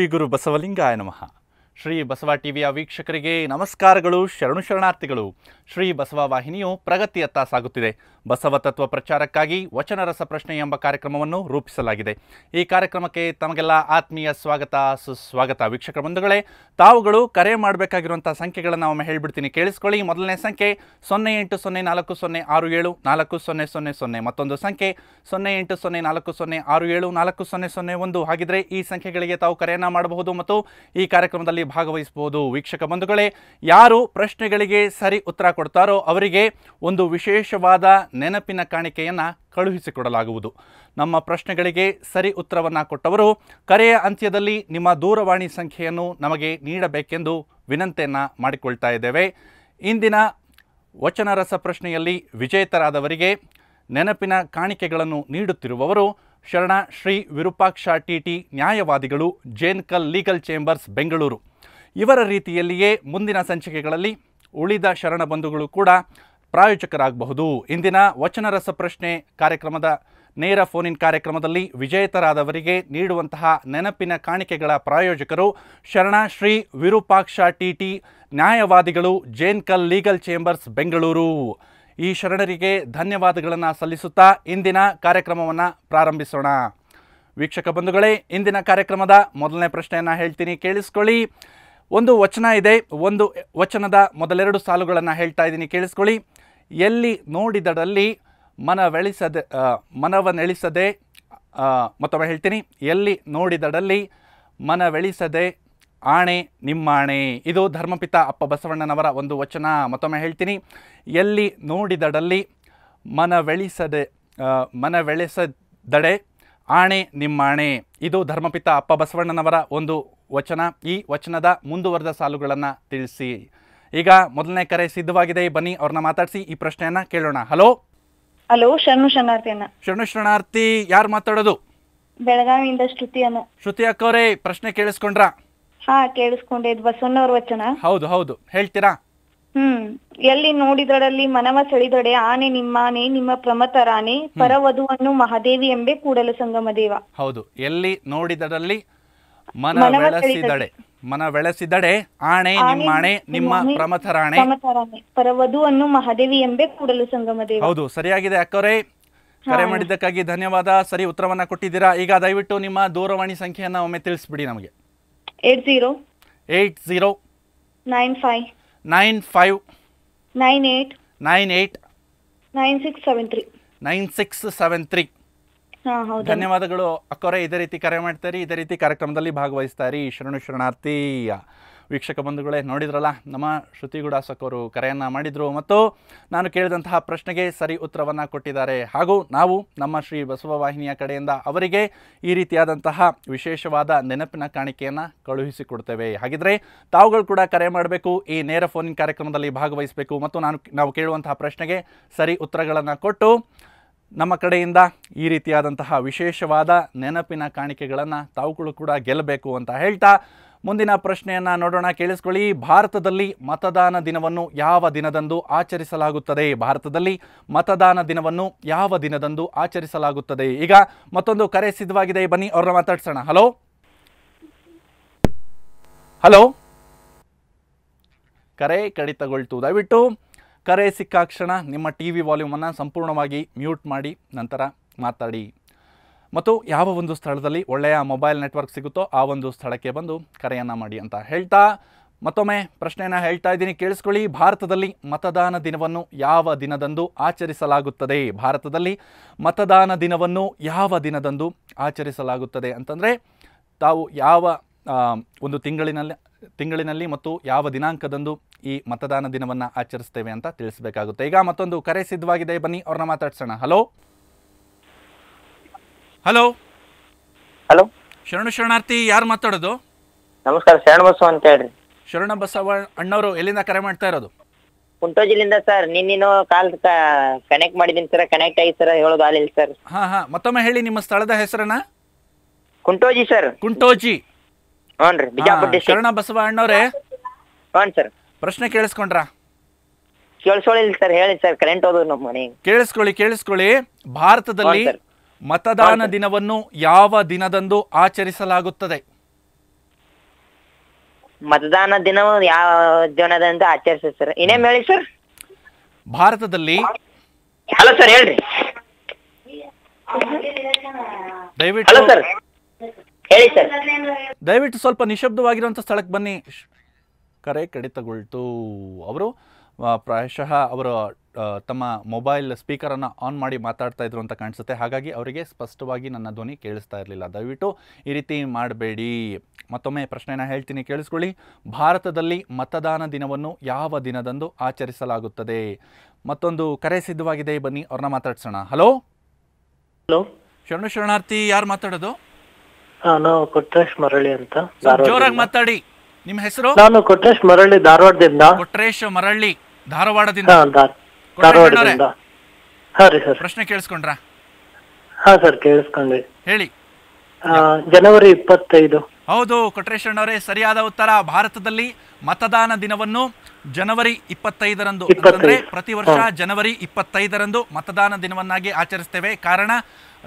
श्री गुरु बसवलिंगाय नमः ಶ್ರೀ ಬಸವ ಟಿವಿಯ ವೀಕ್ಷಕರಿಗೆ ನಮಸ್ಕಾರಗಳು ಶರಣು ಶರಣಾರ್ಥಿಗಳು ಶ್ರೀ ಬಸವ ವಾಹಿನಿಯು ಪ್ರಗತಿಯತ್ತ ಸಾಗುತ್ತಿದೆ ಬಸವ ತತ್ವ ಪ್ರಚಾರಕ್ಕಾಗಿ ವಚನ ರಸ ಪ್ರಶ್ನೆ ಎಂಬ ಕಾರ್ಯಕ್ರಮವನ್ನು ರೂಪಿಸಲಾಗಿದೆ ಈ ಕಾರ್ಯಕ್ರಮಕ್ಕೆ ತಮಗೆಲ್ಲ ಆತ್ಮೀಯ ಸ್ವಾಗತ ಸುಸ್ವಾಗತ ವೀಕ್ಷಕರ ಬಂಧುಗಳೇ ತಾವುಗಳು ಕರೆ ಮಾಡಬೇಕಾಗಿರುವಂಥ ಸಂಖ್ಯೆಗಳನ್ನು ಒಮ್ಮೆ ಹೇಳಿಬಿಡ್ತೀನಿ ಕೇಳಿಸ್ಕೊಳ್ಳಿ ಮೊದಲನೇ ಸಂಖ್ಯೆ ಸೊನ್ನೆ ಎಂಟು ಸೊನ್ನೆ ನಾಲ್ಕು ಸೊನ್ನೆ ಆರು ಏಳು ನಾಲ್ಕು ಸೊನ್ನೆ ಸೊನ್ನೆ ಸೊನ್ನೆ ಮತ್ತೊಂದು ಸಂಖ್ಯೆ ಸೊನ್ನೆ ಎಂಟು ಸೊನ್ನೆ ನಾಲ್ಕು ಸೊನ್ನೆ ಆರು ಏಳು ನಾಲ್ಕು ಸೊನ್ನೆ ಸೊನ್ನೆ ಒಂದು ಹಾಗಿದ್ರೆ ಈ ಸಂಖ್ಯೆಗಳಿಗೆ ತಾವು ಕರೆಯನ್ನು ಮಾಡಬಹುದು ಮತ್ತು ಈ ಕಾರ್ಯಕ್ರಮದಲ್ಲಿ ಭಾಗವಹಿಸಬಹುದು ವೀಕ್ಷಕ ಬಂಧುಗಳೇ ಯಾರು ಪ್ರಶ್ನೆಗಳಿಗೆ ಸರಿ ಉತ್ತರ ಕೊಡ್ತಾರೋ ಅವರಿಗೆ ಒಂದು ವಿಶೇಷವಾದ ನೆನಪಿನ ಕಾಣಿಕೆಯನ್ನು ಕಳುಹಿಸಿಕೊಡಲಾಗುವುದು ನಮ್ಮ ಪ್ರಶ್ನೆಗಳಿಗೆ ಸರಿ ಉತ್ತರವನ್ನು ಕೊಟ್ಟವರು ಕರೆಯ ಅಂತ್ಯದಲ್ಲಿ ನಿಮ್ಮ ದೂರವಾಣಿ ಸಂಖ್ಯೆಯನ್ನು ನಮಗೆ ನೀಡಬೇಕೆಂದು ವಿನಂತಿಯನ್ನು ಮಾಡಿಕೊಳ್ತಾ ಇದ್ದೇವೆ ಇಂದಿನ ವಚನರಸ ಪ್ರಶ್ನೆಯಲ್ಲಿ ವಿಜೇತರಾದವರಿಗೆ ನೆನಪಿನ ಕಾಣಿಕೆಗಳನ್ನು ನೀಡುತ್ತಿರುವವರು ಶರಣ ಶ್ರೀ ವಿರೂಪಾಕ್ಷ ಟಿ ಟಿ ನ್ಯಾಯವಾದಿಗಳು ಜೇನ್ಕಲ್ ಲೀಗಲ್ ಚೇಂಬರ್ಸ್ ಬೆಂಗಳೂರು ಇವರ ರೀತಿಯಲ್ಲಿಯೇ ಮುಂದಿನ ಸಂಚಿಕೆಗಳಲ್ಲಿ ಉಳಿದ ಶರಣ ಬಂಧುಗಳು ಕೂಡ ಪ್ರಾಯೋಜಕರಾಗಬಹುದು ಇಂದಿನ ವಚನ ಪ್ರಶ್ನೆ ಕಾರ್ಯಕ್ರಮದ ನೇರ ಫೋನ್ ಇನ್ ಕಾರ್ಯಕ್ರಮದಲ್ಲಿ ವಿಜೇತರಾದವರಿಗೆ ನೀಡುವಂತಹ ನೆನಪಿನ ಕಾಣಿಕೆಗಳ ಪ್ರಾಯೋಜಕರು ಶ್ರೀ ವಿರೂಪಾಕ್ಷ ಟಿ ಟಿ ನ್ಯಾಯವಾದಿಗಳು ಜೇನ್ಕಲ್ ಲೀಗಲ್ ಚೇಂಬರ್ಸ್ ಬೆಂಗಳೂರು ಈ ಶರಣರಿಗೆ ಧನ್ಯವಾದಗಳನ್ನು ಸಲ್ಲಿಸುತ್ತಾ ಇಂದಿನ ಕಾರ್ಯಕ್ರಮವನ್ನು ಪ್ರಾರಂಭಿಸೋಣ ವೀಕ್ಷಕ ಬಂಧುಗಳೇ ಇಂದಿನ ಕಾರ್ಯಕ್ರಮದ ಮೊದಲನೇ ಪ್ರಶ್ನೆಯನ್ನು ಹೇಳ್ತೀನಿ ಕೇಳಿಸ್ಕೊಳ್ಳಿ ಒಂದು ವಚನ ಇದೆ ಒಂದು ವಚನದ ಮೊದಲೆರಡು ಸಾಲುಗಳನ್ನು ಹೇಳ್ತಾ ಇದ್ದೀನಿ ಕೇಳಿಸ್ಕೊಳ್ಳಿ ಎಲ್ಲಿ ನೋಡಿದರಲ್ಲಿ ಮನವೆಳಿಸದೆ ಮನವನ್ನೆಳಿಸದೆ ಮತ್ತೊಮ್ಮೆ ಹೇಳ್ತೀನಿ ಎಲ್ಲಿ ನೋಡಿದಡಲ್ಲಿ ಮನವೆಳಿಸದೆ ಆಣೆ ನಿಮ್ಮಾಣೆ ಇದು ಧರ್ಮಪಿತ ಅಪ್ಪ ಬಸವಣ್ಣನವರ ಒಂದು ವಚನ ಮತ್ತೊಮ್ಮೆ ಹೇಳ್ತೀನಿ ಎಲ್ಲಿ ನೋಡಿದಡಲ್ಲಿ ಮನವೆಳಿಸದೆ ಮನವೆಳೆಸದಡೆ ಆಣೆ ನಿಮ್ಮಾಣೆ ಇದು ಧರ್ಮಪಿತ ಅಪ್ಪ ಬಸವಣ್ಣನವರ ಒಂದು ವಚನ ಈ ವಚನದ ಮುಂದುವರೆದ ಸಾಲುಗಳನ್ನು ತಿಳಿಸಿ ಈಗ ಮೊದಲನೇ ಕರೆ ಸಿದ್ಧವಾಗಿದೆ ಬನ್ನಿ ಅವ್ರನ್ನ ಮಾತಾಡಿಸಿ ಈ ಪ್ರಶ್ನೆಯನ್ನ ಕೇಳೋಣ ಹಲೋ ಹಲೋ ಶರಣು ಶರಣಾರ್ಥಿ ಶರಣು ಶರಣಾರ್ಥಿ ಯಾರು ಮಾತಾಡೋದು ಬೆಳಗಾವಿಯಿಂದ ಶ್ರುತಿ ಅನ್ನ ಶ್ರುತಿ ಅಕ್ಕವ್ರೆ ಪ್ರಶ್ನೆ ಕೇಳಿಸ್ಕೊಂಡ್ರಾ ಹಾ ಕೇಳಿಸ್ಕೊಂಡೆ ಬಸವಣ್ಣವ್ರ ವಚನ ಹೌದು ಹೌದು ಹೇಳ್ತೀರಾ ಹ್ಮ್ ಎಲ್ಲಿ ನೋಡಿದರಲ್ಲಿ ಮನವ ಸೆಳಿದಡೆ ಆನೆ ನಿಮ್ಮಾನೆ ನಿಮ್ಮ ಪ್ರಮತರಾನೆ ಪರವಧುವನ್ನು ಮಹಾದೇವಿ ಎಂಬೆ ಕೂಡಲ ಸಂಗಮ ದೇವ ಹೌದು ಎಲ್ಲಿ ನೋಡಿದರಲ್ಲಿ ಮನ ಮನ ಆಣೆ ನಿಮ್ಮ ಪ್ರಮಥರಾಣೆ ಪ್ರಮತರಾನೆ ಪರವಧುವನ್ನು ಮಹಾದೇವಿ ಎಂಬೆ ಕೂಡಲು ಸಂಗಮ ದೇವ ಹೌದು ಸರಿಯಾಗಿದೆ ಅಕ್ಕವರೇ ಕರೆ ಮಾಡಿದ್ದಕ್ಕಾಗಿ ಧನ್ಯವಾದ ಸರಿ ಉತ್ತರವನ್ನ ಕೊಟ್ಟಿದ್ದೀರಾ ಈಗ ದಯವಿಟ್ಟು ನಿಮ್ಮ ದೂರವಾಣಿ ಸಂಖ್ಯೆಯನ್ನ ಒಮ್ಮೆ ತಿಳಿಸ್ಬಿಡಿ ನಮಗೆ eight zero eight zero nine five nine five nine eight nine eight nine six seven three nine six seven three ಧನ್ಯವಾದಗಳು ಅಕ್ಕೋರೆ ಇದೇ ರೀತಿ ಕರೆ ಮಾಡ್ತಾರೆ ಇದೇ ರೀತಿ ಕಾರ್ಯಕ್ರಮದಲ್ಲಿ ಭಾಗವಹಿಸ್ತಾರೆ ಶರಣು ಶರಣಾರ್ಥಿ ವೀಕ್ಷಕ ಬಂಧುಗಳೇ ನೋಡಿದ್ರಲ್ಲ ನಮ್ಮ ಶ್ರುತಿ ಅವರು ಕರೆಯನ್ನು ಮಾಡಿದರು ಮತ್ತು ನಾನು ಕೇಳಿದಂತಹ ಪ್ರಶ್ನೆಗೆ ಸರಿ ಉತ್ತರವನ್ನು ಕೊಟ್ಟಿದ್ದಾರೆ ಹಾಗೂ ನಾವು ನಮ್ಮ ಶ್ರೀ ಬಸವ ವಾಹಿನಿಯ ಕಡೆಯಿಂದ ಅವರಿಗೆ ಈ ರೀತಿಯಾದಂತಹ ವಿಶೇಷವಾದ ನೆನಪಿನ ಕಾಣಿಕೆಯನ್ನು ಕಳುಹಿಸಿಕೊಡ್ತೇವೆ ಹಾಗಿದ್ರೆ ತಾವುಗಳು ಕೂಡ ಕರೆ ಮಾಡಬೇಕು ಈ ನೇರ ಫೋನಿಂಗ್ ಕಾರ್ಯಕ್ರಮದಲ್ಲಿ ಭಾಗವಹಿಸಬೇಕು ಮತ್ತು ನಾನು ನಾವು ಕೇಳುವಂತಹ ಪ್ರಶ್ನೆಗೆ ಸರಿ ಉತ್ತರಗಳನ್ನು ಕೊಟ್ಟು ನಮ್ಮ ಕಡೆಯಿಂದ ಈ ರೀತಿಯಾದಂತಹ ವಿಶೇಷವಾದ ನೆನಪಿನ ಕಾಣಿಕೆಗಳನ್ನು ತಾವುಗಳು ಕೂಡ ಗೆಲ್ಲಬೇಕು ಅಂತ ಹೇಳ್ತಾ ಮುಂದಿನ ಪ್ರಶ್ನೆಯನ್ನು ನೋಡೋಣ ಕೇಳಿಸ್ಕೊಳ್ಳಿ ಭಾರತದಲ್ಲಿ ಮತದಾನ ದಿನವನ್ನು ಯಾವ ದಿನದಂದು ಆಚರಿಸಲಾಗುತ್ತದೆ ಭಾರತದಲ್ಲಿ ಮತದಾನ ದಿನವನ್ನು ಯಾವ ದಿನದಂದು ಆಚರಿಸಲಾಗುತ್ತದೆ ಈಗ ಮತ್ತೊಂದು ಕರೆ ಸಿದ್ಧವಾಗಿದೆ ಬನ್ನಿ ಅವ್ರನ್ನ ಮಾತಾಡ್ಸೋಣ ಹಲೋ ಹಲೋ ಕರೆ ಕಡಿತಗೊಳ್ತು ದಯವಿಟ್ಟು ಕರೆ ಸಿಕ್ಕಾಕ್ಷಣ ನಿಮ್ಮ ಟಿ ವಿ ವಾಲ್ಯೂಮನ್ನು ಸಂಪೂರ್ಣವಾಗಿ ಮ್ಯೂಟ್ ಮಾಡಿ ನಂತರ ಮಾತಾಡಿ ಮತ್ತು ಯಾವ ಒಂದು ಸ್ಥಳದಲ್ಲಿ ಒಳ್ಳೆಯ ಮೊಬೈಲ್ ನೆಟ್ವರ್ಕ್ ಸಿಗುತ್ತೋ ಆ ಒಂದು ಸ್ಥಳಕ್ಕೆ ಬಂದು ಕರೆಯನ್ನು ಮಾಡಿ ಅಂತ ಹೇಳ್ತಾ ಮತ್ತೊಮ್ಮೆ ಪ್ರಶ್ನೆಯನ್ನು ಹೇಳ್ತಾ ಇದ್ದೀನಿ ಕೇಳಿಸ್ಕೊಳ್ಳಿ ಭಾರತದಲ್ಲಿ ಮತದಾನ ದಿನವನ್ನು ಯಾವ ದಿನದಂದು ಆಚರಿಸಲಾಗುತ್ತದೆ ಭಾರತದಲ್ಲಿ ಮತದಾನ ದಿನವನ್ನು ಯಾವ ದಿನದಂದು ಆಚರಿಸಲಾಗುತ್ತದೆ ಅಂತಂದರೆ ತಾವು ಯಾವ ಒಂದು ತಿಂಗಳಿನಲ್ಲಿ ತಿಂಗಳಿನಲ್ಲಿ ಮತ್ತು ಯಾವ ದಿನಾಂಕದಂದು ಈ ಮತದಾನ ದಿನವನ್ನು ಆಚರಿಸ್ತೇವೆ ಅಂತ ತಿಳಿಸಬೇಕಾಗುತ್ತೆ ಈಗ ಮತ್ತೊಂದು ಕರೆ ಸಿದ್ಧವಾಗಿದೆ ಬನ್ನಿ ಅವ್ರನ್ನ ಮಾತಾಡ್ಸೋಣ ಹಲೋ ಹಲೋ ಹಲೋ ಶರಣು ಶರಣಾರ್ಥಿ ಯಾರು ಮಾತಾಡೋದು ನಮಸ್ಕಾರ ಶರಣ ಬಸವ ಅಂತ ಹೇಳಿ ಶರಣ ಬಸವ ಅಣ್ಣವರು ಎಲ್ಲಿಂದ ಕರೆ ಮಾಡ್ತಾ ಇರೋದು ಕುಂಟೋಜಿಲಿಂದ ಸರ್ ನಿನ್ನೇನು ಕಾಲ್ ಕನೆಕ್ಟ್ ಮಾಡಿದೀನಿ ಸರ್ ಕನೆಕ್ಟ್ ಆಗಿ ಸರ್ ಹೇಳೋದು ಆಗಲಿಲ್ಲ ಸರ್ ಹಾ ಹಾ ಮತ್ತೊಮ್ಮೆ ಹೇಳಿ ನಿಮ್ಮ ಸ್ಥಳದ ಹೆಸರನ್ನ ಕುಂಟೋಜಿ ಸರ್ ಕುಂಟೋಜಿ ರೀ ಬಿಜಾಪುರ ಶರಣ ಬಸವ ಅಣ್ಣವ್ರೆ ಹ್ಞೂ ಸರ್ ಪ್ರಶ್ನೆ ಕೇಳಿಸ್ಕೊಂಡ್ರಾ ಕೇಳಿಸ್ಕೊಳ್ಳಿಲ್ಲ ಸರ್ ಹೇಳಿ ಸರ್ ಕರೆಂಟ್ ಹೋದ್ರು ನಮ್ಮ ಮನೆ ಕೇಳಿಸ್ಕೊಳ್ಳಿ ಕೇಳಿಸ್ಕೊಳ್ಳಿ ಭಾರತದಲ್ಲಿ ಮತದಾನ ದಿನವನ್ನು ಯಾವ ದಿನದಂದು ಆಚರಿಸಲಾಗುತ್ತದೆ ಮತದಾನ ದಿನವನ್ನು ಯಾವ ದಿನದಂದು ಆಚರಿಸುತ್ತಾರೆ ಇನ್ನೇನ್ ಹೇಳಿ ಸರ್ ಭಾರತದಲ್ಲಿ ಹಲೋ ಸರ್ ಹೇಳ್ರಿ ದಯವಿಟ್ಟು ಸರ್ ಹೇಳಿ ಸರ್ ದಯವಿಟ್ಟು ಸ್ವಲ್ಪ ನಿಶಬ್ದವಾಗಿರುವಂತ ಸ್ಥಳಕ್ಕೆ ಬನ್ನಿ ಕರೆ ಕಡಿತಗೊಳ್ತು ಅವರು ಪ್ರಾಯಶಃ ಅವರ ತಮ್ಮ ಮೊಬೈಲ್ ಸ್ಪೀಕರನ್ನು ಆನ್ ಮಾಡಿ ಮಾತಾಡ್ತಾ ಇದ್ರು ಅಂತ ಕಾಣಿಸುತ್ತೆ ಹಾಗಾಗಿ ಅವರಿಗೆ ಸ್ಪಷ್ಟವಾಗಿ ನನ್ನ ಧ್ವನಿ ಕೇಳಿಸ್ತಾ ಇರಲಿಲ್ಲ ದಯವಿಟ್ಟು ಈ ರೀತಿ ಮಾಡಬೇಡಿ ಮತ್ತೊಮ್ಮೆ ಪ್ರಶ್ನೆನ ಹೇಳ್ತೀನಿ ಕೇಳಿಸ್ಕೊಳ್ಳಿ ಭಾರತದಲ್ಲಿ ಮತದಾನ ದಿನವನ್ನು ಯಾವ ದಿನದಂದು ಆಚರಿಸಲಾಗುತ್ತದೆ ಮತ್ತೊಂದು ಕರೆ ಸಿದ್ಧವಾಗಿದೆ ಬನ್ನಿ ಅವ್ರನ್ನ ಮಾತಾಡ್ಸೋಣ ಹಲೋ ಹಲೋ ಶರಣು ಶರಣಾರ್ಥಿ ಯಾರು ಮಾತಾಡೋದು ಅಂತ ಜೋರಾಗಿ ಮಾತಾಡಿ ನಿಮ್ಮ ಹೆಸರು ನಾನು ಕೊಟ್ರೇಶ್ ಮರಳಿ ಧಾರವಾಡದಿಂದ ಕೊಟ್ರೇಶ್ ಮರಳಿ ಧಾರವಾಡದಿಂದ ಪ್ರಶ್ನೆ ಕೇಳಿಸ್ಕೊಂಡ್ರಾ ಹಾ ಸರ್ ಹೇಳಿ ಜನವರಿ ಇಪ್ಪತ್ತೈದು ಹೌದು ಅವರೇ ಸರಿಯಾದ ಉತ್ತರ ಭಾರತದಲ್ಲಿ ಮತದಾನ ದಿನವನ್ನು ಜನವರಿ ಇಪ್ಪತ್ತೈದರಂದು ಅಂದ್ರೆ ಪ್ರತಿ ವರ್ಷ ಜನವರಿ ಇಪ್ಪತ್ತೈದರಂದು ಮತದಾನ ದಿನವನ್ನಾಗಿ ಆಚರಿಸ್ತೇವೆ ಕಾರಣ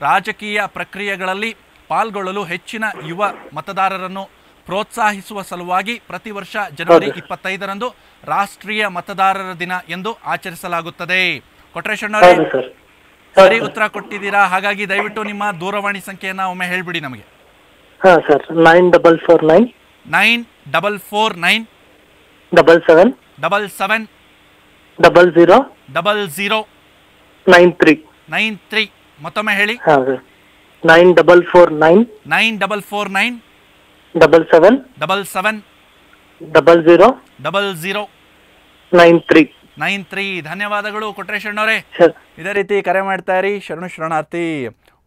ರಾಜಕೀಯ ಪ್ರಕ್ರಿಯೆಗಳಲ್ಲಿ ಪಾಲ್ಗೊಳ್ಳಲು ಹೆಚ್ಚಿನ ಯುವ ಮತದಾರರನ್ನು ಪ್ರೋತ್ಸಾಹಿಸುವ ಸಲುವಾಗಿ ಪ್ರತಿ ವರ್ಷ ಜನವರಿ ಇಪ್ಪತ್ತೈದರಂದು ರಾಷ್ಟ್ರೀಯ ಮತದಾರರ ದಿನ ಎಂದು ಆಚರಿಸಲಾಗುತ್ತದೆ ಕೊಟ್ರೇಶ್ವರನವರೇ ಸರಿ ಉತ್ತರ ಕೊಟ್ಟಿದ್ದೀರಾ ಹಾಗಾಗಿ ದಯವಿಟ್ಟು ನಿಮ್ಮ ದೂರವಾಣಿ ಸಂಖ್ಯೆಯನ್ನ ಒಮ್ಮೆ ಹೇಳ್ಬಿಡಿ ನಮಗೆ four nine double four nine double seven double seven double zero double zero nine three nine three ಮತ್ತೊಮ್ಮೆ ಹೇಳಿ nine double four nine nine double four nine double seven double seven double zero double nine three nine three ಧನ್ಯವಾದಗಳು ಕೊಟ್ರೇಶಣ್ಣವರೇ ಇದೇ ರೀತಿ ಕರೆ ಮಾಡ್ತಾ ಇರಿ ಶರಣು ಶರಣಾರ್ಥಿ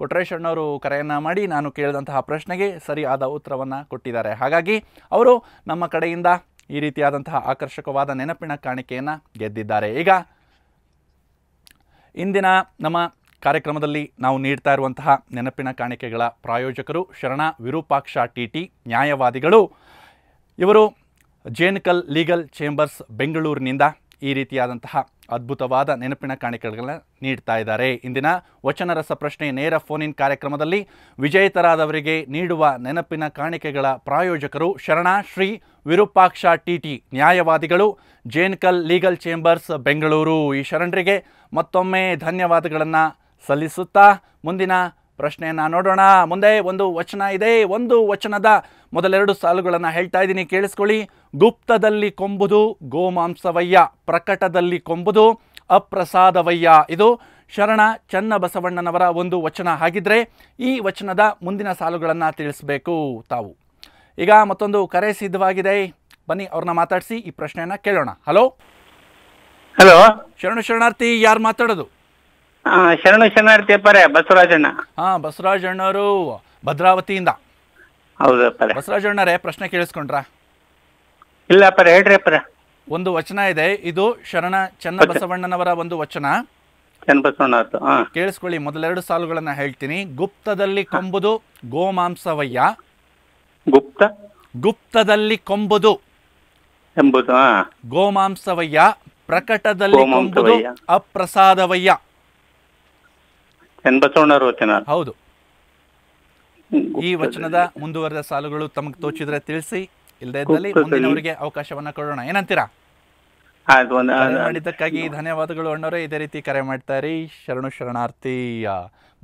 ಕೊಟ್ರೇಶಣ್ಣವರು ಕರೆಯನ್ನ ಮಾಡಿ ನಾನು ಕೇಳಿದಂತಹ ಪ್ರಶ್ನೆಗೆ ಸರಿಯಾದ ಉತ್ತರವನ್ನು ಕೊಟ್ಟಿದ್ದಾರೆ ಹಾಗಾಗಿ ಅವರು ನಮ್ಮ ಕಡೆಯಿಂದ ಈ ರೀತಿಯಾದಂತಹ ಆಕರ್ಷಕವಾದ ನೆನಪಿನ ಕಾಣಿಕೆಯನ್ನ ಗೆದ್ದಿದ್ದಾರೆ ಈಗ ಇಂದಿನ ನಮ್ಮ ಕಾರ್ಯಕ್ರಮದಲ್ಲಿ ನಾವು ನೀಡ್ತಾ ಇರುವಂತಹ ನೆನಪಿನ ಕಾಣಿಕೆಗಳ ಪ್ರಾಯೋಜಕರು ಶರಣ ವಿರೂಪಾಕ್ಷ ಟಿ ಟಿ ನ್ಯಾಯವಾದಿಗಳು ಇವರು ಜೇನ್ಕಲ್ ಲೀಗಲ್ ಚೇಂಬರ್ಸ್ ಬೆಂಗಳೂರಿನಿಂದ ಈ ರೀತಿಯಾದಂತಹ ಅದ್ಭುತವಾದ ನೆನಪಿನ ಕಾಣಿಕೆಗಳನ್ನ ನೀಡ್ತಾ ಇದ್ದಾರೆ ಇಂದಿನ ವಚನರಸ ಪ್ರಶ್ನೆ ನೇರ ಫೋನ್ ಇನ್ ಕಾರ್ಯಕ್ರಮದಲ್ಲಿ ವಿಜೇತರಾದವರಿಗೆ ನೀಡುವ ನೆನಪಿನ ಕಾಣಿಕೆಗಳ ಪ್ರಾಯೋಜಕರು ಶರಣ ಶ್ರೀ ವಿರೂಪಾಕ್ಷ ಟಿ ಟಿ ನ್ಯಾಯವಾದಿಗಳು ಜೇನ್ಕಲ್ ಲೀಗಲ್ ಚೇಂಬರ್ಸ್ ಬೆಂಗಳೂರು ಈ ಶರಣರಿಗೆ ಮತ್ತೊಮ್ಮೆ ಧನ್ಯವಾದಗಳನ್ನು ಸಲ್ಲಿಸುತ್ತಾ ಮುಂದಿನ ಪ್ರಶ್ನೆಯನ್ನು ನೋಡೋಣ ಮುಂದೆ ಒಂದು ವಚನ ಇದೆ ಒಂದು ವಚನದ ಮೊದಲೆರಡು ಸಾಲುಗಳನ್ನು ಹೇಳ್ತಾ ಇದ್ದೀನಿ ಕೇಳಿಸ್ಕೊಳ್ಳಿ ಗುಪ್ತದಲ್ಲಿ ಕೊಂಬುದು ಗೋಮಾಂಸವಯ್ಯ ಪ್ರಕಟದಲ್ಲಿ ಕೊಂಬುದು ಅಪ್ರಸಾದವಯ್ಯ ಇದು ಶರಣ ಚನ್ನಬಸವಣ್ಣನವರ ಒಂದು ವಚನ ಹಾಗಿದ್ರೆ ಈ ವಚನದ ಮುಂದಿನ ಸಾಲುಗಳನ್ನು ತಿಳಿಸಬೇಕು ತಾವು ಈಗ ಮತ್ತೊಂದು ಕರೆ ಸಿದ್ಧವಾಗಿದೆ ಬನ್ನಿ ಅವ್ರನ್ನ ಮಾತಾಡಿಸಿ ಈ ಪ್ರಶ್ನೆಯನ್ನು ಕೇಳೋಣ ಹಲೋ ಹಲೋ ಶರಣ ಶರಣಾರ್ಥಿ ಯಾರು ಮಾತಾಡೋದು ಆ, ಶರಣು ಶರಣಾರ್ಥಿ ಬಸವರಾಜಣ್ಣ ಹಾ ಬಸವರಾಜಣ್ಣವರು ಭದ್ರಾವತಿಯಿಂದ ಹೌದು ಬಸವರಾಜಣ್ಣರೇ ಪ್ರಶ್ನೆ ಕೇಳಿಸ್ಕೊಂಡ್ರಾ ಇಲ್ಲ ಹೇಳ್ರಿ ಒಂದು ವಚನ ಇದೆ ಇದು ಶರಣ ಚನ್ನ ಒಂದು ವಚನ ಹಾ ಕೇಳಿಸ್ಕೊಳ್ಳಿ ಮೊದಲೆರಡು ಸಾಲುಗಳನ್ನ ಹೇಳ್ತೀನಿ ಗುಪ್ತದಲ್ಲಿ ಕೊಂಬುದು ಗೋಮಾಂಸವಯ್ಯ ಗುಪ್ತ ಗುಪ್ತದಲ್ಲಿ ಕೊಂಬುದು ಎಂಬುದು ಗೋಮಾಂಸವಯ್ಯ ಪ್ರಕಟದಲ್ಲಿ ಕೊಂಬುದು ಅಪ್ರಸಾದವಯ್ಯ ಹೌದು ಈ ವಚನದ ಮುಂದುವರೆದ ಸಾಲುಗಳು ತಮಗೆ ತೋಚಿದ್ರೆ ತಿಳಿಸಿ ಇಲ್ಲದೇ ಇದ್ದಲ್ಲಿ ಅವರಿಗೆ ಅವಕಾಶವನ್ನ ಕೊಡೋಣ ಏನಂತೀರಾ ಮಾಡಿದ್ದಕ್ಕಾಗಿ ಧನ್ಯವಾದಗಳು ಅಣ್ಣವರೇ ಇದೇ ರೀತಿ ಕರೆ ರೀ ಶರಣು ಶರಣಾರ್ಥಿ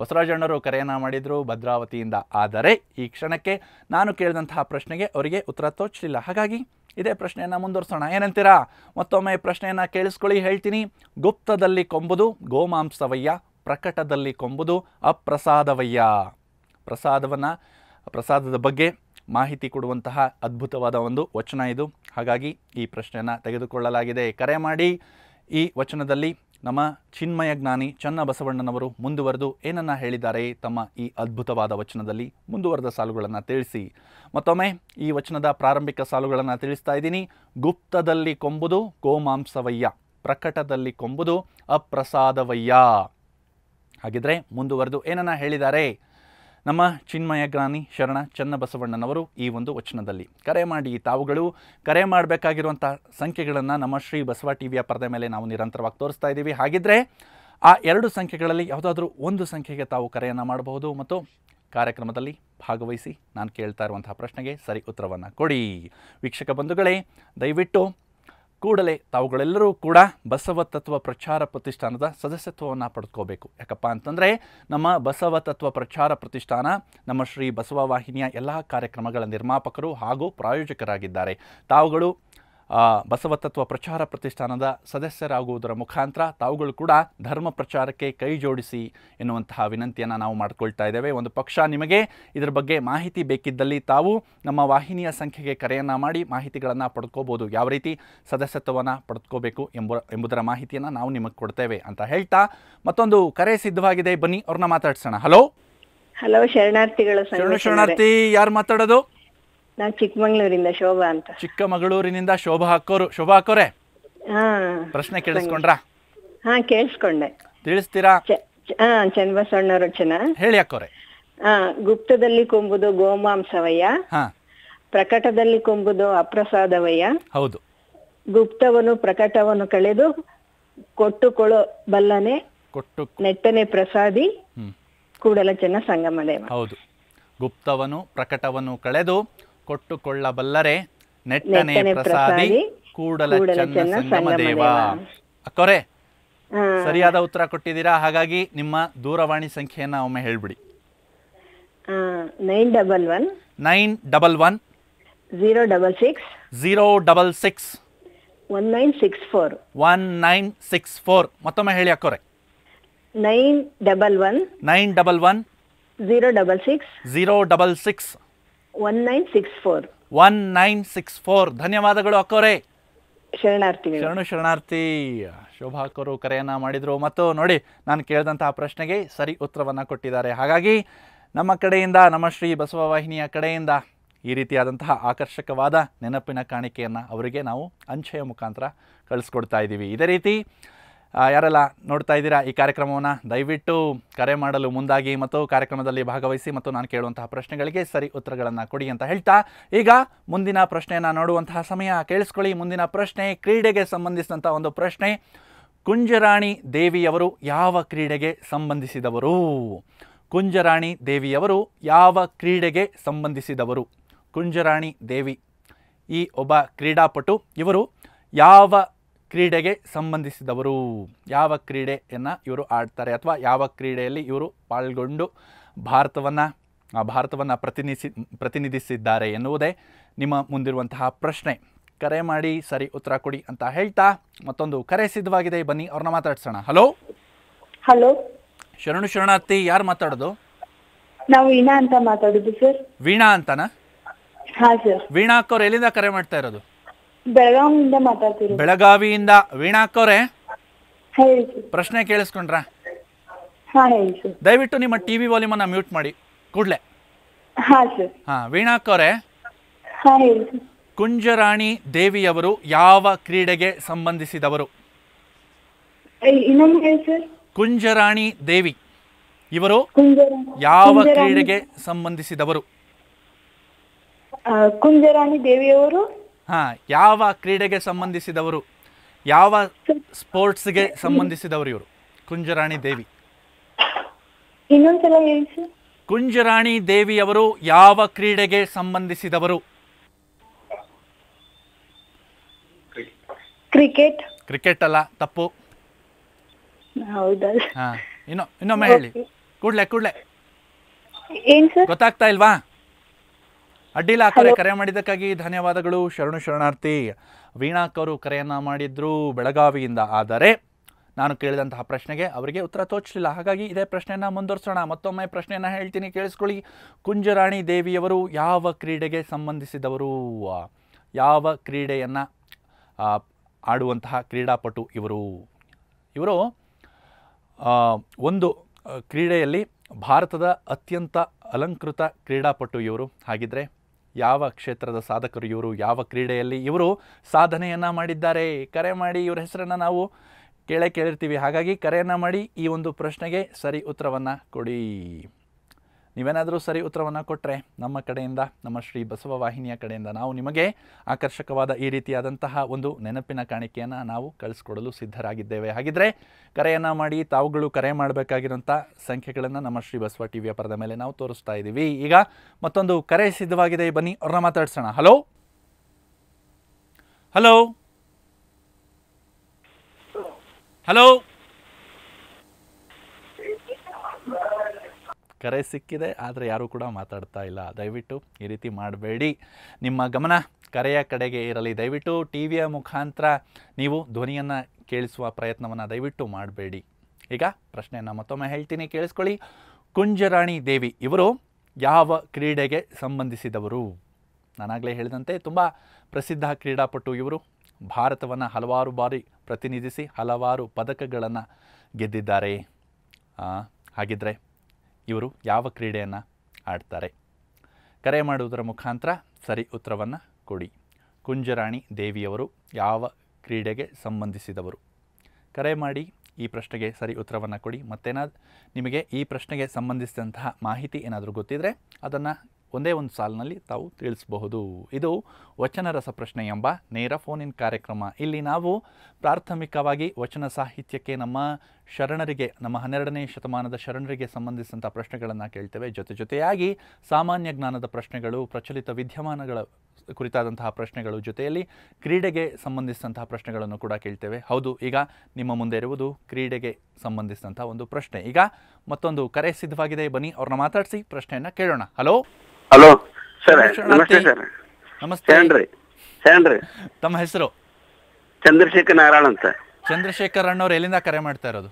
ಬಸವರಾಜ್ ಅಣ್ಣರು ಕರೆಯನ್ನ ಮಾಡಿದ್ರು ಭದ್ರಾವತಿಯಿಂದ ಆದರೆ ಈ ಕ್ಷಣಕ್ಕೆ ನಾನು ಕೇಳಿದಂತಹ ಪ್ರಶ್ನೆಗೆ ಅವರಿಗೆ ಉತ್ತರ ತೋಚಲಿಲ್ಲ ಹಾಗಾಗಿ ಇದೇ ಪ್ರಶ್ನೆಯನ್ನ ಮುಂದುವರಿಸೋಣ ಏನಂತೀರಾ ಮತ್ತೊಮ್ಮೆ ಪ್ರಶ್ನೆಯನ್ನ ಕೇಳಿಸ್ಕೊಳ್ಳಿ ಹೇಳ್ತೀನಿ ಗುಪ್ತದಲ್ಲಿ ಕೊಂಬುದು ಗೋಮಾಂಸವಯ್ಯ ಪ್ರಕಟದಲ್ಲಿ ಕೊಂಬುದು ಅಪ್ರಸಾದವಯ್ಯ ಪ್ರಸಾದವನ್ನು ಪ್ರಸಾದದ ಬಗ್ಗೆ ಮಾಹಿತಿ ಕೊಡುವಂತಹ ಅದ್ಭುತವಾದ ಒಂದು ವಚನ ಇದು ಹಾಗಾಗಿ ಈ ಪ್ರಶ್ನೆಯನ್ನು ತೆಗೆದುಕೊಳ್ಳಲಾಗಿದೆ ಕರೆ ಮಾಡಿ ಈ ವಚನದಲ್ಲಿ ನಮ್ಮ ಚಿನ್ಮಯ ಜ್ಞಾನಿ ಚನ್ನಬಸವಣ್ಣನವರು ಮುಂದುವರೆದು ಏನನ್ನ ಹೇಳಿದ್ದಾರೆ ತಮ್ಮ ಈ ಅದ್ಭುತವಾದ ವಚನದಲ್ಲಿ ಮುಂದುವರೆದ ಸಾಲುಗಳನ್ನು ತಿಳಿಸಿ ಮತ್ತೊಮ್ಮೆ ಈ ವಚನದ ಪ್ರಾರಂಭಿಕ ಸಾಲುಗಳನ್ನು ತಿಳಿಸ್ತಾ ಇದ್ದೀನಿ ಗುಪ್ತದಲ್ಲಿ ಕೊಂಬುದು ಗೋಮಾಂಸವಯ್ಯ ಪ್ರಕಟದಲ್ಲಿ ಕೊಂಬುದು ಅಪ್ರಸಾದವಯ್ಯ ಹಾಗಿದ್ರೆ ಮುಂದುವರೆದು ಏನನ್ನ ಹೇಳಿದ್ದಾರೆ ನಮ್ಮ ಚಿನ್ಮಯ ಗ್ರಾನಿ ಶರಣ ಚನ್ನಬಸವಣ್ಣನವರು ಈ ಒಂದು ವಚನದಲ್ಲಿ ಕರೆ ಮಾಡಿ ತಾವುಗಳು ಕರೆ ಮಾಡಬೇಕಾಗಿರುವಂಥ ಸಂಖ್ಯೆಗಳನ್ನು ನಮ್ಮ ಶ್ರೀ ಬಸವ ಟಿ ವಿಯ ಪರದೆ ಮೇಲೆ ನಾವು ನಿರಂತರವಾಗಿ ತೋರಿಸ್ತಾ ಇದ್ದೀವಿ ಹಾಗಿದ್ದರೆ ಆ ಎರಡು ಸಂಖ್ಯೆಗಳಲ್ಲಿ ಯಾವುದಾದ್ರೂ ಒಂದು ಸಂಖ್ಯೆಗೆ ತಾವು ಕರೆಯನ್ನು ಮಾಡಬಹುದು ಮತ್ತು ಕಾರ್ಯಕ್ರಮದಲ್ಲಿ ಭಾಗವಹಿಸಿ ನಾನು ಕೇಳ್ತಾ ಇರುವಂತಹ ಪ್ರಶ್ನೆಗೆ ಸರಿ ಉತ್ತರವನ್ನು ಕೊಡಿ ವೀಕ್ಷಕ ಬಂಧುಗಳೇ ದಯವಿಟ್ಟು ಕೂಡಲೇ ತಾವುಗಳೆಲ್ಲರೂ ಕೂಡ ಬಸವ ತತ್ವ ಪ್ರಚಾರ ಪ್ರತಿಷ್ಠಾನದ ಸದಸ್ಯತ್ವವನ್ನು ಪಡೆದುಕೋಬೇಕು ಯಾಕಪ್ಪ ಅಂತಂದರೆ ನಮ್ಮ ಬಸವ ತತ್ವ ಪ್ರಚಾರ ಪ್ರತಿಷ್ಠಾನ ನಮ್ಮ ಶ್ರೀ ಬಸವ ವಾಹಿನಿಯ ಎಲ್ಲ ಕಾರ್ಯಕ್ರಮಗಳ ನಿರ್ಮಾಪಕರು ಹಾಗೂ ಪ್ರಾಯೋಜಕರಾಗಿದ್ದಾರೆ ತಾವುಗಳು ಬಸವತತ್ವ ಪ್ರಚಾರ ಪ್ರತಿಷ್ಠಾನದ ಸದಸ್ಯರಾಗುವುದರ ಮುಖಾಂತರ ತಾವುಗಳು ಕೂಡ ಧರ್ಮ ಪ್ರಚಾರಕ್ಕೆ ಕೈ ಜೋಡಿಸಿ ಎನ್ನುವಂತಹ ವಿನಂತಿಯನ್ನು ನಾವು ಮಾಡಿಕೊಳ್ತಾ ಇದ್ದೇವೆ ಒಂದು ಪಕ್ಷ ನಿಮಗೆ ಇದರ ಬಗ್ಗೆ ಮಾಹಿತಿ ಬೇಕಿದ್ದಲ್ಲಿ ತಾವು ನಮ್ಮ ವಾಹಿನಿಯ ಸಂಖ್ಯೆಗೆ ಕರೆಯನ್ನು ಮಾಡಿ ಮಾಹಿತಿಗಳನ್ನು ಪಡ್ಕೋಬೋದು ಯಾವ ರೀತಿ ಸದಸ್ಯತ್ವವನ್ನು ಪಡ್ಕೋಬೇಕು ಎಂಬ ಎಂಬುದರ ಮಾಹಿತಿಯನ್ನು ನಾವು ನಿಮಗೆ ಕೊಡ್ತೇವೆ ಅಂತ ಹೇಳ್ತಾ ಮತ್ತೊಂದು ಕರೆ ಸಿದ್ಧವಾಗಿದೆ ಬನ್ನಿ ಅವ್ರನ್ನ ಮಾತಾಡ್ಸೋಣ ಹಲೋ ಹಲೋ ಶರಣಾರ್ಥಿಗಳು ಶರಣಾರ್ಥಿ ಯಾರು ಮಾತಾಡೋದು ನಾನು ಚಿಕ್ಕಮಂಗ್ಳೂರಿಂದ ಶೋಭಾ ಅಂತ ಚಿಕ್ಕಮಗಳೂರಿನಿಂದ ಶೋಭಾ ಹಾಕೋರು ಶೋಭಾ ಹಾಕೋರೆ ಪ್ರಶ್ನೆ ಕೇಳಿಸ್ಕೊಂಡ್ರಾ ಹಾ ಕೇಳಿಸ್ಕೊಂಡೆ ತಿಳಿಸ್ತೀರಾ ಹಾ ಚನ್ನಬಸವಣ್ಣ ರಚನಾ ಹೇಳಿ ಹಾಕೋರೆ ಹಾ ಗುಪ್ತದಲ್ಲಿ ಕೊಂಬುದು ಗೋಮಾಂಸವಯ್ಯ ಪ್ರಕಟದಲ್ಲಿ ಕೊಂಬುದು ಅಪ್ರಸಾದವಯ್ಯ ಹೌದು ಗುಪ್ತವನು ಪ್ರಕಟವನ್ನು ಕಳೆದು ಕೊಟ್ಟುಕೊಳ್ಳೋ ಬಲ್ಲನೆ ಕೊಟ್ಟು ನೆಟ್ಟನೆ ಪ್ರಸಾದಿ ಕೂಡಲ ಚೆನ್ನ ಸಂಗಮದೇವ ಹೌದು ಗುಪ್ತವನು ಪ್ರಕಟವನ್ನು ಕಳೆದು ಕೊಟ್ಟುಕೊಳ್ಳಬಲ್ಲರೆ ನೆಟ್ಟನೆ ಪ್ರಸಾದಿ ಕೂಡಲ ಸಂಗಮ ದೇವ ಅಕ್ಕೋರೆ ಸರಿಯಾದ ಉತ್ತರ ಕೊಟ್ಟಿದ್ದೀರಾ ಹಾಗಾಗಿ ನಿಮ್ಮ ದೂರವಾಣಿ ಸಂಖ್ಯೆಯನ್ನ ಒಮ್ಮೆ ಹೇಳ್ಬಿಡಿ nine double one nine double one double six zero double six one nine six four one nine six four ಮತ್ತೊಮ್ಮೆ ಹೇಳಿ ಅಕ್ಕೋರೆ nine double one nine double one zero double six zero double six one six four ಧನ್ಯವಾದಗಳು ಅಕ್ಕೋರೆ ಶರಣು ಶರಣಾರ್ಥಿ ಶೋಭಾ ಅಕ್ಕೋರು ಕರೆಯನ್ನ ಮಾಡಿದ್ರು ಮತ್ತು ನೋಡಿ ನಾನು ಕೇಳಿದಂತಹ ಪ್ರಶ್ನೆಗೆ ಸರಿ ಉತ್ತರವನ್ನ ಕೊಟ್ಟಿದ್ದಾರೆ ಹಾಗಾಗಿ ನಮ್ಮ ಕಡೆಯಿಂದ ನಮ್ಮ ಶ್ರೀ ಬಸವ ವಾಹಿನಿಯ ಕಡೆಯಿಂದ ಈ ರೀತಿಯಾದಂತಹ ಆಕರ್ಷಕವಾದ ನೆನಪಿನ ಕಾಣಿಕೆಯನ್ನು ಅವರಿಗೆ ನಾವು ಅಂಚೆಯ ಮುಖಾಂತರ ಕಳಿಸ್ಕೊಡ್ತಾ ಇದ್ದೀವಿ ಇದೇ ರೀತಿ ಯಾರೆಲ್ಲ ನೋಡ್ತಾ ಇದ್ದೀರಾ ಈ ಕಾರ್ಯಕ್ರಮವನ್ನು ದಯವಿಟ್ಟು ಕರೆ ಮಾಡಲು ಮುಂದಾಗಿ ಮತ್ತು ಕಾರ್ಯಕ್ರಮದಲ್ಲಿ ಭಾಗವಹಿಸಿ ಮತ್ತು ನಾನು ಕೇಳುವಂತಹ ಪ್ರಶ್ನೆಗಳಿಗೆ ಸರಿ ಉತ್ತರಗಳನ್ನು ಕೊಡಿ ಅಂತ ಹೇಳ್ತಾ ಈಗ ಮುಂದಿನ ಪ್ರಶ್ನೆಯನ್ನು ನೋಡುವಂತಹ ಸಮಯ ಕೇಳಿಸ್ಕೊಳ್ಳಿ ಮುಂದಿನ ಪ್ರಶ್ನೆ ಕ್ರೀಡೆಗೆ ಸಂಬಂಧಿಸಿದಂಥ ಒಂದು ಪ್ರಶ್ನೆ ಕುಂಜರಾಣಿ ದೇವಿಯವರು ಯಾವ ಕ್ರೀಡೆಗೆ ಸಂಬಂಧಿಸಿದವರು ಕುಂಜರಾಣಿ ದೇವಿಯವರು ಯಾವ ಕ್ರೀಡೆಗೆ ಸಂಬಂಧಿಸಿದವರು ಕುಂಜರಾಣಿ ದೇವಿ ಈ ಒಬ್ಬ ಕ್ರೀಡಾಪಟು ಇವರು ಯಾವ ಕ್ರೀಡೆಗೆ ಸಂಬಂಧಿಸಿದವರು ಯಾವ ಕ್ರೀಡೆಯನ್ನು ಇವರು ಆಡ್ತಾರೆ ಅಥವಾ ಯಾವ ಕ್ರೀಡೆಯಲ್ಲಿ ಇವರು ಪಾಲ್ಗೊಂಡು ಭಾರತವನ್ನು ಭಾರತವನ್ನು ಪ್ರತಿನಿಧಿಸಿ ಪ್ರತಿನಿಧಿಸಿದ್ದಾರೆ ಎನ್ನುವುದೇ ನಿಮ್ಮ ಮುಂದಿರುವಂತಹ ಪ್ರಶ್ನೆ ಕರೆ ಮಾಡಿ ಸರಿ ಉತ್ತರ ಕೊಡಿ ಅಂತ ಹೇಳ್ತಾ ಮತ್ತೊಂದು ಕರೆ ಸಿದ್ಧವಾಗಿದೆ ಬನ್ನಿ ಅವ್ರನ್ನ ಮಾತಾಡ್ಸೋಣ ಹಲೋ ಹಲೋ ಶರಣು ಶರಣಾರ್ಥಿ ಯಾರು ಮಾತಾಡೋದು ನಾವು ವೀಣಾ ಅಂತ ಮಾತಾಡೋದು ಸರ್ ವೀಣಾ ಅಂತನಾ ವೀಣಾ ಅಕ್ಕವ್ರು ಎಲ್ಲಿಂದ ಕರೆ ಮಾಡ್ತಾ ಇರೋದು ಬೆಳಗಾವಿಯಿಂದ ಬೆಳಗಾವಿಯಿಂದ ವೀಣಾ ಅಕ್ಕವ್ರೆ ಪ್ರಶ್ನೆ ಕೇಳಿಸ್ಕೊಂಡ್ರ ದಯವಿಟ್ಟು ನಿಮ್ಮ ಟಿವಿ ವಾಲ್ಯೂಮ್ ಅನ್ನ ಮ್ಯೂಟ್ ಮಾಡಿ ಕೂಡ್ಲೆ ಹಾ ವೀಣಾ ಅಕ್ಕವ್ರೆ ಕುಂಜರಾಣಿ ದೇವಿಯವರು ಯಾವ ಕ್ರೀಡೆಗೆ ಸಂಬಂಧಿಸಿದವರು ಹೇಳಿ ಕುಂಜರಾಣಿ ದೇವಿ ಇವರು ಯಾವ ಕ್ರೀಡೆಗೆ ಸಂಬಂಧಿಸಿದವರು ಕುಂಜರಾಣಿ ದೇವಿಯವರು ಹಾ ಯಾವ ಕ್ರೀಡೆಗೆ ಸಂಬಂಧಿಸಿದವರು ಯಾವ ಸ್ಪೋರ್ಟ್ಸ್ಗೆ ಸಂಬಂಧಿಸಿದವರು ಇವರು ಕುಂಜರಾಣಿ ದೇವಿ ಕುಂಜರಾಣಿ ದೇವಿ ಅವರು ಕುಂಜರಾಣಿ ಯಾವ ಕ್ರೀಡೆಗೆ ಸಂಬಂಧಿಸಿದವರು ಕ್ರಿಕೆಟ್ ಕ್ರಿಕೆಟ್ ಅಲ್ಲ ತಪ್ಪು ಹೌದಾ ಹಾ ಇನ್ನೊಮ್ಮೆ ಹೇಳಿ ಕೂಡ್ಲೆ ಕೂಡ್ಲೆ ಗೊತ್ತಾಗ್ತಾ ಇಲ್ವಾ ಅಡ್ಡಿಲ್ಲ ಹಾಕೋರೆ ಕರೆ ಮಾಡಿದ್ದಕ್ಕಾಗಿ ಧನ್ಯವಾದಗಳು ಶರಣು ಶರಣಾರ್ಥಿ ವೀಣಾಕವರು ಕರೆಯನ್ನು ಮಾಡಿದ್ರು ಬೆಳಗಾವಿಯಿಂದ ಆದರೆ ನಾನು ಕೇಳಿದಂತಹ ಪ್ರಶ್ನೆಗೆ ಅವರಿಗೆ ಉತ್ತರ ತೋಚಲಿಲ್ಲ ಹಾಗಾಗಿ ಇದೇ ಪ್ರಶ್ನೆಯನ್ನು ಮುಂದುವರಿಸೋಣ ಮತ್ತೊಮ್ಮೆ ಪ್ರಶ್ನೆಯನ್ನು ಹೇಳ್ತೀನಿ ಕೇಳಿಸ್ಕೊಳ್ಳಿ ಕುಂಜರಾಣಿ ದೇವಿಯವರು ಯಾವ ಕ್ರೀಡೆಗೆ ಸಂಬಂಧಿಸಿದವರು ಯಾವ ಕ್ರೀಡೆಯನ್ನು ಆಡುವಂತಹ ಕ್ರೀಡಾಪಟು ಇವರು ಇವರು ಒಂದು ಕ್ರೀಡೆಯಲ್ಲಿ ಭಾರತದ ಅತ್ಯಂತ ಅಲಂಕೃತ ಕ್ರೀಡಾಪಟು ಇವರು ಹಾಗಿದ್ರೆ ಯಾವ ಕ್ಷೇತ್ರದ ಸಾಧಕರು ಇವರು ಯಾವ ಕ್ರೀಡೆಯಲ್ಲಿ ಇವರು ಸಾಧನೆಯನ್ನು ಮಾಡಿದ್ದಾರೆ ಕರೆ ಮಾಡಿ ಇವರ ಹೆಸರನ್ನು ನಾವು ಕೇಳೇ ಕೇಳಿರ್ತೀವಿ ಹಾಗಾಗಿ ಕರೆಯನ್ನು ಮಾಡಿ ಈ ಒಂದು ಪ್ರಶ್ನೆಗೆ ಸರಿ ಉತ್ತರವನ್ನು ಕೊಡಿ ನೀವೇನಾದರೂ ಸರಿ ಉತ್ತರವನ್ನು ಕೊಟ್ಟರೆ ನಮ್ಮ ಕಡೆಯಿಂದ ನಮ್ಮ ಶ್ರೀ ಬಸವ ವಾಹಿನಿಯ ಕಡೆಯಿಂದ ನಾವು ನಿಮಗೆ ಆಕರ್ಷಕವಾದ ಈ ರೀತಿಯಾದಂತಹ ಒಂದು ನೆನಪಿನ ಕಾಣಿಕೆಯನ್ನು ನಾವು ಕಳಿಸ್ಕೊಡಲು ಸಿದ್ಧರಾಗಿದ್ದೇವೆ ಹಾಗಿದ್ದರೆ ಕರೆಯನ್ನು ಮಾಡಿ ತಾವುಗಳು ಕರೆ ಮಾಡಬೇಕಾಗಿರುವಂಥ ಸಂಖ್ಯೆಗಳನ್ನು ನಮ್ಮ ಶ್ರೀ ಬಸವ ಟಿ ವಿ ಪರದ ಮೇಲೆ ನಾವು ತೋರಿಸ್ತಾ ಇದ್ದೀವಿ ಈಗ ಮತ್ತೊಂದು ಕರೆ ಸಿದ್ಧವಾಗಿದೆ ಬನ್ನಿ ಅವ್ರನ್ನ ಮಾತಾಡ್ಸೋಣ ಹಲೋ ಹಲೋ ಹಲೋ ಕರೆ ಸಿಕ್ಕಿದೆ ಆದರೆ ಯಾರೂ ಕೂಡ ಮಾತಾಡ್ತಾ ಇಲ್ಲ ದಯವಿಟ್ಟು ಈ ರೀತಿ ಮಾಡಬೇಡಿ ನಿಮ್ಮ ಗಮನ ಕರೆಯ ಕಡೆಗೆ ಇರಲಿ ದಯವಿಟ್ಟು ಟಿ ವಿಯ ಮುಖಾಂತರ ನೀವು ಧ್ವನಿಯನ್ನು ಕೇಳಿಸುವ ಪ್ರಯತ್ನವನ್ನು ದಯವಿಟ್ಟು ಮಾಡಬೇಡಿ ಈಗ ಪ್ರಶ್ನೆಯನ್ನು ಮತ್ತೊಮ್ಮೆ ಹೇಳ್ತೀನಿ ಕೇಳಿಸ್ಕೊಳ್ಳಿ ಕುಂಜರಾಣಿ ದೇವಿ ಇವರು ಯಾವ ಕ್ರೀಡೆಗೆ ಸಂಬಂಧಿಸಿದವರು ನಾನಾಗಲೇ ಹೇಳಿದಂತೆ ತುಂಬ ಪ್ರಸಿದ್ಧ ಕ್ರೀಡಾಪಟು ಇವರು ಭಾರತವನ್ನು ಹಲವಾರು ಬಾರಿ ಪ್ರತಿನಿಧಿಸಿ ಹಲವಾರು ಪದಕಗಳನ್ನು ಗೆದ್ದಿದ್ದಾರೆ ಹಾಗಿದ್ರೆ ಇವರು ಯಾವ ಕ್ರೀಡೆಯನ್ನು ಆಡ್ತಾರೆ ಕರೆ ಮಾಡುವುದರ ಮುಖಾಂತರ ಸರಿ ಉತ್ತರವನ್ನು ಕೊಡಿ ಕುಂಜರಾಣಿ ದೇವಿಯವರು ಯಾವ ಕ್ರೀಡೆಗೆ ಸಂಬಂಧಿಸಿದವರು ಕರೆ ಮಾಡಿ ಈ ಪ್ರಶ್ನೆಗೆ ಸರಿ ಉತ್ತರವನ್ನು ಕೊಡಿ ಮತ್ತೇನಾದ್ರು ನಿಮಗೆ ಈ ಪ್ರಶ್ನೆಗೆ ಸಂಬಂಧಿಸಿದಂತಹ ಮಾಹಿತಿ ಏನಾದರೂ ಗೊತ್ತಿದ್ದರೆ ಅದನ್ನು ಒಂದೇ ಒಂದು ಸಾಲಿನಲ್ಲಿ ತಾವು ತಿಳಿಸಬಹುದು ಇದು ವಚನ ಪ್ರಶ್ನೆ ಎಂಬ ನೇರ ಫೋನ್ ಇನ್ ಕಾರ್ಯಕ್ರಮ ಇಲ್ಲಿ ನಾವು ಪ್ರಾಥಮಿಕವಾಗಿ ವಚನ ಸಾಹಿತ್ಯಕ್ಕೆ ನಮ್ಮ ಶರಣರಿಗೆ ನಮ್ಮ ಹನ್ನೆರಡನೇ ಶತಮಾನದ ಶರಣರಿಗೆ ಸಂಬಂಧಿಸಿದಂಥ ಪ್ರಶ್ನೆಗಳನ್ನು ಕೇಳ್ತೇವೆ ಜೊತೆ ಜೊತೆಯಾಗಿ ಸಾಮಾನ್ಯ ಜ್ಞಾನದ ಪ್ರಶ್ನೆಗಳು ಪ್ರಚಲಿತ ವಿದ್ಯಮಾನಗಳ ಕುರಿತಾದಂತಹ ಪ್ರಶ್ನೆಗಳು ಜೊತೆಯಲ್ಲಿ ಕ್ರೀಡೆಗೆ ಸಂಬಂಧಿಸಿದಂತಹ ಪ್ರಶ್ನೆಗಳನ್ನು ಕೂಡ ಕೇಳ್ತೇವೆ ಹೌದು ಈಗ ನಿಮ್ಮ ಮುಂದೆ ಇರುವುದು ಕ್ರೀಡೆಗೆ ಸಂಬಂಧಿಸಿದಂತಹ ಒಂದು ಪ್ರಶ್ನೆ ಈಗ ಮತ್ತೊಂದು ಕರೆ ಸಿದ್ಧವಾಗಿದೆ ಬನ್ನಿ ಅವ್ರನ್ನ ಮಾತಾಡಿಸಿ ಪ್ರಶ್ನೆಯನ್ನು ಕೇಳೋಣ ಹಲೋ ಹಲೋ ಸರ್ ನಮಸ್ತೆ ಸರ್ ನಮಸ್ತೆ ಏನ್ರಿ ಏನ್ರಿ ತಮ್ಮ ಹೆಸರು ಚಂದ್ರಶೇಖರ್ ನಾರಾಯಣ್ ಅಂತ ಚಂದ್ರಶೇಖರ್ ಅಣ್ಣವ್ರು ಎಲ್ಲಿಂದ ಕರೆ ಮಾಡ್ತಾ ಇರೋದು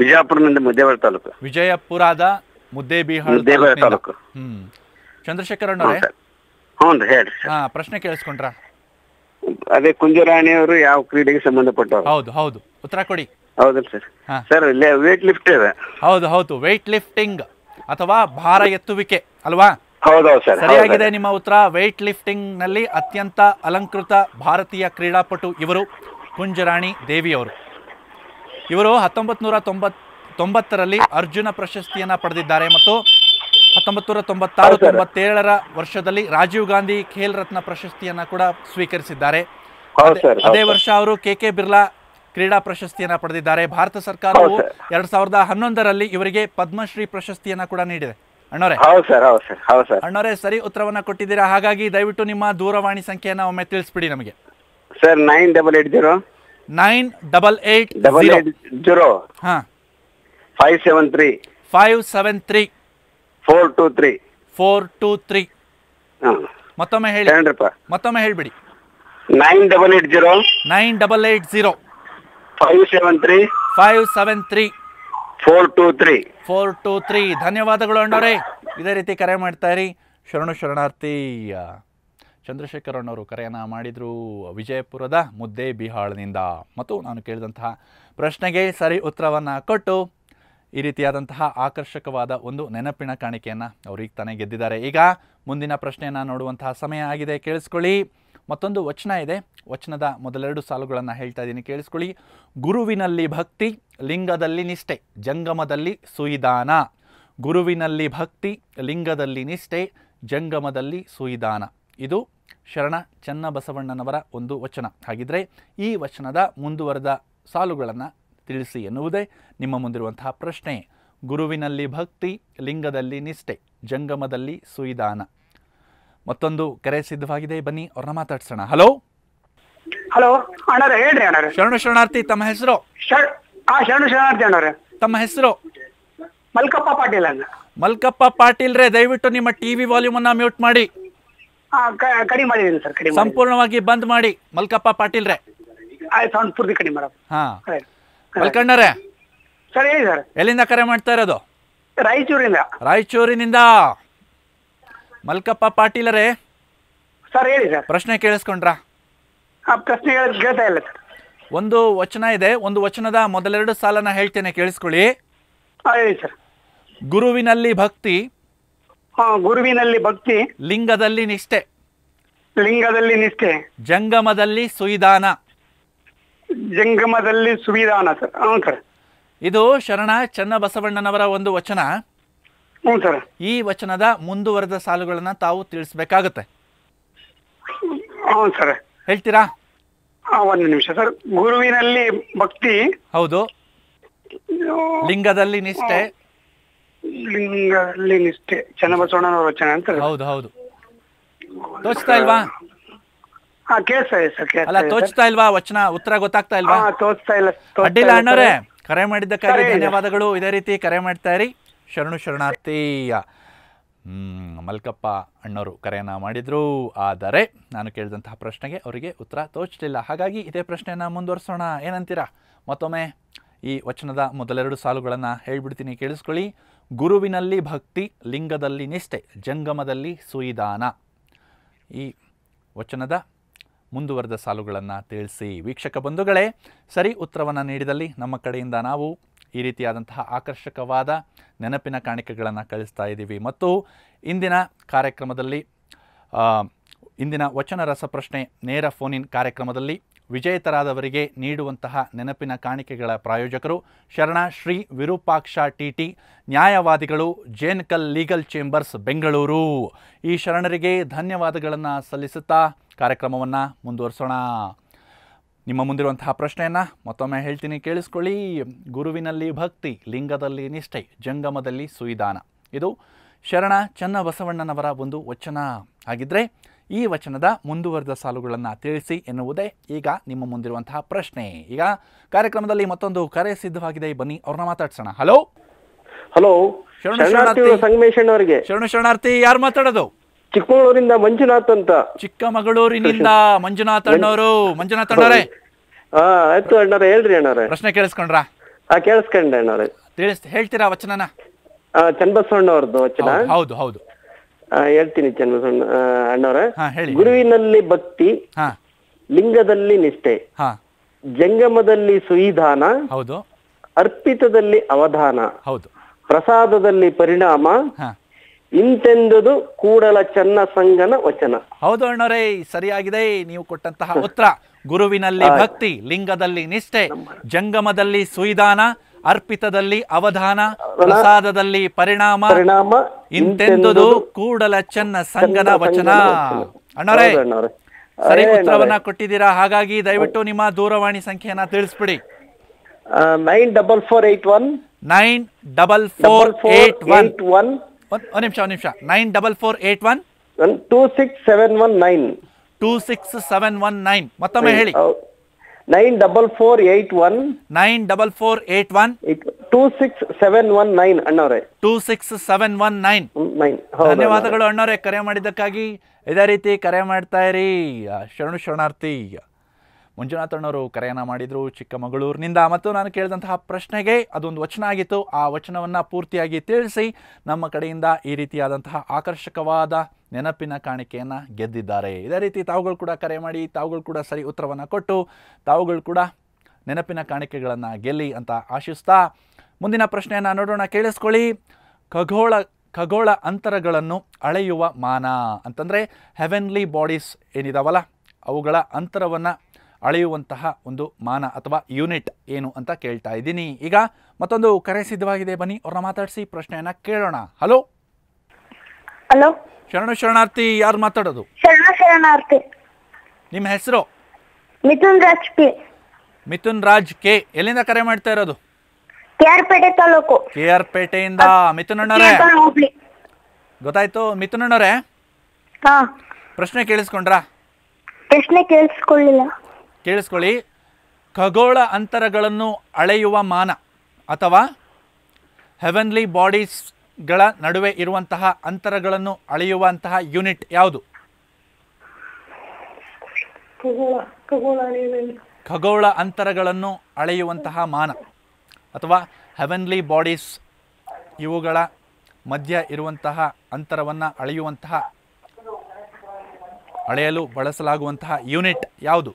ಬಿಜಾಪುರದಿಂದ ಮುದ್ದೇಬಾಳ ತಾಲೂಕು ವಿಜಯಪುರದ ಮುದ್ದೇಬಿಹಾಳ್ ಮುದ್ದೇಬಿಹಾಳ ತಾಲೂಕು ಹ್ಮ್ ಚಂದ್ರಶೇಖರ್ ಅಣ್ಣವ್ರೆ ಹ್ಞೂ ರೀ ಹೇಳ್ರಿ ಹಾ ಪ್ರಶ್ನೆ ಕೇಳಿಸ್ಕೊಂಡ್ರಾ ಅದೇ ಅವರು ಯಾವ ಕ್ರೀಡೆಗೆ ಸಂಬಂಧಪಟ್ಟವರು ಹೌದು ಹೌದು ಉತ್ತರ ಕೊಡಿ ಹೌದಲ್ಲ ಸರ್ ಸರ್ ವೇಟ್ ಲಿಫ್ಟ್ ಹೌದು ಹೌದು ವೇಟ್ ಲಿಫ್ಟಿಂಗ್ ಅಥವಾ ಭಾರ ಎತ್ತುವಿಕೆ ಅಲ್ವಾ ಸರಿಯಾಗಿದೆ ನಿಮ್ಮ ಉತ್ತರ ವೇಟ್ ಲಿಫ್ಟಿಂಗ್ ನಲ್ಲಿ ಅತ್ಯಂತ ಅಲಂಕೃತ ಭಾರತೀಯ ಕ್ರೀಡಾಪಟು ಇವರು ಕುಂಜರಾಣಿ ಅವರು ಇವರು ಹತ್ತೊಂಬತ್ ನೂರ ತೊಂಬತ್ ತೊಂಬತ್ತರಲ್ಲಿ ಅರ್ಜುನ ಪ್ರಶಸ್ತಿಯನ್ನು ಪಡೆದಿದ್ದಾರೆ ಮತ್ತು ಹತ್ತೊಂಬತ್ತು ನೂರ ತೊಂಬತ್ತಾರು ತೊಂಬತ್ತೇಳರ ವರ್ಷದಲ್ಲಿ ರಾಜೀವ್ ಗಾಂಧಿ ಖೇಲ್ ರತ್ನ ಪ್ರಶಸ್ತಿಯನ್ನ ಕೂಡ ಸ್ವೀಕರಿಸಿದ್ದಾರೆ ಅದೇ ವರ್ಷ ಅವರು ಕೆ ಕೆ ಬಿರ್ಲಾ ಕ್ರೀಡಾ ಪ್ರಶಸ್ತಿಯನ್ನ ಪಡೆದಿದ್ದಾರೆ ಭಾರತ ಸರ್ಕಾರವು ಎರಡ್ ಸಾವಿರದ ಹನ್ನೊಂದರಲ್ಲಿ ಇವರಿಗೆ ಪದ್ಮಶ್ರೀ ಪ್ರಶಸ್ತಿಯನ್ನ ಕೂಡ ನೀಡಿದೆ ಅಣ್ಣವರೇ ಅಣ್ಣವರೇ ಸರಿ ಉತ್ತರವನ್ನ ಕೊಟ್ಟಿದ್ದೀರಾ ಹಾಗಾಗಿ ದಯವಿಟ್ಟು ನಿಮ್ಮ ದೂರವಾಣಿ ಸಂಖ್ಯೆಯನ್ನ ಒಮ್ಮೆ ತಿಳಿಸ್ಬಿಡಿ ನಮಗೆ sir nine double eight zero nine double eight double eight zero ಹಾ five seven three five seven three four two three four two three ಮತ್ತೊಮ್ಮೆ ಹೇಳಿ ಮತ್ತೊಮ್ಮೆ ಹೇಳ್ಬಿಡಿ nine double eight zero nine double eight zero five seven three five seven three four two three four two three ಧನ್ಯವಾದಗಳು ಅಣ್ಣವರೇ ಇದೇ ರೀತಿ ಕರೆ ಮಾಡ್ತಾ ಇರಿ ಶರಣು ಶರಣಾರ್ಥಿ ಚಂದ್ರಶೇಖರ್ ಅಣ್ಣವರು ಕರೆಯನ್ನು ಮಾಡಿದ್ರು ವಿಜಯಪುರದ ಮುದ್ದೆ ಬಿಹಾಳ್ನಿಂದ ಮತ್ತು ನಾನು ಕೇಳಿದಂತಹ ಪ್ರಶ್ನೆಗೆ ಸರಿ ಉತ್ತರವನ್ನು ಕೊಟ್ಟು ಈ ರೀತಿಯಾದಂತಹ ಆಕರ್ಷಕವಾದ ಒಂದು ನೆನಪಿನ ಕಾಣಿಕೆಯನ್ನು ಅವ್ರಿಗೆ ತಾನೇ ಗೆದ್ದಿದ್ದಾರೆ ಈಗ ಮುಂದಿನ ಪ್ರಶ್ನೆಯನ್ನು ನೋಡುವಂತಹ ಸಮಯ ಆಗಿದೆ ಕೇಳಿಸ್ಕೊಳ್ಳಿ ಮತ್ತೊಂದು ವಚನ ಇದೆ ವಚನದ ಮೊದಲೆರಡು ಸಾಲುಗಳನ್ನು ಹೇಳ್ತಾ ಇದ್ದೀನಿ ಕೇಳಿಸ್ಕೊಳ್ಳಿ ಗುರುವಿನಲ್ಲಿ ಭಕ್ತಿ ಲಿಂಗದಲ್ಲಿ ನಿಷ್ಠೆ ಜಂಗಮದಲ್ಲಿ ಸುಯಿದಾನ ಗುರುವಿನಲ್ಲಿ ಭಕ್ತಿ ಲಿಂಗದಲ್ಲಿ ನಿಷ್ಠೆ ಜಂಗಮದಲ್ಲಿ ಸುಯಿದಾನ ಇದು ಶರಣ ಚನ್ನಬಸವಣ್ಣನವರ ಒಂದು ವಚನ ಹಾಗಿದ್ರೆ ಈ ವಚನದ ಮುಂದುವರೆದ ಸಾಲುಗಳನ್ನು ತಿಳಿಸಿ ಎನ್ನುವುದೇ ನಿಮ್ಮ ಮುಂದಿರುವಂತಹ ಪ್ರಶ್ನೆ ಗುರುವಿನಲ್ಲಿ ಭಕ್ತಿ ಲಿಂಗದಲ್ಲಿ ನಿಷ್ಠೆ ಜಂಗಮದಲ್ಲಿ ಸುಯಿದಾನ ಮತ್ತೊಂದು ಕರೆ ಸಿದ್ಧವಾಗಿದೆ ಬನ್ನಿ ಅವ್ರನ್ನ ಮಾತಾಡ್ಸೋಣ ಹಲೋ ಹಲೋ ಅಣ್ಣರೇ ಹೇಳ್ರಿ ಅಣ್ಣರೇ ಶರಣು ಶರಣಾರ್ಥಿ ತಮ್ಮ ಹೆಸರು ಶರಣು ಶರಣಾರ್ಥಿ ಅಣ್ಣರೇ ತಮ್ಮ ಹೆಸರು ಮಲ್ಕಪ್ಪ ಪಾಟೀಲ್ ಅಣ್ಣ ಮಲ್ಕಪ್ಪ ಪಾಟೀಲ್ ರೇ ದಯವಿಟ್ಟು ನಿಮ್ಮ ಟಿವಿ ವಾಲ್ಯೂಮ್ ಅನ್ನ ಮ್ಯೂಟ್ ಮಾಡಿ ಕಡಿಮೆ ಮಾಡಿ ಸರ್ ಕಡಿಮೆ ಸಂಪೂರ್ಣವಾಗಿ ಬಂದ್ ಮಾಡಿ ಮಲ್ಕಪ್ಪ ಪಾಟೀಲ್ ರೇ ಸೌಂಡ್ ಪೂರ್ತಿ ಕಡಿಮೆ ಹಾ ಮಲ್ಕಣ್ಣರೇ ಸರ್ ಹೇಳಿ ಸರ್ ಎಲ್ಲಿಂದ ಕರೆ ಮಾಡ್ತಾ ಇರೋದು ರಾಯಚೂರಿಂದ ರಾಯಚೂರಿನಿಂದ ಮಲ್ಕಪ್ಪ ಪಾಟೀಲರೇ ಸರ್ ಹೇಳಿ ಸರ್ ಪ್ರಶ್ನೆ ಕೇಳಿಸ್ಕೊಂಡ್ರಾ ಪ್ರಶ್ನೆ ಇಲ್ಲ ಒಂದು ವಚನ ಇದೆ ಒಂದು ವಚನದ ಮೊದಲೆರಡು ಸಾಲನ ಹೇಳ್ತೇನೆ ಕೇಳಿಸ್ಕೊಳ್ಳಿ ಸರ್ ಗುರುವಿನಲ್ಲಿ ಭಕ್ತಿ ಗುರುವಿನಲ್ಲಿ ಭಕ್ತಿ ಲಿಂಗದಲ್ಲಿ ನಿಷ್ಠೆ ಲಿಂಗದಲ್ಲಿ ನಿಷ್ಠೆ ಜಂಗಮದಲ್ಲಿ ಸುವಿಧಾನ ಜಂಗಮದಲ್ಲಿ ಸುವಿಧಾನ ಸರ್ ಸರ್ ಇದು ಶರಣ ಚನ್ನಬಸವಣ್ಣನವರ ಒಂದು ವಚನ ಈ ವಚನದ ಮುಂದುವರೆದ ಸಾಲುಗಳನ್ನ ತಾವು ತಿಳಿಸ್ಬೇಕಾಗತ್ತೆ ಹೇಳ್ತೀರಾ ಒಂದು ನಿಮಿಷ ಸರ್ ಗುರುವಿನಲ್ಲಿ ಭಕ್ತಿ ಹೌದು ಲಿಂಗದಲ್ಲಿ ನಿಷ್ಠೆ ಲಿಂಗದಲ್ಲಿ ನಿಷ್ಠೆ ಚನ್ನಬಸವಣ್ಣನವರ ವಚನ ಅಂತ ಹೌದು ಹೌದು ತೋಚ್ತಾ ಇಲ್ವಾ ಅಲ್ಲ ತೋಚ್ತಾ ಇಲ್ವಾ ವಚನ ಉತ್ತರ ಗೊತ್ತಾಗ್ತಾ ಇಲ್ವಾ ತೋಚ್ತಾ ಇಲ್ಲ ಅಡ್ಡಿಲ್ಲ ಅಣ್ಣವ್ರೆ ಕರೆ ಮಾಡಿದ್ದಕ್ಕಾಗಿ ಧನ್ಯವಾದಗಳು ಇದೇ ರೀತಿ ಕರೆ ಮಾಡ್ತಾ ಇರಿ ಶರಣು ಶರಣಾರ್ಥಿಯ ಮಲ್ಕಪ್ಪ ಅಣ್ಣವರು ಕರೆಯನ್ನು ಮಾಡಿದರು ಆದರೆ ನಾನು ಕೇಳಿದಂತಹ ಪ್ರಶ್ನೆಗೆ ಅವರಿಗೆ ಉತ್ತರ ತೋಚಲಿಲ್ಲ ಹಾಗಾಗಿ ಇದೇ ಪ್ರಶ್ನೆಯನ್ನು ಮುಂದುವರಿಸೋಣ ಏನಂತೀರಾ ಮತ್ತೊಮ್ಮೆ ಈ ವಚನದ ಮೊದಲೆರಡು ಸಾಲುಗಳನ್ನು ಹೇಳ್ಬಿಡ್ತೀನಿ ಕೇಳಿಸ್ಕೊಳ್ಳಿ ಗುರುವಿನಲ್ಲಿ ಭಕ್ತಿ ಲಿಂಗದಲ್ಲಿ ನಿಷ್ಠೆ ಜಂಗಮದಲ್ಲಿ ಸುಯಿದಾನ ಈ ವಚನದ ಮುಂದುವರೆದ ಸಾಲುಗಳನ್ನು ತಿಳಿಸಿ ವೀಕ್ಷಕ ಬಂಧುಗಳೇ ಸರಿ ಉತ್ತರವನ್ನು ನೀಡಿದಲ್ಲಿ ನಮ್ಮ ಕಡೆಯಿಂದ ನಾವು ಈ ರೀತಿಯಾದಂತಹ ಆಕರ್ಷಕವಾದ ನೆನಪಿನ ಕಾಣಿಕೆಗಳನ್ನು ಕಳಿಸ್ತಾ ಇದ್ದೀವಿ ಮತ್ತು ಇಂದಿನ ಕಾರ್ಯಕ್ರಮದಲ್ಲಿ ಇಂದಿನ ವಚನ ರಸಪ್ರಶ್ನೆ ನೇರ ಫೋನಿನ್ ಕಾರ್ಯಕ್ರಮದಲ್ಲಿ ವಿಜೇತರಾದವರಿಗೆ ನೀಡುವಂತಹ ನೆನಪಿನ ಕಾಣಿಕೆಗಳ ಪ್ರಾಯೋಜಕರು ಶರಣ ಶ್ರೀ ವಿರೂಪಾಕ್ಷ ಟಿ ಟಿ ನ್ಯಾಯವಾದಿಗಳು ಜೇನ್ಕಲ್ ಲೀಗಲ್ ಚೇಂಬರ್ಸ್ ಬೆಂಗಳೂರು ಈ ಶರಣರಿಗೆ ಧನ್ಯವಾದಗಳನ್ನು ಸಲ್ಲಿಸುತ್ತಾ ಕಾರ್ಯಕ್ರಮವನ್ನು ಮುಂದುವರಿಸೋಣ ನಿಮ್ಮ ಮುಂದಿರುವಂತಹ ಪ್ರಶ್ನೆಯನ್ನು ಮತ್ತೊಮ್ಮೆ ಹೇಳ್ತೀನಿ ಕೇಳಿಸ್ಕೊಳ್ಳಿ ಗುರುವಿನಲ್ಲಿ ಭಕ್ತಿ ಲಿಂಗದಲ್ಲಿ ನಿಷ್ಠೆ ಜಂಗಮದಲ್ಲಿ ಸುಯಿದಾನ ಇದು ಶರಣ ಚನ್ನ ಬಸವಣ್ಣನವರ ಒಂದು ವಚನ ಆಗಿದ್ದರೆ ಈ ವಚನದ ಮುಂದುವರೆದ ಸಾಲುಗಳನ್ನು ತಿಳಿಸಿ ಎನ್ನುವುದೇ ಈಗ ನಿಮ್ಮ ಮುಂದಿರುವಂತಹ ಪ್ರಶ್ನೆ ಈಗ ಕಾರ್ಯಕ್ರಮದಲ್ಲಿ ಮತ್ತೊಂದು ಕರೆ ಸಿದ್ಧವಾಗಿದೆ ಬನ್ನಿ ಅವ್ರನ್ನ ಮಾತಾಡ್ಸೋಣ ಹಲೋ ಹಲೋ ಶರಣಾರ್ಥಿ ಶರಣಾರ್ಥಿ ಯಾರು ಮಾತಾಡೋದು ಚಿಕ್ಕಮಗಳೂರಿಂದ ಮಂಜುನಾಥ್ ಅಂತ ಚಿಕ್ಕಮಗಳೂರಿನಿಂದ ಮಂಜುನಾಥ್ ಅಣ್ಣವರು ಮಂಜುನಾಥ್ ಅಣ್ಣರೇ ಹಾ ಆಯ್ತು ಅಣ್ಣಾರೆ ಹೇಳ್ರಿ ಅಣ್ಣಾರೆ ಪ್ರಶ್ನೆ ಕೇಳಿಸ್ಕೊಂಡ್ರಾ ಆ ಕೇಳಿಸ್ಕೊಂಡೆ ಅಣ್ಣಾರೆ ತಿಳಿಸ್ ಹೇಳ್ತೀರಾ ವಚನನ ಚನ್ನಬಸವಣ್ಣವ್ರದ್ದು ವಚನ ಹೌದು ಹೌದು ಹೇಳ್ತೀನಿ ಚನ್ನಬಸವಣ್ಣ ಅಣ್ಣವ್ರೆ ಗುರುವಿನಲ್ಲಿ ಭಕ್ತಿ ಲಿಂಗದಲ್ಲಿ ನಿಷ್ಠೆ ಜಂಗಮದಲ್ಲಿ ಸುವಿಧಾನ ಹೌದು ಅರ್ಪಿತದಲ್ಲಿ ಅವಧಾನ ಹೌದು ಪ್ರಸಾದದಲ್ಲಿ ಪರಿಣಾಮ ಇಂತೆಂದದು ಕೂಡಲ ಚನ್ನ ಸಂಗನ ವಚನ ಹೌದು ಅಣ್ಣರೇ ಸರಿಯಾಗಿದೆ ನೀವು ಕೊಟ್ಟಂತಹ ಉತ್ತರ ಗುರುವಿನಲ್ಲಿ ಭಕ್ತಿ ಲಿಂಗದಲ್ಲಿ ನಿಷ್ಠೆ ಜಂಗಮದಲ್ಲಿ ಸುಯಿದಾನ ಅರ್ಪಿತದಲ್ಲಿ ಅವಧಾನ ಪ್ರಸಾದದಲ್ಲಿ ಪರಿಣಾಮ ಇಂತೆಂದುದು ಕೂಡಲ ಚನ್ನ ಸಂಗನ ವಚನ ಅಣ್ಣರೇ ಸರಿ ಉತ್ತರವನ್ನ ಕೊಟ್ಟಿದ್ದೀರಾ ಹಾಗಾಗಿ ದಯವಿಟ್ಟು ನಿಮ್ಮ ದೂರವಾಣಿ ಸಂಖ್ಯೆಯನ್ನ ತಿಳಿಸ್ಬಿಡಿ nine double four eight one nine double four eight one one ಒಂದು ನಿಮಿಷ ಒಂದು ನಿಮಿಷ nine double four eight one two six seven one nine two six seven one nine ಮತ್ತೊಮ್ಮೆ ಹೇಳಿ nine double four eight one nine double four eight one two six seven one nine ಅಣ್ಣವ್ರೆ two six seven one nine nine ಧನ್ಯವಾದಗಳು ಅಣ್ಣವ್ರೆ ಕರೆ ಮಾಡಿದ್ದಕ್ಕಾಗಿ ಇದೇ ರೀತಿ ಕರೆ ಮಾಡ್ತಾ ಇರಿ ಶರಣು ಶರಣಾರ್ಥಿ ಮಂಜುನಾಥಣ್ಣವರು ಕರೆಯನ್ನು ಮಾಡಿದರು ಚಿಕ್ಕಮಗಳೂರಿನಿಂದ ಮತ್ತು ನಾನು ಕೇಳಿದಂತಹ ಪ್ರಶ್ನೆಗೆ ಅದೊಂದು ವಚನ ಆಗಿತ್ತು ಆ ವಚನವನ್ನು ಪೂರ್ತಿಯಾಗಿ ತಿಳಿಸಿ ನಮ್ಮ ಕಡೆಯಿಂದ ಈ ರೀತಿಯಾದಂತಹ ಆಕರ್ಷಕವಾದ ನೆನಪಿನ ಕಾಣಿಕೆಯನ್ನು ಗೆದ್ದಿದ್ದಾರೆ ಇದೇ ರೀತಿ ತಾವುಗಳು ಕೂಡ ಕರೆ ಮಾಡಿ ತಾವುಗಳು ಕೂಡ ಸರಿ ಉತ್ತರವನ್ನು ಕೊಟ್ಟು ತಾವುಗಳು ಕೂಡ ನೆನಪಿನ ಕಾಣಿಕೆಗಳನ್ನು ಗೆಲ್ಲಿ ಅಂತ ಆಶಿಸ್ತಾ ಮುಂದಿನ ಪ್ರಶ್ನೆಯನ್ನು ನೋಡೋಣ ಕೇಳಿಸ್ಕೊಳ್ಳಿ ಖಗೋಳ ಖಗೋಳ ಅಂತರಗಳನ್ನು ಅಳೆಯುವ ಮಾನ ಅಂತಂದರೆ ಹೆವೆನ್ಲಿ ಬಾಡೀಸ್ ಏನಿದಾವಲ್ಲ ಅವುಗಳ ಅಂತರವನ್ನು ಅಳೆಯುವಂತಹ ಒಂದು ಮಾನ ಅಥವಾ ಯೂನಿಟ್ ಏನು ಅಂತ ಕೇಳ್ತಾ ಇದ್ದೀನಿ ಈಗ ಮತ್ತೊಂದು ಕರೆ ಸಿದ್ಧವಾಗಿದೆ ಬನ್ನಿ ಅವ್ರನ್ನ ಮಾತಾಡಿಸಿ ಪ್ರಶ್ನೆಯನ್ನ ಕೇಳೋಣ ಹಲೋ ಹಲೋ ಶರಣ ಶರಣಾರ್ಥಿ ಯಾರು ಮಾತಾಡೋದು ಶರಣ ಶರಣಾರ್ಥಿ ನಿಮ್ಮ ಹೆಸರು ಮಿಥುನ್ ರಾಜ್ ಕೆ ಮಿಥುನ್ ರಾಜ್ ಕೆ ಎಲ್ಲಿಂದ ಕರೆ ಮಾಡ್ತಾ ಇರೋದು ಕೆ ತಾಲೂಕು ಪೇಟೆಯಿಂದ ಮಿಥುನ್ ಗೊತ್ತಾಯ್ತು ಮಿಥುನ್ ಅಣ್ಣರೇ ಪ್ರಶ್ನೆ ಕೇಳಿಸ್ಕೊಂಡ್ರಾ ಪ್ರಶ್ನೆ ಕೇಳಿಸ್ಕೊಳ್ಳಿಲ್ಲ ಕೇಳಿಸ್ಕೊಳ್ಳಿ ಖಗೋಳ ಅಂತರಗಳನ್ನು ಅಳೆಯುವ ಮಾನ ಅಥವಾ ಹೆವನ್ಲಿ ಬಾಡೀಸ್ಗಳ ನಡುವೆ ಇರುವಂತಹ ಅಂತರಗಳನ್ನು ಅಳೆಯುವಂತಹ ಯೂನಿಟ್ ಯಾವುದು ಖಗೋಳ ಅಂತರಗಳನ್ನು ಅಳೆಯುವಂತಹ ಮಾನ ಅಥವಾ ಹೆವೆನ್ಲಿ ಬಾಡೀಸ್ ಇವುಗಳ ಮಧ್ಯ ಇರುವಂತಹ ಅಂತರವನ್ನು ಅಳೆಯುವಂತಹ ಅಳೆಯಲು ಬಳಸಲಾಗುವಂತಹ ಯೂನಿಟ್ ಯಾವುದು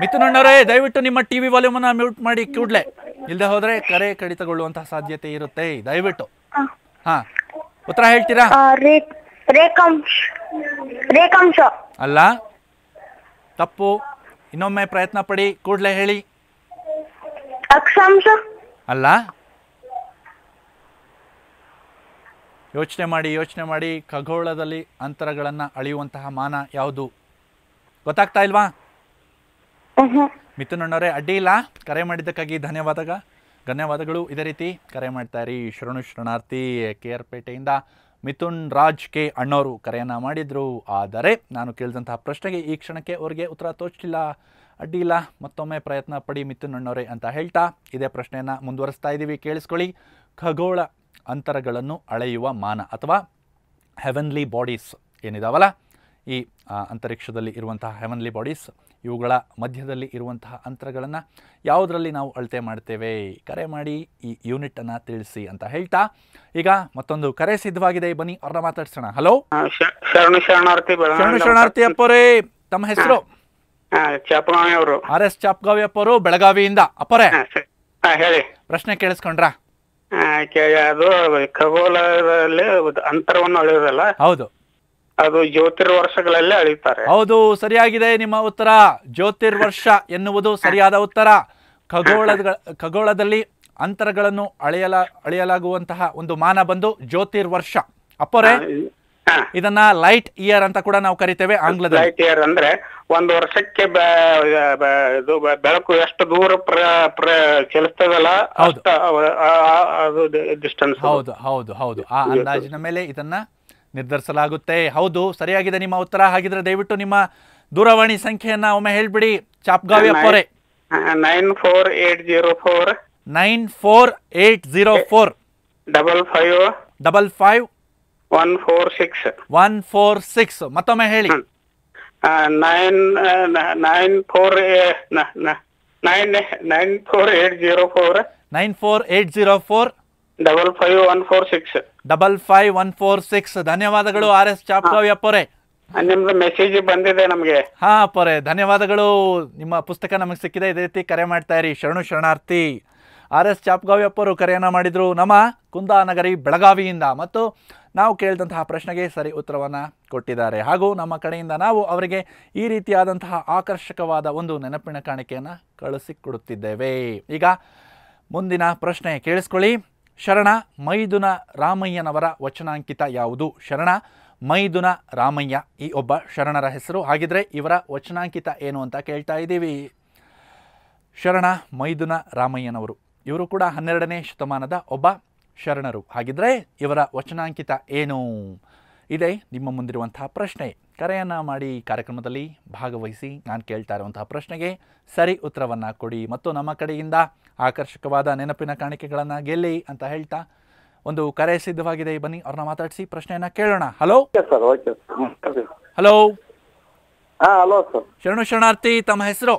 ಮಿಥುನ್ ದಯವಿಟ್ಟು ನಿಮ್ಮ ಟಿವಿ ವಾಲ್ಯೂಮ್ ಅನ್ನ ಮ್ಯೂಟ್ ಮಾಡಿ ಕೂಡ್ಲೆ ಇಲ್ಲದೆ ಹೋದ್ರೆ ಕರೆ ಕಡಿತಗೊಳ್ಳುವಂತಹ ಸಾಧ್ಯತೆ ಇರುತ್ತೆ ದಯವಿಟ್ಟು ಹಾ ಉತ್ತರ ಹೇಳ್ತೀರಾ ಅಲ್ಲ ತಪ್ಪು ಇನ್ನೊಮ್ಮೆ ಪ್ರಯತ್ನ ಪಡಿ ಕೂಡ್ಲೆ ಹೇಳಿ ಅಕ್ಷಾಂಶ ಅಲ್ಲ ಯೋಚನೆ ಮಾಡಿ ಯೋಚನೆ ಮಾಡಿ ಖಗೋಳದಲ್ಲಿ ಅಂತರಗಳನ್ನು ಅಳೆಯುವಂತಹ ಮಾನ ಯಾವುದು ಗೊತ್ತಾಗ್ತಾ ಇಲ್ವಾ ಮಿಥುನ್ ಅಣ್ಣವರೇ ಅಡ್ಡಿ ಇಲ್ಲ ಕರೆ ಮಾಡಿದ್ದಕ್ಕಾಗಿ ಧನ್ಯವಾದಗ ಧನ್ಯವಾದಗಳು ಇದೇ ರೀತಿ ಕರೆ ಮಾಡ್ತಾ ಇರಿ ಶರಣು ಶರಣಾರ್ಥಿ ಕೆ ಆರ್ ಪೇಟೆಯಿಂದ ಮಿಥುನ್ ರಾಜ್ ಕೆ ಅಣ್ಣವರು ಕರೆಯನ್ನು ಮಾಡಿದರು ಆದರೆ ನಾನು ಕೇಳಿದಂತಹ ಪ್ರಶ್ನೆಗೆ ಈ ಕ್ಷಣಕ್ಕೆ ಅವರಿಗೆ ಉತ್ತರ ತೋಚಿಲ್ಲ ಅಡ್ಡಿ ಇಲ್ಲ ಮತ್ತೊಮ್ಮೆ ಪ್ರಯತ್ನ ಪಡಿ ಮಿಥುನ್ ಅಣ್ಣವರೇ ಅಂತ ಹೇಳ್ತಾ ಇದೇ ಪ್ರಶ್ನೆಯನ್ನು ಮುಂದುವರಿಸ್ತಾ ಇದ್ದೀವಿ ಕೇಳಿಸ್ಕೊಳ್ಳಿ ಖಗೋಳ ಅಂತರಗಳನ್ನು ಅಳೆಯುವ ಮಾನ ಅಥವಾ ಹೆವನ್ಲಿ ಬಾಡೀಸ್ ಏನಿದಾವಲ್ಲ ಈ ಅಂತರಿಕ್ಷದಲ್ಲಿ ಇರುವಂತಹ ಹೆವನ್ಲಿ ಬಾಡೀಸ್ ಇವುಗಳ ಮಧ್ಯದಲ್ಲಿ ಇರುವಂತಹ ಅಂತರಗಳನ್ನು ಯಾವುದರಲ್ಲಿ ನಾವು ಅಳತೆ ಮಾಡ್ತೇವೆ ಕರೆ ಮಾಡಿ ಈ ಯೂನಿಟನ್ನು ತಿಳಿಸಿ ಅಂತ ಹೇಳ್ತಾ ಈಗ ಮತ್ತೊಂದು ಕರೆ ಸಿದ್ಧವಾಗಿದೆ ಬನ್ನಿ ಅವ್ರನ್ನ ಮಾತಾಡ್ಸೋಣ ಹಲೋ ಶರಣಾರ್ಥಿ ಅಪ್ಪರೇ ತಮ್ಮ ಹೆಸರು ಅವರು ಆರ್ ಎಸ್ ಚಾಪ್ಗಾವಿ ಅಪ್ಪರು ಬೆಳಗಾವಿಯಿಂದ ಅಪ್ಪರೇ ಹೇಳಿ ಪ್ರಶ್ನೆ ಕೇಳಿಸ್ಕೊಂಡ್ರಾ ಅದು ಖಗೋಳದಲ್ಲಿ ಅಂತರವನ್ನು ಅಳೆಯೋದಲ್ಲ ಹೌದು ಅದು ಜ್ಯೋತಿರ್ ಜ್ಯೋತಿರ್ವರ್ಷಗಳಲ್ಲಿ ಅಳಿತಾರೆ ಹೌದು ಸರಿಯಾಗಿದೆ ನಿಮ್ಮ ಉತ್ತರ ಜ್ಯೋತಿರ್ವರ್ಷ ಎನ್ನುವುದು ಸರಿಯಾದ ಉತ್ತರ ಖಗೋಳ ಖಗೋಳದಲ್ಲಿ ಅಂತರಗಳನ್ನು ಅಳೆಯಲ ಅಳೆಯಲಾಗುವಂತಹ ಒಂದು ಮಾನ ಬಂದು ಜ್ಯೋತಿರ್ವರ್ಷ ಅಪ್ಪರೆ ಇದನ್ನ ಲೈಟ್ ಇಯರ್ ಅಂತ ಕೂಡ ನಾವು ಕರಿತೇವೆ ಆಂಗ್ಲದ ಲೈಟ್ ಇಯರ್ ಅಂದ್ರೆ ಒಂದು ವರ್ಷಕ್ಕೆ ಬೆಳಕು ಎಷ್ಟು ದೂರ ಚಲಿಸ್ತದಲ್ಲ ಹೌದು ಡಿಸ್ಟೆನ್ಸ್ ಹೌದು ಹೌದು ಹೌದು ಆ ಅಂದಾಜಿನ ಮೇಲೆ ಇದನ್ನ ನಿರ್ಧರಿಸಲಾಗುತ್ತೆ ಹೌದು ಸರಿಯಾಗಿದೆ ನಿಮ್ಮ ಉತ್ತರ ಹಾಗಿದ್ರೆ ದಯವಿಟ್ಟು ನಿಮ್ಮ ದೂರವಾಣಿ ಸಂಖ್ಯೆಯನ್ನ ಒಮ್ಮೆ ಹೇಳ್ಬಿಡಿ ಚಾಪ್ಗಾವಿ ಅಪ್ಪೋರೆ nine four eight zero four nine four eight zero four double five double five one four six one four six ಮತ್ತೊಮ್ಮೆ ಹೇಳಿ nine nine four nine nine four eight zero four nine four eight zero four double five one four six double five one four six ಧನ್ಯವಾದಗಳು R S Chapkavi ಅಪ್ಪರೆ ನಿಮ್ದು message ಬಂದಿದೆ ನಮಗೆ ಹಾ ಅಪ್ಪರೆ ಧನ್ಯವಾದಗಳು ನಿಮ್ಮ ಪುಸ್ತಕ ನಮಗೆ ಸಿಕ್ಕಿದೆ ಇದೇ ರೀತಿ ಕರೆ ಮಾಡ್ತಾ ಇರಿ ಶರಣು ಶರಣಾರ್ಥಿ ಆರ್ ಎಸ್ ಚಾಪ್ಗಾವಿ ಅಪ್ಪರು ಮಾಡಿದ್ರು ನಮ್ಮ ಕುಂದಾನಗರಿ ಬೆಳಗಾವಿಯಿಂದ ಮತ್ತು ನಾವು ಕೇಳಿದಂತಹ ಪ್ರಶ್ನೆಗೆ ಸರಿ ಉತ್ತರವನ್ನು ಕೊಟ್ಟಿದ್ದಾರೆ ಹಾಗೂ ನಮ್ಮ ಕಡೆಯಿಂದ ನಾವು ಅವರಿಗೆ ಈ ರೀತಿಯಾದಂತಹ ಆಕರ್ಷಕವಾದ ಒಂದು ನೆನಪಿನ ಕಾಣಿಕೆಯನ್ನು ಕಳಿಸಿಕೊಡುತ್ತಿದ್ದೇವೆ ಈಗ ಮುಂದಿನ ಪ್ರಶ್ನೆ ಕೇಳಿಸ್ಕೊಳ್ಳಿ ಶರಣ ಮೈದುನ ರಾಮಯ್ಯನವರ ವಚನಾಂಕಿತ ಯಾವುದು ಶರಣ ಮೈದುನ ರಾಮಯ್ಯ ಈ ಒಬ್ಬ ಶರಣರ ಹೆಸರು ಹಾಗಿದ್ರೆ ಇವರ ವಚನಾಂಕಿತ ಏನು ಅಂತ ಕೇಳ್ತಾ ಇದ್ದೀವಿ ಶರಣ ಮೈದುನ ರಾಮಯ್ಯನವರು ಇವರು ಕೂಡ ಹನ್ನೆರಡನೇ ಶತಮಾನದ ಒಬ್ಬ ಶರಣರು ಹಾಗಿದ್ರೆ ಇವರ ವಚನಾಂಕಿತ ಏನು ಇದೇ ನಿಮ್ಮ ಮುಂದಿರುವಂತಹ ಪ್ರಶ್ನೆ ಕರೆಯನ್ನ ಮಾಡಿ ಕಾರ್ಯಕ್ರಮದಲ್ಲಿ ಭಾಗವಹಿಸಿ ನಾನು ಕೇಳ್ತಾ ಇರುವಂತಹ ಪ್ರಶ್ನೆಗೆ ಸರಿ ಉತ್ತರವನ್ನು ಕೊಡಿ ಮತ್ತು ನಮ್ಮ ಕಡೆಯಿಂದ ಆಕರ್ಷಕವಾದ ನೆನಪಿನ ಕಾಣಿಕೆಗಳನ್ನು ಗೆಲ್ಲಿ ಅಂತ ಹೇಳ್ತಾ ಒಂದು ಕರೆ ಸಿದ್ಧವಾಗಿದೆ ಬನ್ನಿ ಅವ್ರನ್ನ ಮಾತಾಡಿಸಿ ಪ್ರಶ್ನೆಯನ್ನ ಕೇಳೋಣ ಹಲೋ ಹಲೋ ಹಲೋ ಸರ್ ಶರಣು ಶರಣಾರ್ಥಿ ತಮ್ಮ ಹೆಸರು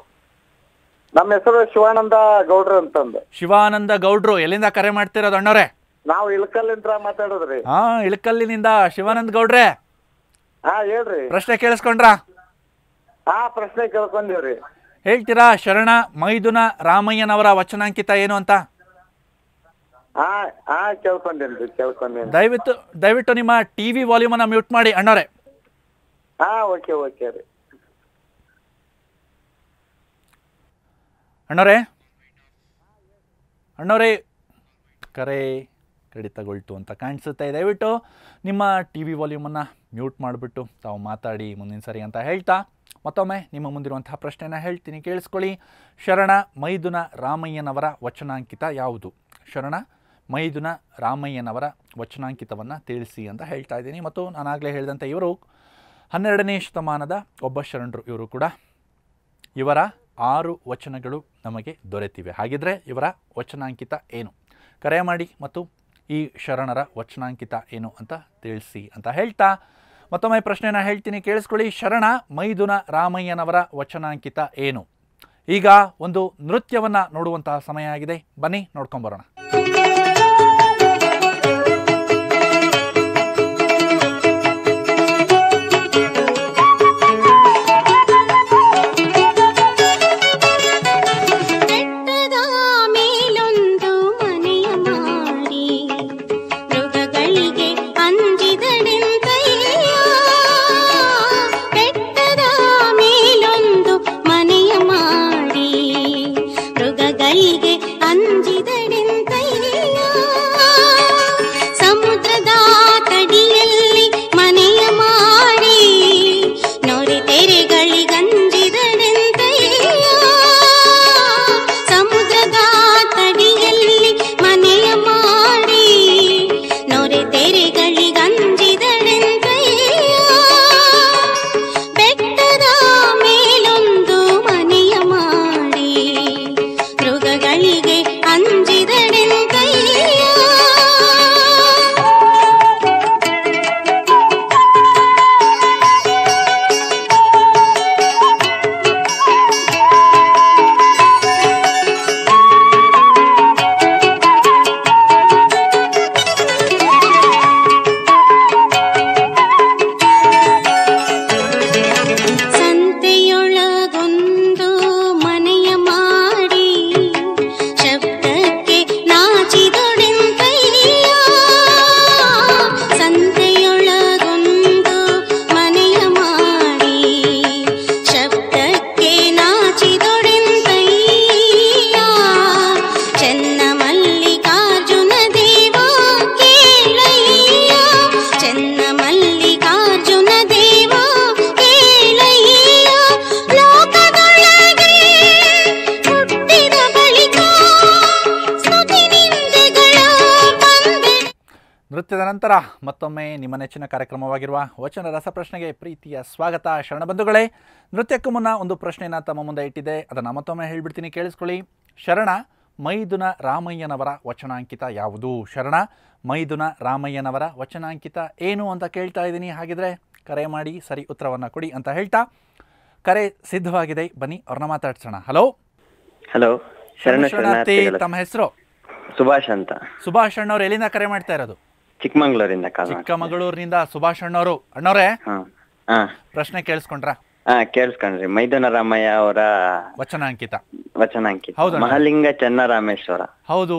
ನಮ್ಮ ಹೆಸರು ಶಿವಾನಂದ ಗೌಡ್ರು ಅಂತಂದು ಶಿವಾನಂದ ಗೌಡ್ರು ಎಲ್ಲಿಂದ ಕರೆ ಮಾಡ್ತಿರೋದು ಅಣ್ಣವ್ರೆ ನಾವು ಇಳಕಲ್ಲಿಂದ ಮಾತಾಡೋದ್ರಿ ಹಾ ಇಳಕಲ್ಲಿನಿಂದ ಶಿವಾನಂದ ಗೌಡ್ರೆ ಹಾ ಹೇಳ್ರಿ ಪ್ರಶ್ನೆ ಕೇಳಿಸ್ಕೊಂಡ್ರಾ ಆ ಪ್ರಶ್ನೆ ಕೇಳ್ಕೊಂಡಿವ್ರಿ ಹೇಳ್ತೀರಾ ಶರಣ ಮೈದುನ ರಾಮಯ್ಯನವರ ವಚನಾಂಕಿತ ಏನು ಅಂತ ಆ ಹಾ ಕೇಳ್ಕೊಂಡೇನ್ರಿ ಕೇಳ್ಕೊಂಡೇನ್ರಿ ದಯವಿಟ್ಟು ದಯವಿಟ್ಟು ನಿಮ್ಮ ಟಿವಿ ವಾಲ್ಯೂಮ್ ಅನ್ನ ಮ್ಯೂಟ್ ಮಾಡಿ ಅಣ್ಣವ್ರೆ ಆ ಓಕೆ ಓಕೆ ರೀ ಅಣ್ಣವ್ರೆ ಅಣ್ಣವ್ರೆ ಕರೆ ಕಡಿತಗೊಳ್ತು ಅಂತ ಕಾಣಿಸುತ್ತೆ ದಯವಿಟ್ಟು ನಿಮ್ಮ ಟಿ ವಿ ವಾಲ್ಯೂಮನ್ನು ಮ್ಯೂಟ್ ಮಾಡಿಬಿಟ್ಟು ತಾವು ಮಾತಾಡಿ ಮುಂದಿನ ಸರಿ ಅಂತ ಹೇಳ್ತಾ ಮತ್ತೊಮ್ಮೆ ನಿಮ್ಮ ಮುಂದಿರುವಂತಹ ಪ್ರಶ್ನೆನ ಹೇಳ್ತೀನಿ ಕೇಳಿಸ್ಕೊಳ್ಳಿ ಶರಣ ಮೈದುನ ರಾಮಯ್ಯನವರ ವಚನಾಂಕಿತ ಯಾವುದು ಶರಣ ಮೈದುನ ರಾಮಯ್ಯನವರ ವಚನಾಂಕಿತವನ್ನು ತಿಳಿಸಿ ಅಂತ ಹೇಳ್ತಾ ಇದ್ದೀನಿ ಮತ್ತು ನಾನಾಗಲೇ ಹೇಳಿದಂಥ ಇವರು ಹನ್ನೆರಡನೇ ಶತಮಾನದ ಒಬ್ಬ ಶರಣರು ಇವರು ಕೂಡ ಇವರ ಆರು ವಚನಗಳು ನಮಗೆ ದೊರೆತಿವೆ ಹಾಗಿದ್ರೆ ಇವರ ವಚನಾಂಕಿತ ಏನು ಕರೆ ಮಾಡಿ ಮತ್ತು ಈ ಶರಣರ ವಚನಾಂಕಿತ ಏನು ಅಂತ ತಿಳಿಸಿ ಅಂತ ಹೇಳ್ತಾ ಮತ್ತೊಮ್ಮೆ ಪ್ರಶ್ನೆನ ಹೇಳ್ತೀನಿ ಕೇಳಿಸ್ಕೊಳ್ಳಿ ಶರಣ ಮೈದುನ ರಾಮಯ್ಯನವರ ವಚನಾಂಕಿತ ಏನು ಈಗ ಒಂದು ನೃತ್ಯವನ್ನು ನೋಡುವಂತಹ ಸಮಯ ಆಗಿದೆ ಬನ್ನಿ ನೋಡ್ಕೊಂಬರೋಣ ನೆಚ್ಚಿನ ಕಾರ್ಯಕ್ರಮವಾಗಿರುವ ವಚನ ರಸ ಪ್ರಶ್ನೆಗೆ ಪ್ರೀತಿಯ ಸ್ವಾಗತ ಶರಣಬಂಧುಗಳೇ ನೃತ್ಯಕ್ಕೂ ಮುನ್ನ ಒಂದು ಪ್ರಶ್ನೆಯನ್ನು ತಮ್ಮ ಮುಂದೆ ಇಟ್ಟಿದೆ ಅದನ್ನು ಮತ್ತೊಮ್ಮೆ ಹೇಳಿಬಿಡ್ತೀನಿ ಕೇಳಿಸ್ಕೊಳ್ಳಿ ಶರಣ ಮೈದುನ ರಾಮಯ್ಯನವರ ವಚನಾಂಕಿತ ಯಾವುದು ಶರಣ ಮೈದುನ ರಾಮಯ್ಯನವರ ವಚನಾಂಕಿತ ಏನು ಅಂತ ಕೇಳ್ತಾ ಇದ್ದೀನಿ ಹಾಗಿದ್ರೆ ಕರೆ ಮಾಡಿ ಸರಿ ಉತ್ತರವನ್ನು ಕೊಡಿ ಅಂತ ಹೇಳ್ತಾ ಕರೆ ಸಿದ್ಧವಾಗಿದೆ ಬನ್ನಿ ಅವ್ರನ್ನ ಮಾತಾಡ್ಸೋಣ ಹಲೋ ಹಲೋ ಶರಣಾರ್ಥಿ ತಮ್ಮ ಹೆಸರು ಸುಭಾಷ್ ಅಂತ ಸುಭಾಷ್ ಅಣ್ಣವ್ರು ಎಲ್ಲಿಂದ ಕರೆ ಮಾಡ್ತಾ ಇರೋದು ಚಿಕ್ಕಮಂಗ್ಳೂರಿಂದ ಚಿಕ್ಕಮಗಳೂರಿನಿಂದ ಸುಭಾಷ್ ಅಣ್ಣವರು ಅಣ್ಣವ್ರೆ ಪ್ರಶ್ನೆ ಕೇಳಿಸ್ಕೊಂಡ್ರ ಹಾ ಕೇಳಿಸ್ಕೊಂಡ್ರಿ ಮೈದನ ರಾಮಯ್ಯ ಅವರ ವಚನಾಂಕಿತ ವಚನಾಂಕಿತ ಹೌದು ಮಹಾಲಿಂಗ ಚನ್ನರಾಮೇಶ್ವರ ಹೌದು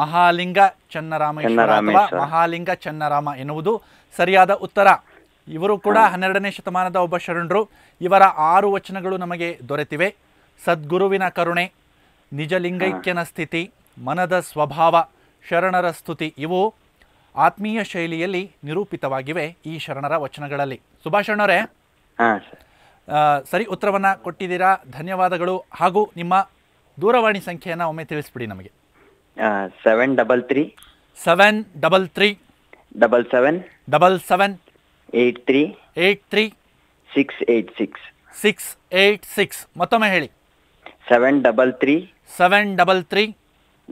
ಮಹಾಲಿಂಗ ಚನ್ನರಾಮೇಶ್ವರ ಮಹಾಲಿಂಗ ಚನ್ನರಾಮ ಎನ್ನುವುದು ಸರಿಯಾದ ಉತ್ತರ ಇವರು ಕೂಡ ಹನ್ನೆರಡನೇ ಶತಮಾನದ ಒಬ್ಬ ಶರಣರು ಇವರ ಆರು ವಚನಗಳು ನಮಗೆ ದೊರೆತಿವೆ ಸದ್ಗುರುವಿನ ಕರುಣೆ ನಿಜಲಿಂಗೈಕ್ಯನ ಸ್ಥಿತಿ ಮನದ ಸ್ವಭಾವ ಶರಣರ ಸ್ತುತಿ ಇವು ಆತ್ಮೀಯ ಶೈಲಿಯಲ್ಲಿ ನಿರೂಪಿತವಾಗಿವೆ ಈ ಶರಣರ ವಚನಗಳಲ್ಲಿ ಸುಭಾಷ್ ಸುಭಾಷಣ್ಣವರೇ ಸರಿ ಉತ್ತರವನ್ನು ಕೊಟ್ಟಿದ್ದೀರಾ ಧನ್ಯವಾದಗಳು ಹಾಗೂ ನಿಮ್ಮ ದೂರವಾಣಿ ಸಂಖ್ಯೆಯನ್ನ ಒಮ್ಮೆ ತಿಳಿಸ್ಬಿಡಿ ನಮಗೆ seven double three seven double three double seven double seven eight three eight three six eight six six eight six ಮತ್ತೊಮ್ಮೆ ಹೇಳಿ seven double three seven double three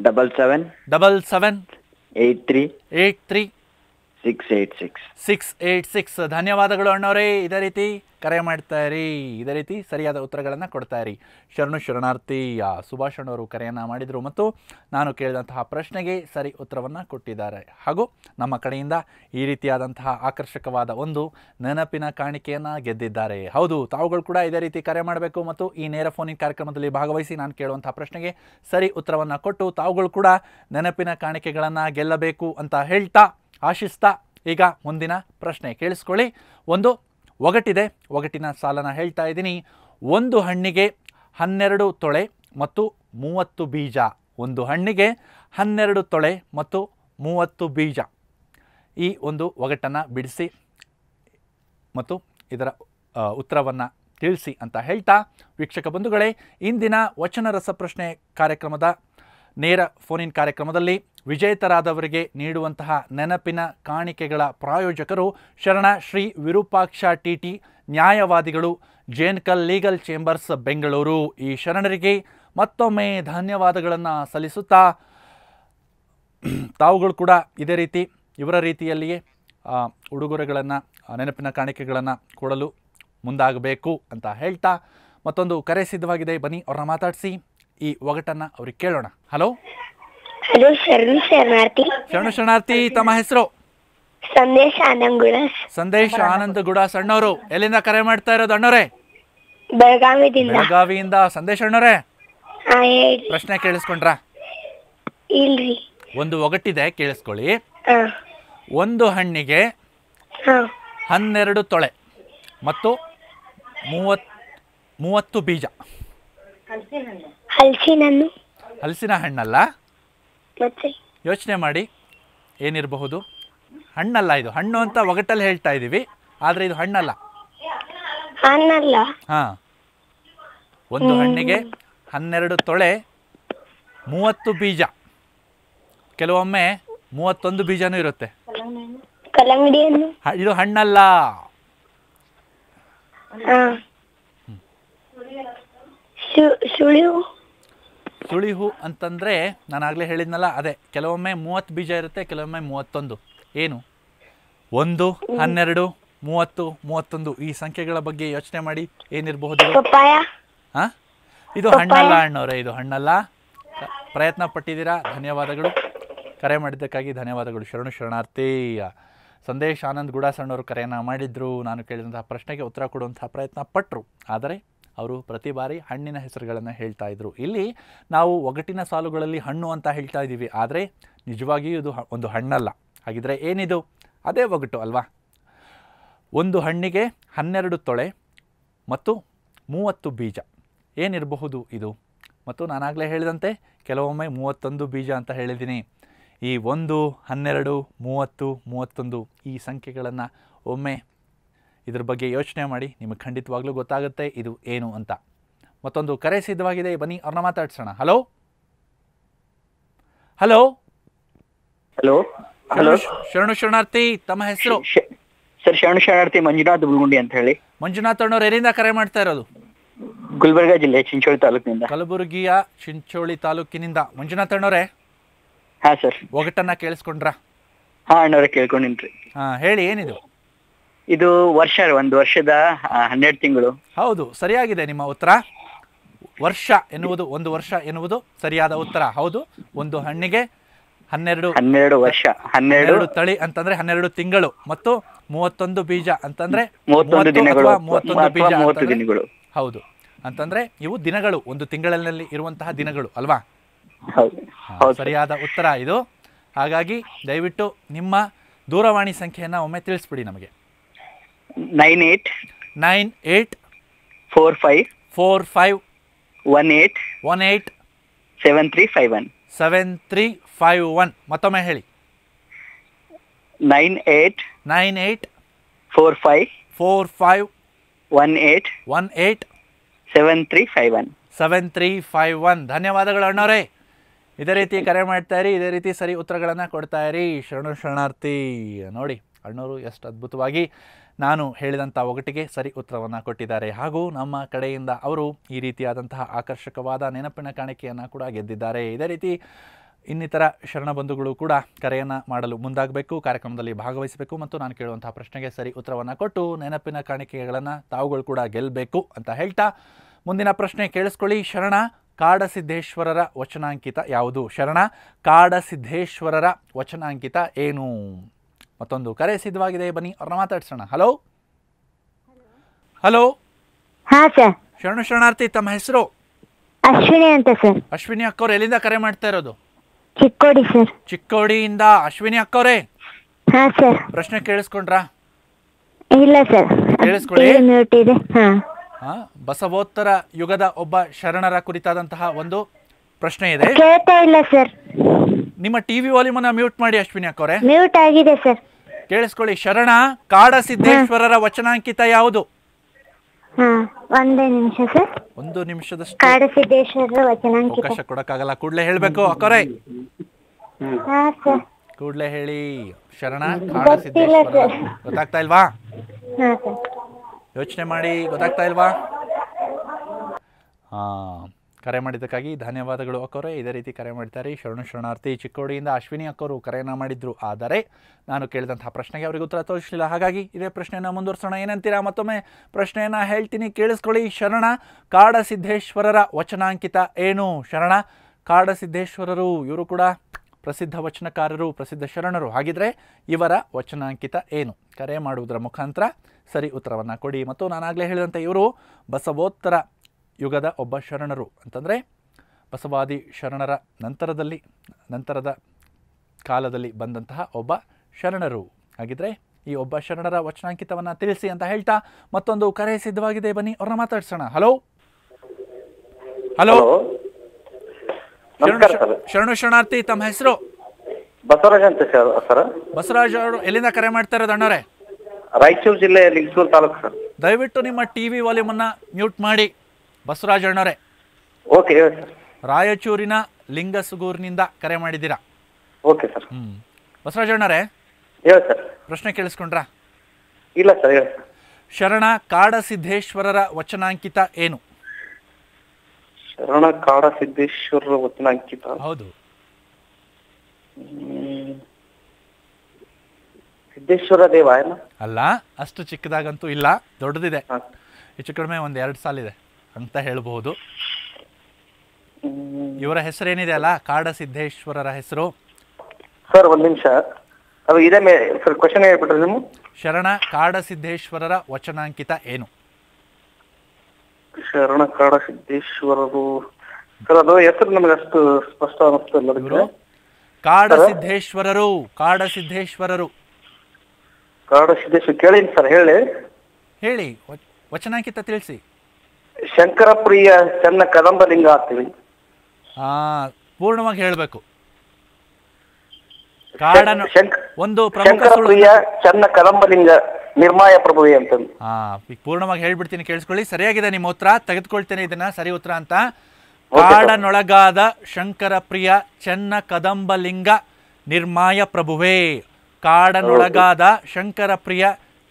double seven double seven 8-3 83. 3 six eight six six eight six ಧನ್ಯವಾದಗಳು ಅಣ್ಣವರೇ ಇದೇ ರೀತಿ ಕರೆ ಮಾಡ್ತಾ ಇರಿ ಇದೇ ರೀತಿ ಸರಿಯಾದ ಉತ್ತರಗಳನ್ನು ಕೊಡ್ತಾ ಇರಿ ಶರಣು ಶರಣಾರ್ಥಿ ಸುಭಾಷ್ ಅಣ್ಣವರು ಕರೆಯನ್ನು ಮಾಡಿದರು ಮತ್ತು ನಾನು ಕೇಳಿದಂತಹ ಪ್ರಶ್ನೆಗೆ ಸರಿ ಉತ್ತರವನ್ನು ಕೊಟ್ಟಿದ್ದಾರೆ ಹಾಗೂ ನಮ್ಮ ಕಡೆಯಿಂದ ಈ ರೀತಿಯಾದಂತಹ ಆಕರ್ಷಕವಾದ ಒಂದು ನೆನಪಿನ ಕಾಣಿಕೆಯನ್ನು ಗೆದ್ದಿದ್ದಾರೆ ಹೌದು ತಾವುಗಳು ಕೂಡ ಇದೇ ರೀತಿ ಕರೆ ಮಾಡಬೇಕು ಮತ್ತು ಈ ನೇರ ಫೋನಿನ ಕಾರ್ಯಕ್ರಮದಲ್ಲಿ ಭಾಗವಹಿಸಿ ನಾನು ಕೇಳುವಂತಹ ಪ್ರಶ್ನೆಗೆ ಸರಿ ಉತ್ತರವನ್ನು ಕೊಟ್ಟು ತಾವುಗಳು ಕೂಡ ನೆನಪಿನ ಕಾಣಿಕೆಗಳನ್ನು ಗೆಲ್ಲಬೇಕು ಅಂತ ಹೇಳ್ತಾ ಆಶಿಸ್ತಾ ಈಗ ಮುಂದಿನ ಪ್ರಶ್ನೆ ಕೇಳಿಸ್ಕೊಳ್ಳಿ ಒಂದು ಒಗಟಿದೆ ಒಗಟಿನ ಸಾಲನ ಹೇಳ್ತಾ ಇದ್ದೀನಿ ಒಂದು ಹಣ್ಣಿಗೆ ಹನ್ನೆರಡು ತೊಳೆ ಮತ್ತು ಮೂವತ್ತು ಬೀಜ ಒಂದು ಹಣ್ಣಿಗೆ ಹನ್ನೆರಡು ತೊಳೆ ಮತ್ತು ಮೂವತ್ತು ಬೀಜ ಈ ಒಂದು ಒಗಟನ್ನು ಬಿಡಿಸಿ ಮತ್ತು ಇದರ ಉತ್ತರವನ್ನು ತಿಳಿಸಿ ಅಂತ ಹೇಳ್ತಾ ವೀಕ್ಷಕ ಬಂಧುಗಳೇ ಇಂದಿನ ವಚನ ರಸಪ್ರಶ್ನೆ ಕಾರ್ಯಕ್ರಮದ ನೇರ ಫೋನ್ ಇನ್ ಕಾರ್ಯಕ್ರಮದಲ್ಲಿ ವಿಜೇತರಾದವರಿಗೆ ನೀಡುವಂತಹ ನೆನಪಿನ ಕಾಣಿಕೆಗಳ ಪ್ರಾಯೋಜಕರು ಶರಣ ಶ್ರೀ ವಿರೂಪಾಕ್ಷ ಟಿ ಟಿ ನ್ಯಾಯವಾದಿಗಳು ಜೇನ್ಕಲ್ ಲೀಗಲ್ ಚೇಂಬರ್ಸ್ ಬೆಂಗಳೂರು ಈ ಶರಣರಿಗೆ ಮತ್ತೊಮ್ಮೆ ಧನ್ಯವಾದಗಳನ್ನು ಸಲ್ಲಿಸುತ್ತಾ ತಾವುಗಳು ಕೂಡ ಇದೇ ರೀತಿ ಇವರ ರೀತಿಯಲ್ಲಿಯೇ ಉಡುಗೊರೆಗಳನ್ನು ನೆನಪಿನ ಕಾಣಿಕೆಗಳನ್ನು ಕೊಡಲು ಮುಂದಾಗಬೇಕು ಅಂತ ಹೇಳ್ತಾ ಮತ್ತೊಂದು ಕರೆ ಸಿದ್ಧವಾಗಿದೆ ಬನ್ನಿ ಅವ್ರನ್ನ ಮಾತಾಡಿಸಿ ಈ ಒಗಟನ್ನ ಅವ್ರಿಗೆ ಕೇಳೋಣ ಹಲೋ ಹಲೋ ಶರಣು ಶರಣಾರ್ಥಿ ಶರಣು ಶರಣಾರ್ಥಿ ತಮ್ಮ ಹೆಸರು ಸಂದೇಶ ಆನಂದ್ ಗುಡಾಸ್ ಸಂದೇಶ್ ಆನಂದ್ ಗುಡಾಸ್ ಸಣ್ಣವರು ಎಲ್ಲಿಂದ ಕರೆ ಮಾಡ್ತಾ ಇರೋದು ಅಣ್ಣವ್ರೆ ಬೆಳಗಾವಿದಿಂದ ಬೆಳಗಾವಿಯಿಂದ ಸಂದೇಶ ಅಣ್ಣವ್ರೆ ಪ್ರಶ್ನೆ ಕೇಳಿಸ್ಕೊಂಡ್ರ ಇಲ್ರಿ ಒಂದು ಒಗಟಿದೆ ಕೇಳಿಸ್ಕೊಳ್ಳಿ ಒಂದು ಹಣ್ಣಿಗೆ ಹನ್ನೆರಡು ತೊಳೆ ಮತ್ತು ಮೂವತ್ ಮೂವತ್ತು ಬೀಜ ಹಲಸಿನ ಹಣ್ಣಲ್ಲ ಯೋಚನೆ ಮಾಡಿ ಏನಿರಬಹುದು ಹಣ್ಣಲ್ಲ ಇದು ಹಣ್ಣು ಅಂತ ಒಗಟಲ್ಲಿ ಹೇಳ್ತಾ ಇದೀವಿ ಆದ್ರೆ ಇದು ಹಣ್ಣಲ್ಲ ಹಣ್ಣಲ್ಲ ಹಾ ಒಂದು ಹಣ್ಣಿಗೆ ಹನ್ನೆರಡು ತೊಳೆ ಮೂವತ್ತು ಬೀಜ ಕೆಲವೊಮ್ಮೆ ಮೂವತ್ತೊಂದು ಬೀಜನೂ ಇರುತ್ತೆ ಇದು ಹಣ್ಣಲ್ಲ ಸುಳಿಹು ಅಂತಂದ್ರೆ ಅಂತಂದ್ರೆ ನಾನು ಆಗ್ಲೇ ಹೇಳಿದ್ನಲ್ಲ ಅದೇ ಕೆಲವೊಮ್ಮೆ ಮೂವತ್ತು ಬೀಜ ಇರುತ್ತೆ ಕೆಲವೊಮ್ಮೆ ಮೂವತ್ತೊಂದು ಏನು ಒಂದು ಹನ್ನೆರಡು ಮೂವತ್ತು ಮೂವತ್ತೊಂದು ಈ ಸಂಖ್ಯೆಗಳ ಬಗ್ಗೆ ಯೋಚನೆ ಮಾಡಿ ಏನಿರಬಹುದು ಹಾ ಇದು ಹಣ್ಣಲ್ಲ ಅಣ್ಣವ್ರೆ ಇದು ಹಣ್ಣಲ್ಲ ಪ್ರಯತ್ನ ಪಟ್ಟಿದ್ದೀರಾ ಧನ್ಯವಾದಗಳು ಕರೆ ಮಾಡಿದ್ದಕ್ಕಾಗಿ ಧನ್ಯವಾದಗಳು ಶರಣು ಶರಣಾರ್ಥಿ ಸಂದೇಶ್ ಆನಂದ್ ಗುಡಾಸಣ್ಣವರು ಕರೆಯನ್ನು ಮಾಡಿದ್ರು ನಾನು ಕೇಳಿದಂತಹ ಪ್ರಶ್ನೆಗೆ ಉತ್ತರ ಕೊಡುವಂತಹ ಪ್ರಯತ್ನ ಪಟ್ಟರು ಆದರೆ ಅವರು ಪ್ರತಿ ಬಾರಿ ಹಣ್ಣಿನ ಹೆಸರುಗಳನ್ನು ಹೇಳ್ತಾ ಇದ್ರು ಇಲ್ಲಿ ನಾವು ಒಗಟಿನ ಸಾಲುಗಳಲ್ಲಿ ಹಣ್ಣು ಅಂತ ಹೇಳ್ತಾ ಇದ್ದೀವಿ ಆದರೆ ನಿಜವಾಗಿಯೂ ಇದು ಒಂದು ಹಣ್ಣಲ್ಲ ಹಾಗಿದ್ರೆ ಏನಿದು ಅದೇ ಒಗಟು ಅಲ್ವಾ ಒಂದು ಹಣ್ಣಿಗೆ ಹನ್ನೆರಡು ತೊಳೆ ಮತ್ತು ಮೂವತ್ತು ಬೀಜ ಏನಿರಬಹುದು ಇದು ಮತ್ತು ನಾನಾಗಲೇ ಹೇಳಿದಂತೆ ಕೆಲವೊಮ್ಮೆ ಮೂವತ್ತೊಂದು ಬೀಜ ಅಂತ ಹೇಳಿದ್ದೀನಿ ಈ ಒಂದು ಹನ್ನೆರಡು ಮೂವತ್ತು ಮೂವತ್ತೊಂದು ಈ ಸಂಖ್ಯೆಗಳನ್ನು ಒಮ್ಮೆ ಇದ್ರ ಬಗ್ಗೆ ಯೋಚನೆ ಮಾಡಿ ನಿಮಗೆ ಖಂಡಿತವಾಗ್ಲೂ ಗೊತ್ತಾಗುತ್ತೆ ಇದು ಏನು ಅಂತ ಮತ್ತೊಂದು ಕರೆ ಸಿದ್ಧವಾಗಿದೆ ಬನ್ನಿ ಅವ್ರನ್ನ ಮಾತಾಡ್ಸೋಣ ಹಲೋ ಹಲೋ ಹಲೋ ಹಲೋ ಶರಣು ಶರಣಾರ್ಥಿ ತಮ್ಮ ಹೆಸರು ಸರ್ ಶರಣು ಶರಣಾರ್ಥಿ ಮಂಜುನಾಥ್ ಬುಲ್ಗುಂಡಿ ಅಂತ ಹೇಳಿ ಮಂಜುನಾಥ್ ಅಣ್ಣವ್ರು ಎಲ್ಲಿಂದ ಕರೆ ಮಾಡ್ತಾ ಇರೋದು ಗುಲ್ಬರ್ಗಾ ಜಿಲ್ಲೆ ಚಿಂಚೋಳಿ ತಾಲೂಕಿನಿಂದ ಕಲಬುರಗಿಯ ಚಿಂಚೋಳಿ ತಾಲೂಕಿನಿಂದ ಮಂಜುನಾಥ್ ಅಣ್ಣವ್ರೆ ಹಾ ಸರ್ ಒಗಟನ್ನ ಕೇಳಿಸ್ಕೊಂಡ್ರ ಹಾ ಅಣ್ಣವ್ರೆ ಕೇಳ್ಕೊಂಡಿನ್ರಿ ಹಾ ಹೇಳಿ ಏನಿದು ಇದು ವರ್ಷ ಒಂದು ವರ್ಷದ ಹನ್ನೆರಡು ತಿಂಗಳು ಹೌದು ಸರಿಯಾಗಿದೆ ನಿಮ್ಮ ಉತ್ತರ ವರ್ಷ ಎನ್ನುವುದು ಒಂದು ವರ್ಷ ಎನ್ನುವುದು ಸರಿಯಾದ ಉತ್ತರ ಹೌದು ಒಂದು ಹಣ್ಣಿಗೆ ಹನ್ನೆರಡು ಹನ್ನೆರಡು ವರ್ಷ ಹನ್ನೆರಡು ತಳಿ ಅಂತಂದ್ರೆ ಹನ್ನೆರಡು ತಿಂಗಳು ಮತ್ತು ಮೂವತ್ತೊಂದು ಬೀಜ ಅಂತಂದ್ರೆ ದಿನಗಳು ಹೌದು ಅಂತಂದ್ರೆ ಇವು ದಿನಗಳು ಒಂದು ತಿಂಗಳಲ್ಲಿ ಇರುವಂತಹ ದಿನಗಳು ಅಲ್ವಾ ಸರಿಯಾದ ಉತ್ತರ ಇದು ಹಾಗಾಗಿ ದಯವಿಟ್ಟು ನಿಮ್ಮ ದೂರವಾಣಿ ಸಂಖ್ಯೆಯನ್ನ ಒಮ್ಮೆ ತಿಳಿಸ್ಬಿಡಿ ನಮಗೆ nine eight nine eight four five four five one eight one eight seven three five one seven three five one ಮತ್ತೊಮ್ಮೆ ಹೇಳಿ nine eight nine eight four five four five one eight one eight seven three five one seven three five one ಧನ್ಯವಾದಗಳು ಅಣ್ಣವರೇ ಇದೇ ರೀತಿ ಕರೆ ಮಾಡ್ತಾ ಇರಿ ಇದೇ ರೀತಿ ಸರಿ ಉತ್ತರಗಳನ್ನು ಕೊಡ್ತಾ ಇರಿ ಶರಣು ಶರಣಾರ್ಥಿ ನೋಡಿ ಅಣ್ಣವರು ಎಷ್ಟು ಅದ್ಭುತವಾಗಿ ನಾನು ಹೇಳಿದಂಥ ಒಗಟಿಗೆ ಸರಿ ಉತ್ತರವನ್ನು ಕೊಟ್ಟಿದ್ದಾರೆ ಹಾಗೂ ನಮ್ಮ ಕಡೆಯಿಂದ ಅವರು ಈ ರೀತಿಯಾದಂತಹ ಆಕರ್ಷಕವಾದ ನೆನಪಿನ ಕಾಣಿಕೆಯನ್ನು ಕೂಡ ಗೆದ್ದಿದ್ದಾರೆ ಇದೇ ರೀತಿ ಇನ್ನಿತರ ಶರಣಬಂಧುಗಳು ಕೂಡ ಕರೆಯನ್ನು ಮಾಡಲು ಮುಂದಾಗಬೇಕು ಕಾರ್ಯಕ್ರಮದಲ್ಲಿ ಭಾಗವಹಿಸಬೇಕು ಮತ್ತು ನಾನು ಕೇಳುವಂತಹ ಪ್ರಶ್ನೆಗೆ ಸರಿ ಉತ್ತರವನ್ನು ಕೊಟ್ಟು ನೆನಪಿನ ಕಾಣಿಕೆಗಳನ್ನು ತಾವುಗಳು ಕೂಡ ಗೆಲ್ಲಬೇಕು ಅಂತ ಹೇಳ್ತಾ ಮುಂದಿನ ಪ್ರಶ್ನೆ ಕೇಳಿಸ್ಕೊಳ್ಳಿ ಶರಣ ಕಾಡಸಿದ್ದೇಶ್ವರರ ವಚನಾಂಕಿತ ಯಾವುದು ಶರಣ ಕಾಡಸಿದ್ದೇಶ್ವರರ ವಚನಾಂಕಿತ ಏನು ಮತ್ತೊಂದು ಕರೆ ಸಿದ್ಧವಾಗಿದೆ ಬನ್ನಿ ಅವ್ರನ್ನ ಮಾತಾಡ್ಸೋಣ ಹಲೋ ಹಲೋ ಶರಣು ಶರಣಾರ್ಥಿ ತಮ್ಮ ಹೆಸರು ಅಶ್ವಿನಿ ಅಂತ ಸರ್ ಅಶ್ವಿನಿ ಅಕ್ಕವ್ರೆ ಎಲ್ಲಿಂದ ಕರೆ ಮಾಡ್ತಾ ಇರೋದು ಚಿಕ್ಕೋಡಿ ಸರ್ ಚಿಕ್ಕೋಡಿಯಿಂದ ಅಶ್ವಿನಿ ಅಕ್ಕವ್ರೆ ಪ್ರಶ್ನೆ ಕೇಳಿಸ್ಕೊಂಡ್ರಾ ಇಲ್ಲ ಸರ್ ಕೇಳಿಸ್ಕೊಳ್ಳಿ ಹಾ ಬಸವೋತ್ತರ ಯುಗದ ಒಬ್ಬ ಶರಣರ ಕುರಿತಾದಂತಹ ಒಂದು ಪ್ರಶ್ನೆ ಇದೆ ಇಲ್ಲ ಸರ್ ನಿಮ್ಮ ಟಿವಿ ವಾಲ್ಯೂಮ್ ಅನ್ನ ಮ್ಯೂಟ್ ಮಾಡಿ ಅಶ್ವಿನಿ ಅಕ್ಕವ್ರೆ ಮ್ಯೂಟ್ ಆಗಿದೆ ಸರ್ ಕೇಳಿಸ್ಕೊಳ್ಳಿ ಶರಣ ಕಾಡ ಸಿದ್ದೇಶ್ವರರ ವಚನಾಂಕಿತ ಯಾವುದು ಒಂದೇ ನಿಮಿಷ ಸರ್ ಒಂದು ನಿಮಿಷದಷ್ಟು ಕಾಡ ಸಿದ್ದೇಶ್ವರರ ವಚನಾಂಕಿತ ಅವಕಾಶ ಕೊಡಕ್ಕಾಗಲ್ಲ ಕೂಡ್ಲೆ ಹೇಳ್ಬೇಕು ಅಕ್ಕರೆ ಕೂಡ್ಲೆ ಹೇಳಿ ಶರಣ ಕಾಡ ಸಿದ್ದೇಶ್ವರ ಗೊತ್ತಾಗ್ತಾ ಇಲ್ವಾ ಯೋಚನೆ ಮಾಡಿ ಗೊತ್ತಾಗ್ತಾ ಇಲ್ವಾ ಹಾ ಕರೆ ಮಾಡಿದ್ದಕ್ಕಾಗಿ ಧನ್ಯವಾದಗಳು ಅಕ್ಕವರೇ ಇದೇ ರೀತಿ ಕರೆ ಮಾಡ್ತಾರೆ ಶರಣು ಶರಣಾರ್ಥಿ ಚಿಕ್ಕೋಡಿಯಿಂದ ಅಶ್ವಿನಿ ಅಕ್ಕವರು ಕರೆಯನ್ನು ಮಾಡಿದ್ರು ಆದರೆ ನಾನು ಕೇಳಿದಂತಹ ಪ್ರಶ್ನೆಗೆ ಅವರಿಗೆ ಉತ್ತರ ತೋರಿಸಲಿಲ್ಲ ಹಾಗಾಗಿ ಇದೇ ಪ್ರಶ್ನೆಯನ್ನು ಮುಂದುವರಿಸೋಣ ಏನಂತೀರಾ ಮತ್ತೊಮ್ಮೆ ಪ್ರಶ್ನೆಯನ್ನು ಹೇಳ್ತೀನಿ ಕೇಳಿಸ್ಕೊಳ್ಳಿ ಶರಣ ಕಾಡಸಿದ್ದೇಶ್ವರರ ವಚನಾಂಕಿತ ಏನು ಶರಣ ಕಾಡಸಿದ್ದೇಶ್ವರರು ಇವರು ಕೂಡ ಪ್ರಸಿದ್ಧ ವಚನಕಾರರು ಪ್ರಸಿದ್ಧ ಶರಣರು ಹಾಗಿದ್ರೆ ಇವರ ವಚನಾಂಕಿತ ಏನು ಕರೆ ಮಾಡುವುದರ ಮುಖಾಂತರ ಸರಿ ಉತ್ತರವನ್ನು ಕೊಡಿ ಮತ್ತು ನಾನಾಗಲೇ ಹೇಳಿದಂತೆ ಇವರು ಬಸವೋತ್ತರ ಯುಗದ ಒಬ್ಬ ಶರಣರು ಅಂತಂದರೆ ಬಸವಾದಿ ಶರಣರ ನಂತರದಲ್ಲಿ ನಂತರದ ಕಾಲದಲ್ಲಿ ಬಂದಂತಹ ಒಬ್ಬ ಶರಣರು ಹಾಗಿದ್ರೆ ಈ ಒಬ್ಬ ಶರಣರ ವಚನಾಂಕಿತವನ್ನ ತಿಳಿಸಿ ಅಂತ ಹೇಳ್ತಾ ಮತ್ತೊಂದು ಕರೆ ಸಿದ್ಧವಾಗಿದೆ ಬನ್ನಿ ಅವ್ರನ್ನ ಮಾತಾಡ್ಸೋಣ ಹಲೋ ಹಲೋ ಶರಣು ಶರಣಾರ್ಥಿ ತಮ್ಮ ಹೆಸರು ಬಸವರಾಜ್ ಅಂತ ಸರ್ ಬಸವರಾಜ್ ಅವರು ಎಲ್ಲಿಂದ ಕರೆ ಮಾಡ್ತಾ ಇರೋದು ಅಣ್ಣರೇ ರಾಯಚೂರು ಜಿಲ್ಲೆ ತಾಲೂಕು ಸರ್ ದಯವಿಟ್ಟು ನಿಮ್ಮ ಟಿವಿ ವಾಲ್ಯೂಮ್ ಅನ್ನ ಮ್ಯೂಟ್ ಮಾಡಿ ಬಸವರಾಜಣ್ಣವರೇ ಓಕೆ ರಾಯಚೂರಿನ ಲಿಂಗಸುಗೂರ್ನಿಂದ ಕರೆ ಮಾಡಿದ್ದೀರಾ ಓಕೆ ಸರ್ ಹ್ಮ್ ಬಸವರಾಜ ಹೇಳಿ ಸರ್ ಪ್ರಶ್ನೆ ಕೇಳಿಸ್ಕೊಂಡ್ರಾ ಇಲ್ಲ ಸರ್ ಹೇಳಿ ಶರಣ ಕಾಡಸಿದ್ದೇಶ್ವರರ ವಚನಾಂಕಿತ ಏನು ಶರಣ ಸಿದ್ದೇಶ್ವರರ ವಚನಾಂಕಿತ ಹೌದು ಸಿದ್ದೇಶ್ವರ ದೇವ ಅಲ್ಲ ಅಷ್ಟು ಚಿಕ್ಕದಾಗಂತೂ ಇಲ್ಲ ದೊಡ್ಡದಿದೆ ಹೆಚ್ಚು ಕಡಿಮೆ ಒಂದ್ ಎರಡು ಸಾಲಿದೆ ಅಂತ ಹೇಳಬಹುದು ಇವರ ಹೆಸರು ಏನಿದೆ ಅಲ್ಲ ಕಾಡ ಸಿದ್ದೇಶ್ವರರ ಹೆಸರು ಸರ್ ಒಂದ್ ನಿಮಿಷ ಅದು ಇದೇ ಸರ್ ಕ್ವಶನ್ ಹೇಳ್ಬಿಟ್ರಿ ನಿಮ್ಮ ಶರಣ ಕಾಡ ಸಿದ್ದೇಶ್ವರರ ವಚನಾಂಕಿತ ಏನು ಶರಣ ಕಾಡ ಸಿದ್ದೇಶ್ವರರು ಸರ್ ಅದು ಹೆಸರು ನಮಗೆ ಅಷ್ಟು ಸ್ಪಷ್ಟ ಅನ್ನಿಸ್ತಿಲ್ಲ ಕಾಡ ಸಿದ್ದೇಶ್ವರರು ಕಾಡ ಸಿದ್ದೇಶ್ವರರು ಕಾಡ ಸಿದ್ದೇಶ್ವರ ಕೇಳಿ ಸರ್ ಹೇಳಿ ಹೇಳಿ ವಚನಾಂಕಿತ ತಿಳಿಸಿ ಶಂಕರಪ್ರಿಯ ಚನ್ನ ಕದಂಬಲಿಂಗ ಆಗ್ತೀವಿ ಆ ಪೂರ್ಣವಾಗಿ ಹೇಳಬೇಕು ಒಂದು ಚನ್ನ ಕದಂಬಲಿಂಗ ನಿರ್ಮಾಯ ಪ್ರಭುವೆ ಅಂತ ಪೂರ್ಣವಾಗಿ ಹೇಳ್ಬಿಡ್ತೀನಿ ಕೇಳಿಸ್ಕೊಳ್ಳಿ ಸರಿಯಾಗಿದೆ ನಿಮ್ಮ ಉತ್ತರ ತೆಗೆದುಕೊಳ್ತೇನೆ ಇದನ್ನ ಸರಿ ಉತ್ತರ ಅಂತ ಕಾಡನೊಳಗಾದ ಶಂಕರ ಪ್ರಿಯ ಚನ್ನ ಕದಂಬಲಿಂಗ ನಿರ್ಮಾಯ ಪ್ರಭುವೇ ಕಾಡನೊಳಗಾದ ಶಂಕರ ಪ್ರಿಯ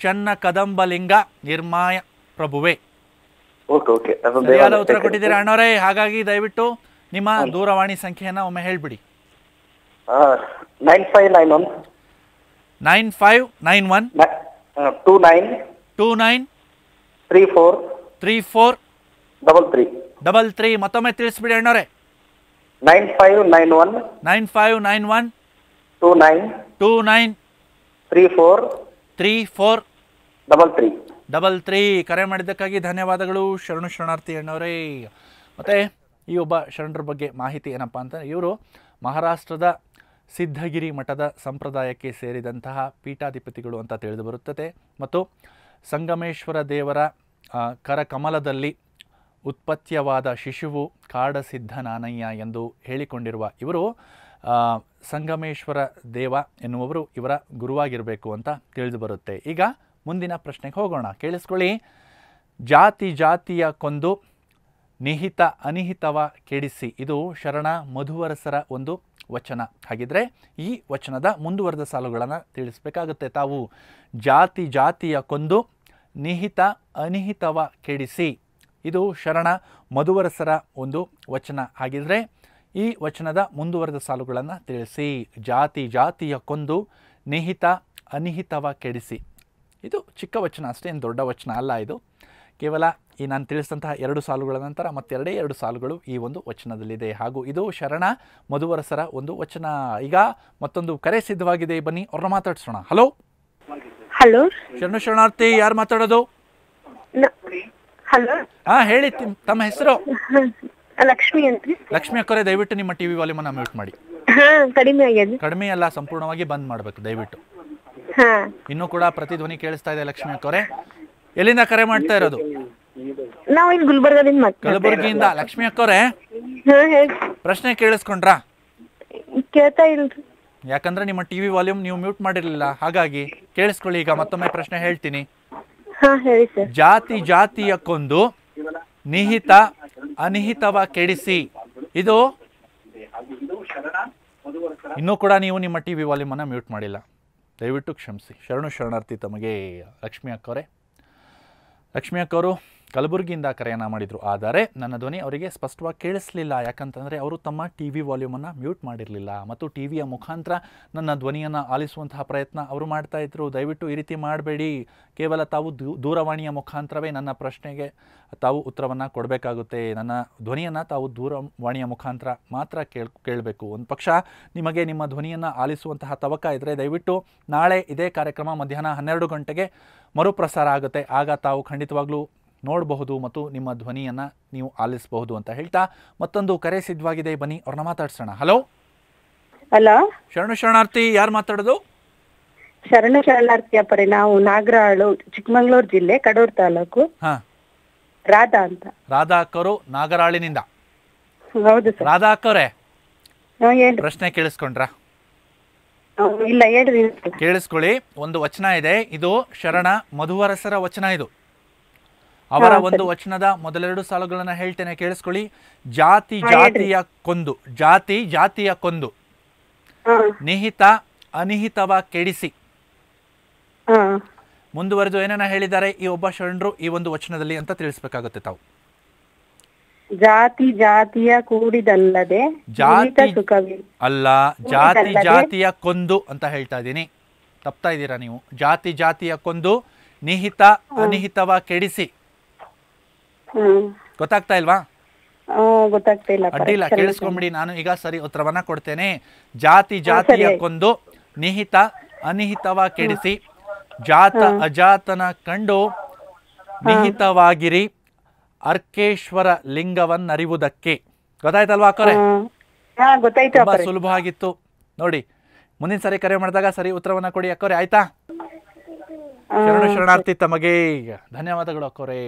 ಚನ್ನ ಕದಂಬಲಿಂಗ ನಿರ್ಮಾಯ ಪ್ರಭುವೇ ಓಕೆ ಓಕೆ ಉತ್ತರ ಕೊಟ್ಟಿದ್ದೀರಾ ಅಣ್ಣವರೇ ಹಾಗಾಗಿ ದಯವಿಟ್ಟು ನಿಮ್ಮ ದೂರವಾಣಿ ಸಂಖ್ಯೆಯನ್ನ ಒಮ್ಮೆ ಹೇಳ್ಬಿಡಿ nine five nine one nine five nine one two nine two nine three four three four double three double three ಮತ್ತೊಮ್ಮೆ ತಿಳಿಸ್ಬಿಡಿ ಅಣ್ಣವರೇ nine five nine one nine five nine one two nine two nine three four three four double three double three ಕರೆ ಮಾಡಿದ್ದಕ್ಕಾಗಿ ಧನ್ಯವಾದಗಳು ಶರಣು ಶರಣಾರ್ಥಿ ಅಣ್ಣವರೇ ಮತ್ತು ಈ ಒಬ್ಬ ಶರಣರ ಬಗ್ಗೆ ಮಾಹಿತಿ ಏನಪ್ಪ ಅಂತ ಇವರು ಮಹಾರಾಷ್ಟ್ರದ ಸಿದ್ಧಗಿರಿ ಮಠದ ಸಂಪ್ರದಾಯಕ್ಕೆ ಸೇರಿದಂತಹ ಪೀಠಾಧಿಪತಿಗಳು ಅಂತ ತಿಳಿದು ಬರುತ್ತದೆ ಮತ್ತು ಸಂಗಮೇಶ್ವರ ದೇವರ ಕರಕಮಲದಲ್ಲಿ ಉತ್ಪತ್ತಿಯವಾದ ಶಿಶುವು ಕಾಡಸಿದ್ಧ ನಾನಯ್ಯ ಎಂದು ಹೇಳಿಕೊಂಡಿರುವ ಇವರು ಸಂಗಮೇಶ್ವರ ದೇವ ಎನ್ನುವವರು ಇವರ ಗುರುವಾಗಿರಬೇಕು ಅಂತ ತಿಳಿದು ಬರುತ್ತೆ ಈಗ ಮುಂದಿನ ಪ್ರಶ್ನೆಗೆ ಹೋಗೋಣ ಕೇಳಿಸ್ಕೊಳ್ಳಿ ಜಾತಿ ಜಾತಿಯ ಕೊಂದು ನಿಹಿತ ಅನಿಹಿತವ ಕೆಡಿಸಿ ಇದು ಶರಣ ಮಧುವರಸರ ಒಂದು ವಚನ ಹಾಗಿದ್ರೆ ಈ ವಚನದ ಮುಂದುವರೆದ ಸಾಲುಗಳನ್ನು ತಿಳಿಸಬೇಕಾಗುತ್ತೆ ತಾವು ಜಾತಿ ಜಾತಿಯ ಕೊಂದು ನಿಹಿತ ಅನಿಹಿತವ ಕೆಡಿಸಿ ಇದು ಶರಣ ಮಧುವರಸರ ಒಂದು ವಚನ ಆಗಿದ್ರೆ ಈ ವಚನದ ಮುಂದುವರೆದ ಸಾಲುಗಳನ್ನು ತಿಳಿಸಿ ಜಾತಿ ಜಾತಿಯ ಕೊಂದು ನಿಹಿತ ಅನಿಹಿತವ ಕೆಡಿಸಿ ಇದು ಚಿಕ್ಕ ವಚನ ಅಷ್ಟೇ ಏನು ದೊಡ್ಡ ವಚನ ಅಲ್ಲ ಇದು ಕೇವಲ ಈ ನಾನು ತಿಳಿಸಿದಂತಹ ಎರಡು ಸಾಲುಗಳ ನಂತರ ಎರಡೇ ಎರಡು ಸಾಲುಗಳು ಈ ಒಂದು ವಚನದಲ್ಲಿದೆ ಹಾಗೂ ಇದು ಶರಣ ಮಧುವರಸರ ಒಂದು ವಚನ ಈಗ ಮತ್ತೊಂದು ಕರೆ ಸಿದ್ಧವಾಗಿದೆ ಬನ್ನಿ ಅವ್ರನ್ನ ಮಾತಾಡ್ಸೋಣ ಹಲೋ ಹಲೋ ಶರಣ ಶರಣಾರ್ಥಿ ಯಾರು ಮಾತಾಡೋದು ಹಾ ಹೇಳಿ ತಮ್ಮ ಹೆಸರು ಲಕ್ಷ್ಮಿ ಅಂತ ಲಕ್ಷ್ಮಿ ಅಕ್ಕರೆ ದಯವಿಟ್ಟು ನಿಮ್ಮ ಟಿವಿ ವಾಲ್ಯೂಮ್ ಅನ್ನ ಮ್ಯೂಟ್ ಮಾಡಿ ಕಡಿಮೆ ಕಡಿಮೆ ಅಲ್ಲ ಸಂಪೂರ್ಣವಾಗಿ ಬಂದ್ ಮಾಡ್ಬೇಕು ದಯವಿಟ್ಟು ಇನ್ನು ಕೂಡ ಪ್ರತಿಧ್ವನಿ ಕೇಳಿಸ್ತಾ ಇದೆ ಲಕ್ಷ್ಮಿ ಅಕ್ಕವ್ರೆ ಎಲ್ಲಿಂದ ಕರೆ ಮಾಡ್ತಾ ಇರೋದು ನಾವು ಲಕ್ಷ್ಮಿ ಅಕ್ಕವ್ರೆ ಪ್ರಶ್ನೆ ಕೇಳಿಸ್ಕೊಂಡ್ರಾ ಕೇಳ್ತಾ ಇಲ್ಲ ಯಾಕಂದ್ರೆ ನಿಮ್ಮ ಟಿವಿ ವಾಲ್ಯೂಮ್ ನೀವು ಮ್ಯೂಟ್ ಮಾಡಿರ್ಲಿಲ್ಲ ಹಾಗಾಗಿ ಕೇಳಿಸ್ಕೊಳ್ಳಿ ಈಗ ಮತ್ತೊಮ್ಮೆ ಪ್ರಶ್ನೆ ಹೇಳ್ತೀನಿ ಜಾತಿ ಜಾತಿಯಕ್ಕೊಂದು ನಿಹಿತ ಅನಿಹಿತವ ಕೆಡಿಸಿ ಇದು ಇನ್ನು ಕೂಡ ನೀವು ನಿಮ್ಮ ಟಿವಿ ವಾಲ್ಯೂಮ್ ಅನ್ನ ಮ್ಯೂಟ್ ಮಾಡಿಲ್ಲ ದಯವಿಟ್ಟು ಕ್ಷಮಿಸಿ ಶರಣು ಶರಣಾರ್ಥಿ ತಮಗೆ ಲಕ್ಷ್ಮಿ ಅಕ್ಕವರೇ ಲಕ್ಷ್ಮಿ ಅಕ್ಕವರು ಕಲಬುರಗಿಯಿಂದ ಕರೆಯನ್ನು ಮಾಡಿದರು ಆದರೆ ನನ್ನ ಧ್ವನಿ ಅವರಿಗೆ ಸ್ಪಷ್ಟವಾಗಿ ಕೇಳಿಸಲಿಲ್ಲ ಯಾಕಂತಂದರೆ ಅವರು ತಮ್ಮ ಟಿ ವಿ ವಾಲ್ಯೂಮನ್ನು ಮ್ಯೂಟ್ ಮಾಡಿರಲಿಲ್ಲ ಮತ್ತು ಟಿ ವಿಯ ಮುಖಾಂತರ ನನ್ನ ಧ್ವನಿಯನ್ನು ಆಲಿಸುವಂತಹ ಪ್ರಯತ್ನ ಅವರು ಮಾಡ್ತಾಯಿದ್ರು ದಯವಿಟ್ಟು ಈ ರೀತಿ ಮಾಡಬೇಡಿ ಕೇವಲ ತಾವು ದೂರವಾಣಿಯ ಮುಖಾಂತರವೇ ನನ್ನ ಪ್ರಶ್ನೆಗೆ ತಾವು ಉತ್ತರವನ್ನು ಕೊಡಬೇಕಾಗುತ್ತೆ ನನ್ನ ಧ್ವನಿಯನ್ನು ತಾವು ದೂರವಾಣಿಯ ಮುಖಾಂತರ ಮಾತ್ರ ಕೇಳ್ ಕೇಳಬೇಕು ಒಂದು ಪಕ್ಷ ನಿಮಗೆ ನಿಮ್ಮ ಧ್ವನಿಯನ್ನು ಆಲಿಸುವಂತಹ ತವಕ ಇದ್ದರೆ ದಯವಿಟ್ಟು ನಾಳೆ ಇದೇ ಕಾರ್ಯಕ್ರಮ ಮಧ್ಯಾಹ್ನ ಹನ್ನೆರಡು ಗಂಟೆಗೆ ಮರುಪ್ರಸಾರ ಆಗುತ್ತೆ ಆಗ ತಾವು ಖಂಡಿತವಾಗ್ಲೂ ನೋಡಬಹುದು ಮತ್ತು ನಿಮ್ಮ ಧ್ವನಿಯನ್ನು ನೀವು ಆಲಿಸಬಹುದು ಅಂತ ಹೇಳ್ತಾ ಮತ್ತೊಂದು ಕರೆ ಸಿದ್ಧವಾಗಿದೆ ಬನ್ನಿ ಅವ್ರನ್ನ ಮಾತಾಡ್ಸೋಣ ಹಲೋ ಹಲೋ ಶರಣು ಶರಣಾರ್ಥಿ ಯಾರು ಮಾತಾಡೋದು ಶರಣ ಶರಣಾರ್ಥಿ ಅಪ್ಪರೆ ನಾವು ನಾಗರಾಳು ಜಿಲ್ಲೆ ಕಡೂರು ತಾಲೂಕು ಹಾ ರಾಧಾ ಅಂತ ರಾಧಾ ಅಕ್ಕರು ನಾಗರಾಳಿನಿಂದ ಹೌದು ಸರ್ ರಾಧಾ ಅಕ್ಕವ್ರೆ ಪ್ರಶ್ನೆ ಕೇಳಿಸ್ಕೊಂಡ್ರಾ ಇಲ್ಲ ಕೇಳಿಸ್ಕೊಳ್ಳಿ ಒಂದು ವಚನ ಇದೆ ಇದು ಶರಣ ಮಧುವರಸರ ವಚನ ಇದು ಅವರ ಒಂದು ವಚನದ ಮೊದಲೆರಡು ಸಾಲುಗಳನ್ನ ಹೇಳ್ತೇನೆ ಕೇಳಿಸ್ಕೊಳ್ಳಿ ಜಾತಿ ಜಾತಿಯ ಕೊಂದು ಜಾತಿ ಜಾತಿಯ ಕೊಂದು ನಿಹಿತ ಅನಿಹಿತವ ಕೆಡಿಸಿ ಮುಂದುವರೆದು ಏನನ್ನ ಹೇಳಿದ್ದಾರೆ ಈ ಒಬ್ಬ ಶರಣರು ಈ ಒಂದು ವಚನದಲ್ಲಿ ಅಂತ ತಿಳಿಸ್ಬೇಕಾಗುತ್ತೆ ತಾವು ಜಾತಿ ಜಾತಿಯ ಕೂಡಿದಲ್ಲದೆ ಜಾತಿ ಅಲ್ಲ ಜಾತಿ ಜಾತಿಯ ಕೊಂದು ಅಂತ ಹೇಳ್ತಾ ಇದ್ದೀನಿ ತಪ್ತಾ ಇದ್ದೀರಾ ನೀವು ಜಾತಿ ಜಾತಿಯ ಕೊಂದು ನಿಹಿತ ಅನಿಹಿತವ ಕೆಡಿಸಿ ಗೊತ್ತಾಗ್ತಾ ಇಲ್ವಾ ಅಡ್ಡಿಲ್ಲ ಕೇಳಿಸ್ಕೊಂಬಿಡಿ ನಾನು ಈಗ ಸರಿ ಉತ್ತರವನ್ನ ಕೊಡ್ತೇನೆ ಜಾತಿ ಜಾತಿಯ ಕೊಂದು ನಿಹಿತ ಅನಿಹಿತವ ಕೆಡಿಸಿ ಜಾತ ಅಜಾತನ ಕಂಡು ನಿಹಿತವಾಗಿರಿ ಅರ್ಕೇಶ್ವರ ಲಿಂಗವನ್ನರಿವುದಕ್ಕೆ ಗೊತ್ತಾಯ್ತಲ್ವಾ ಅಕ್ಕರೆ ತುಂಬಾ ಆಗಿತ್ತು ನೋಡಿ ಮುಂದಿನ ಸರಿ ಕರೆ ಮಾಡಿದಾಗ ಸರಿ ಉತ್ತರವನ್ನ ಕೊಡಿ ಅಕ್ಕೋರೆ ಆಯ್ತಾ ಶರಣಾರ್ಥಿ ತಮಗೆ ಧನ್ಯವಾದಗಳು ಅಕ್ಕವ್ರೆ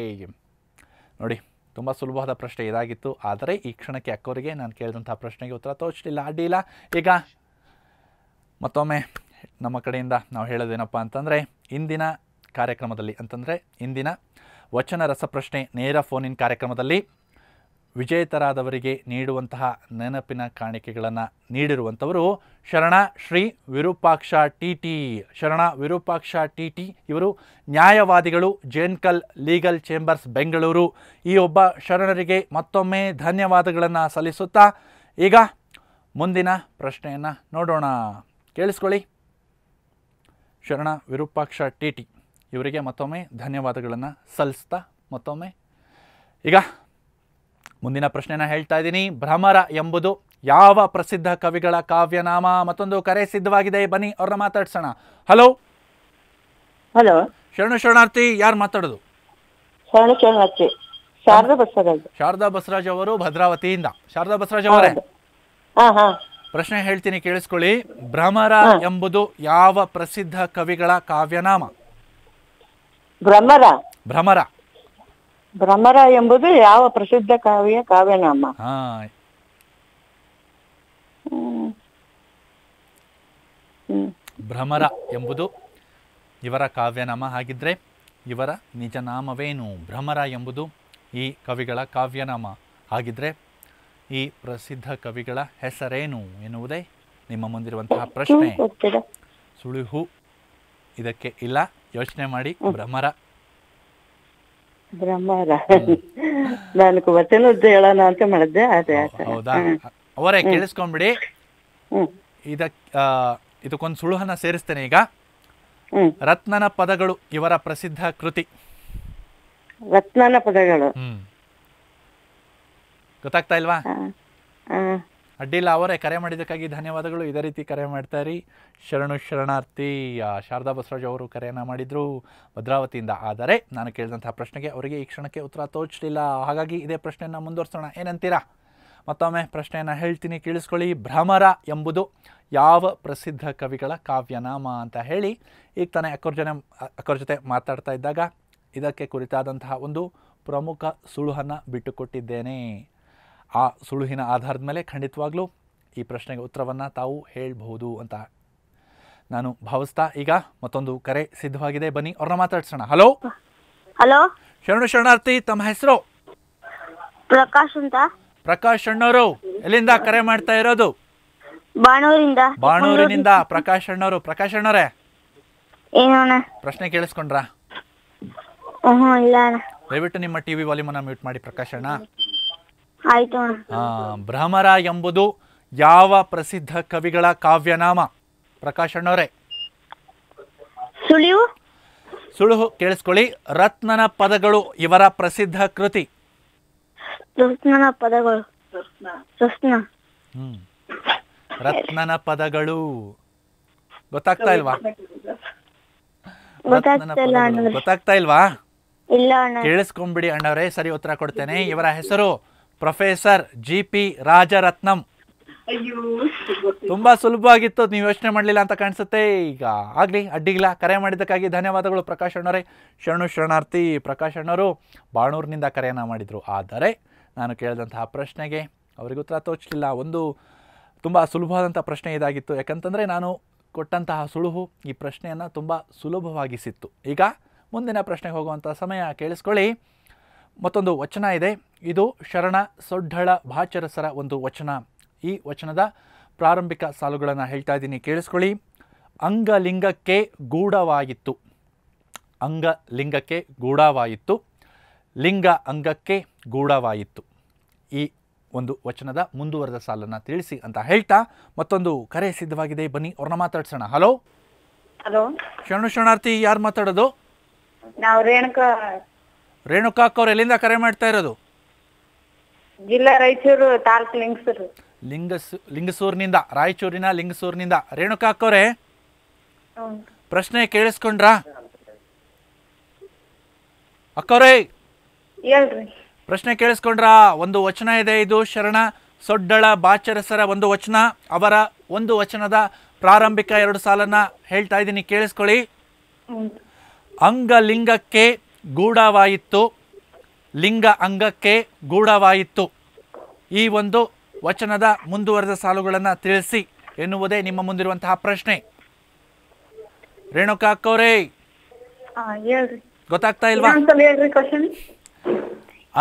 ನೋಡಿ ತುಂಬ ಸುಲಭವಾದ ಪ್ರಶ್ನೆ ಇದಾಗಿತ್ತು ಆದರೆ ಈ ಕ್ಷಣಕ್ಕೆ ಅಕ್ಕೋರಿಗೆ ನಾನು ಕೇಳಿದಂಥ ಪ್ರಶ್ನೆಗೆ ಉತ್ತರ ತೋರಿಸಲಿಲ್ಲ ಅಡ್ಡಿಲ್ಲ ಈಗ ಮತ್ತೊಮ್ಮೆ ನಮ್ಮ ಕಡೆಯಿಂದ ನಾವು ಹೇಳೋದೇನಪ್ಪ ಅಂತಂದರೆ ಇಂದಿನ ಕಾರ್ಯಕ್ರಮದಲ್ಲಿ ಅಂತಂದರೆ ಇಂದಿನ ವಚನ ರಸಪ್ರಶ್ನೆ ನೇರ ಫೋನಿನ ಕಾರ್ಯಕ್ರಮದಲ್ಲಿ ವಿಜೇತರಾದವರಿಗೆ ನೀಡುವಂತಹ ನೆನಪಿನ ಕಾಣಿಕೆಗಳನ್ನು ನೀಡಿರುವಂಥವರು ಶರಣ ಶ್ರೀ ವಿರೂಪಾಕ್ಷ ಟಿ ಟಿ ಶರಣ ವಿರೂಪಾಕ್ಷ ಟಿ ಟಿ ಇವರು ನ್ಯಾಯವಾದಿಗಳು ಜೇನ್ಕಲ್ ಲೀಗಲ್ ಚೇಂಬರ್ಸ್ ಬೆಂಗಳೂರು ಈ ಒಬ್ಬ ಶರಣರಿಗೆ ಮತ್ತೊಮ್ಮೆ ಧನ್ಯವಾದಗಳನ್ನು ಸಲ್ಲಿಸುತ್ತಾ ಈಗ ಮುಂದಿನ ಪ್ರಶ್ನೆಯನ್ನು ನೋಡೋಣ ಕೇಳಿಸ್ಕೊಳ್ಳಿ ಶರಣ ವಿರೂಪಾಕ್ಷ ಟಿ ಟಿ ಇವರಿಗೆ ಮತ್ತೊಮ್ಮೆ ಧನ್ಯವಾದಗಳನ್ನು ಸಲ್ಲಿಸ್ತಾ ಮತ್ತೊಮ್ಮೆ ಈಗ ಮುಂದಿನ ಪ್ರಶ್ನೆನ ಹೇಳ್ತಾ ಇದ್ದೀನಿ ಭ್ರಮರ ಎಂಬುದು ಯಾವ ಪ್ರಸಿದ್ಧ ಕವಿಗಳ ಕಾವ್ಯನಾಮ ಮತ್ತೊಂದು ಕರೆ ಸಿದ್ಧವಾಗಿದೆ ಬನ್ನಿ ಅವ್ರನ್ನ ಮಾತಾಡ್ಸೋಣ ಹಲೋ ಹಲೋ ಶರಣ ಶರಣಾರ್ಥಿ ಯಾರು ಮಾತಾಡೋದು ಶಾರದಾ ಬಸರಾಜ್ ಶಾರದಾ ಬಸವರಾಜ್ ಅವರು ಭದ್ರಾವತಿಯಿಂದ ಶಾರದಾ ಬಸವರಾಜ್ ಅವರೇ ಪ್ರಶ್ನೆ ಹೇಳ್ತೀನಿ ಕೇಳಿಸ್ಕೊಳ್ಳಿ ಭ್ರಮರ ಎಂಬುದು ಯಾವ ಪ್ರಸಿದ್ಧ ಕವಿಗಳ ಕಾವ್ಯನಾಮ ಭ್ರಮರ ಭ್ರಮರ ಭ್ರಮರ ಎಂಬುದು ಯಾವ ಪ್ರಸಿದ್ಧ ಕಾವ್ಯ ಕಾವ್ಯನಾಮ ಭ್ರಮರ ಎಂಬುದು ಇವರ ಕಾವ್ಯನಾಮ ಆಗಿದ್ರೆ ಇವರ ನಿಜನಾಮವೇನು ಭ್ರಮರ ಎಂಬುದು ಈ ಕವಿಗಳ ಕಾವ್ಯನಾಮ ಆಗಿದ್ರೆ ಈ ಪ್ರಸಿದ್ಧ ಕವಿಗಳ ಹೆಸರೇನು ಎನ್ನುವುದೇ ನಿಮ್ಮ ಮುಂದಿರುವಂತಹ ಪ್ರಶ್ನೆ ಸುಳಿಹು ಇದಕ್ಕೆ ಇಲ್ಲ ಯೋಚನೆ ಮಾಡಿ ಭ್ರಮರ ಬ್ರಹ್ಮಾರ ಉದ್ದ ಹೇಳೋಣ ಅಂತ ಮಾಡಿದ್ದೆ ಅದೇ ಹೌದಾ ಅವರೇ ಕೇಳಿಸ್ಕೊಂಡ್ಬಿಡಿ ಇದಕ್ ಇದಕ್ಕೊಂದು ಸುಳುಹನ ಸೇರಿಸ್ತೇನೆ ಈಗ ರತ್ನನ ಪದಗಳು ಇವರ ಪ್ರಸಿದ್ಧ ಕೃತಿ ರತ್ನನ ಪದಗಳು ಗೊತ್ತಾಗ್ತಾ ಇಲ್ವಾ ಅಡ್ಡಿಲ್ಲ ಅವರೇ ಕರೆ ಮಾಡಿದ್ದಕ್ಕಾಗಿ ಧನ್ಯವಾದಗಳು ಇದೇ ರೀತಿ ಕರೆ ಮಾಡ್ತಾ ಇರಿ ಶರಣು ಶರಣಾರ್ಥಿ ಶಾರದಾ ಬಸವರಾಜ್ ಅವರು ಕರೆಯನ್ನು ಮಾಡಿದರು ಭದ್ರಾವತಿಯಿಂದ ಆದರೆ ನಾನು ಕೇಳಿದಂಥ ಪ್ರಶ್ನೆಗೆ ಅವರಿಗೆ ಈ ಕ್ಷಣಕ್ಕೆ ಉತ್ತರ ತೋಚಲಿಲ್ಲ ಹಾಗಾಗಿ ಇದೇ ಪ್ರಶ್ನೆಯನ್ನು ಮುಂದುವರಿಸೋಣ ಏನಂತೀರಾ ಮತ್ತೊಮ್ಮೆ ಪ್ರಶ್ನೆಯನ್ನು ಹೇಳ್ತೀನಿ ಕೇಳಿಸ್ಕೊಳ್ಳಿ ಭ್ರಮರ ಎಂಬುದು ಯಾವ ಪ್ರಸಿದ್ಧ ಕವಿಗಳ ಕಾವ್ಯನಾಮ ಅಂತ ಹೇಳಿ ಈಗ ತಾನೇ ಅಕ್ಕವ್ರ ಜನ ಜೊತೆ ಮಾತಾಡ್ತಾ ಇದ್ದಾಗ ಇದಕ್ಕೆ ಕುರಿತಾದಂತಹ ಒಂದು ಪ್ರಮುಖ ಸುಳುಹನ್ನು ಬಿಟ್ಟುಕೊಟ್ಟಿದ್ದೇನೆ ಆ ಸುಳುಹಿನ ಆಧಾರದ ಮೇಲೆ ಖಂಡಿತವಾಗ್ಲೂ ಈ ಪ್ರಶ್ನೆಗೆ ಉತ್ತರವನ್ನು ತಾವು ಹೇಳಬಹುದು ಅಂತ ನಾನು ಭಾವಿಸ್ತಾ ಈಗ ಮತ್ತೊಂದು ಕರೆ ಸಿದ್ಧವಾಗಿದೆ ಬನ್ನಿ ಅವ್ರನ್ನ ಮಾತಾಡ್ಸೋಣ ಹಲೋ ಹಲೋ ಶರಣು ಶರಣಾರ್ಥಿ ತಮ್ಮ ಹೆಸರು ಪ್ರಕಾಶ್ ಅಂತ ಪ್ರಕಾಶ್ ಅಣ್ಣವರು ಎಲ್ಲಿಂದ ಕರೆ ಮಾಡ್ತಾ ಇರೋದು ಬಾಣೂರಿಂದ ಬಾಣೂರಿನಿಂದ ಪ್ರಕಾಶ್ ಅಣ್ಣವರು ಪ್ರಕಾಶ್ ಪ್ರಶ್ನೆ ಕೇಳಿಸ್ಕೊಂಡ್ರಾ ದಯವಿಟ್ಟು ನಿಮ್ಮ ಟಿವಿ ವಾಲ್ಯೂಮ್ ಮ್ಯೂಟ್ ಮಾಡಿ ಪ್ರಕಾಶ್ ಅಣ್ಣ ಭ್ರಮರ ಎಂಬುದು ಯಾವ ಪ್ರಸಿದ್ಧ ಕವಿಗಳ ಕಾವ್ಯನಾಮ ಪ್ರಕಾಶಣ್ಣವರೇ ಸುಳಿವು ಸುಳು ಕೇಳಿಸ್ಕೊಳ್ಳಿ ರತ್ನನ ಪದಗಳು ಇವರ ಪ್ರಸಿದ್ಧ ಕೃತಿ ರತ್ನನ ಪದಗಳು ರತ್ನನ ಪದಗಳು ಗೊತ್ತಾಗ್ತಾ ಇಲ್ವಾ ಗೊತ್ತಾಗ್ತಾ ಇಲ್ವಾ ಕೇಳಿಸ್ಕೊಂಬಿಡಿ ಅಣ್ಣವ್ರೆ ಸರಿ ಉತ್ತರ ಕೊಡ್ತೇನೆ ಇವರ ಹೆಸರು ಪ್ರೊಫೆಸರ್ ಜಿ ಪಿ ರಾಜರತ್ನಂ ತುಂಬಾ ಸುಲಭವಾಗಿತ್ತು ನೀವು ಯೋಚನೆ ಮಾಡಲಿಲ್ಲ ಅಂತ ಕಾಣಿಸುತ್ತೆ ಈಗ ಆಗಲಿ ಅಡ್ಡಿಗಿಲ್ಲ ಕರೆ ಮಾಡಿದ್ದಕ್ಕಾಗಿ ಧನ್ಯವಾದಗಳು ಪ್ರಕಾಶ್ ಅಣ್ಣವರೇ ಶರಣು ಶರಣಾರ್ಥಿ ಪ್ರಕಾಶ್ ಅಣ್ಣವರು ಬಾಣೂರಿನಿಂದ ಕರೆಯನ್ನು ಮಾಡಿದರು ಆದರೆ ನಾನು ಕೇಳಿದಂತಹ ಪ್ರಶ್ನೆಗೆ ಅವರಿಗೆ ಉತ್ತರ ತೋಚಲಿಲ್ಲ ಒಂದು ತುಂಬ ಸುಲಭವಾದಂಥ ಪ್ರಶ್ನೆ ಇದಾಗಿತ್ತು ಯಾಕಂತಂದರೆ ನಾನು ಕೊಟ್ಟಂತಹ ಸುಳುಹು ಈ ಪ್ರಶ್ನೆಯನ್ನು ತುಂಬ ಸುಲಭವಾಗಿಸಿತ್ತು ಈಗ ಮುಂದಿನ ಪ್ರಶ್ನೆಗೆ ಹೋಗುವಂಥ ಸಮಯ ಕೇಳಿಸ್ಕೊಳ್ಳಿ ಮತ್ತೊಂದು ವಚನ ಇದೆ ಇದು ಶರಣ ಸೊಡ್ಡಳ ಭಾಚರಸರ ಒಂದು ವಚನ ಈ ವಚನದ ಪ್ರಾರಂಭಿಕ ಸಾಲುಗಳನ್ನು ಹೇಳ್ತಾ ಇದ್ದೀನಿ ಕೇಳಿಸ್ಕೊಳ್ಳಿ ಅಂಗಲಿಂಗಕ್ಕೆ ಗೂಢವಾಯಿತು ಅಂಗಲಿಂಗಕ್ಕೆ ಗೂಢವಾಯಿತು ಲಿಂಗ ಅಂಗಕ್ಕೆ ಗೂಢವಾಯಿತು ಈ ಒಂದು ವಚನದ ಮುಂದುವರೆದ ಸಾಲನ್ನು ತಿಳಿಸಿ ಅಂತ ಹೇಳ್ತಾ ಮತ್ತೊಂದು ಕರೆ ಸಿದ್ಧವಾಗಿದೆ ಬನ್ನಿ ಅವ್ರನ್ನ ಮಾತಾಡ್ಸೋಣ ಹಲೋ ಹಲೋ ಶರಣು ಶರಣಾರ್ಥಿ ಯಾರು ಮಾತಾಡೋದು ನಾವು ರೇಣುಕಾ ರೇಣುಕಾಕ್ ಅವ್ರು ಎಲ್ಲಿಂದ ಕರೆ ಮಾಡ್ತಾ ಇರೋದು ಜಿಲ್ಲಾ ರಾಯಚೂರು ತಾಲೂಕು ಲಿಂಗಸೂರು ಲಿಂಗಸೂರಿನಿಂದ ರಾಯಚೂರಿನ ಲಿಂಗಸೂರಿನಿಂದ ರೇಣುಕಾಕ್ ಪ್ರಶ್ನೆ ಕೇಳಿಸ್ಕೊಂಡ್ರಾ ಅಕ್ಕವ್ರೇ ಪ್ರಶ್ನೆ ಕೇಳಿಸ್ಕೊಂಡ್ರ ಒಂದು ವಚನ ಇದೆ ಇದು ಶರಣ ಸೊಡ್ಡಳ ಬಾಚರಸರ ಒಂದು ವಚನ ಅವರ ಒಂದು ವಚನದ ಪ್ರಾರಂಭಿಕ ಎರಡು ಸಾಲನ್ನ ಹೇಳ್ತಾ ಇದ್ದೀನಿ ಕೇಳಿಸ್ಕೊಳ್ಳಿ ಅಂಗಲಿಂಗಕ್ಕೆ ಗೂಢವಾಯಿತು ಲಿಂಗ ಅಂಗಕ್ಕೆ ಗೂಢವಾಯಿತು ಈ ಒಂದು ವಚನದ ಮುಂದುವರೆದ ಸಾಲುಗಳನ್ನು ತಿಳಿಸಿ ಎನ್ನುವುದೇ ನಿಮ್ಮ ಮುಂದಿರುವಂತಹ ಪ್ರಶ್ನೆ ರೇಣುಕಾ ಅಕ್ಕವ್ರೇ ಗೊತ್ತಾಗ್ತಾ ಇಲ್ವಾ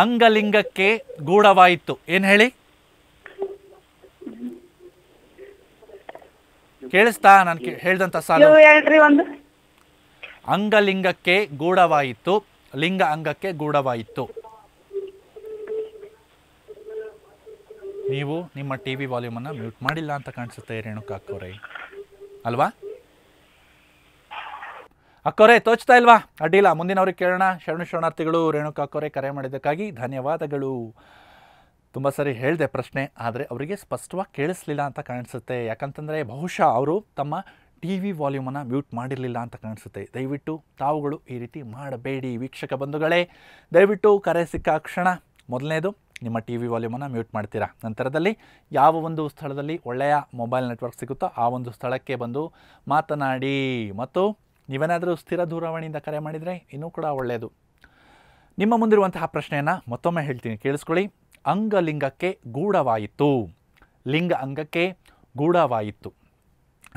ಅಂಗಲಿಂಗಕ್ಕೆ ಗೂಢವಾಯಿತು ಏನ್ ಹೇಳಿ ಕೇಳಿಸ್ತಾ ನಾನು ಹೇಳಿದಂತ ಸಾಲು ಅಂಗಲಿಂಗಕ್ಕೆ ಗೂಢವಾಯಿತು ಲಿಂಗ ಅಂಗಕ್ಕೆ ಗೂಢವಾಯಿತು ನೀವು ನಿಮ್ಮ ಟಿ ವಿ ಅನ್ನ ಮ್ಯೂಟ್ ಮಾಡಿಲ್ಲ ಅಂತ ಕಾಣಿಸುತ್ತೆ ರೇಣುಕಾ ಅಲ್ವಾ ಅಕ್ಕೋರೆ ತೋಚ್ತಾ ಇಲ್ವಾ ಅಡ್ಡಿಲ್ಲ ಮುಂದಿನವ್ರಿಗೆ ಕೇಳೋಣ ಶರಣು ಶರಣಾರ್ಥಿಗಳು ರೇಣುಕಾ ಅಕ್ಕೋರೆ ಕರೆ ಮಾಡಿದ್ದಕ್ಕಾಗಿ ಧನ್ಯವಾದಗಳು ತುಂಬ ಸರಿ ಹೇಳಿದೆ ಪ್ರಶ್ನೆ ಆದರೆ ಅವರಿಗೆ ಸ್ಪಷ್ಟವಾಗಿ ಕೇಳಿಸ್ಲಿಲ್ಲ ಅಂತ ಕಾಣಿಸುತ್ತೆ ಯಾಕಂತಂದರೆ ಬಹುಶಃ ಅವರು ತಮ್ಮ ಟಿ ವಿ ವಾಲ್ಯೂಮನ್ನು ಮ್ಯೂಟ್ ಮಾಡಿರಲಿಲ್ಲ ಅಂತ ಕಾಣಿಸುತ್ತೆ ದಯವಿಟ್ಟು ತಾವುಗಳು ಈ ರೀತಿ ಮಾಡಬೇಡಿ ವೀಕ್ಷಕ ಬಂಧುಗಳೇ ದಯವಿಟ್ಟು ಕರೆ ಸಿಕ್ಕ ಕ್ಷಣ ಮೊದಲನೇದು ನಿಮ್ಮ ಟಿ ವಿ ವಾಲ್ಯೂಮನ್ನು ಮ್ಯೂಟ್ ಮಾಡ್ತೀರಾ ನಂತರದಲ್ಲಿ ಯಾವ ಒಂದು ಸ್ಥಳದಲ್ಲಿ ಒಳ್ಳೆಯ ಮೊಬೈಲ್ ನೆಟ್ವರ್ಕ್ ಸಿಗುತ್ತೋ ಆ ಒಂದು ಸ್ಥಳಕ್ಕೆ ಬಂದು ಮಾತನಾಡಿ ಮತ್ತು ನೀವೇನಾದರೂ ಸ್ಥಿರ ದೂರವಾಣಿಯಿಂದ ಕರೆ ಮಾಡಿದರೆ ಇನ್ನೂ ಕೂಡ ಒಳ್ಳೆಯದು ನಿಮ್ಮ ಮುಂದಿರುವಂತಹ ಪ್ರಶ್ನೆಯನ್ನು ಮತ್ತೊಮ್ಮೆ ಹೇಳ್ತೀನಿ ಕೇಳಿಸ್ಕೊಳ್ಳಿ ಅಂಗಲಿಂಗಕ್ಕೆ ಗೂಢವಾಯಿತು ಲಿಂಗ ಅಂಗಕ್ಕೆ ಗೂಢವಾಯಿತು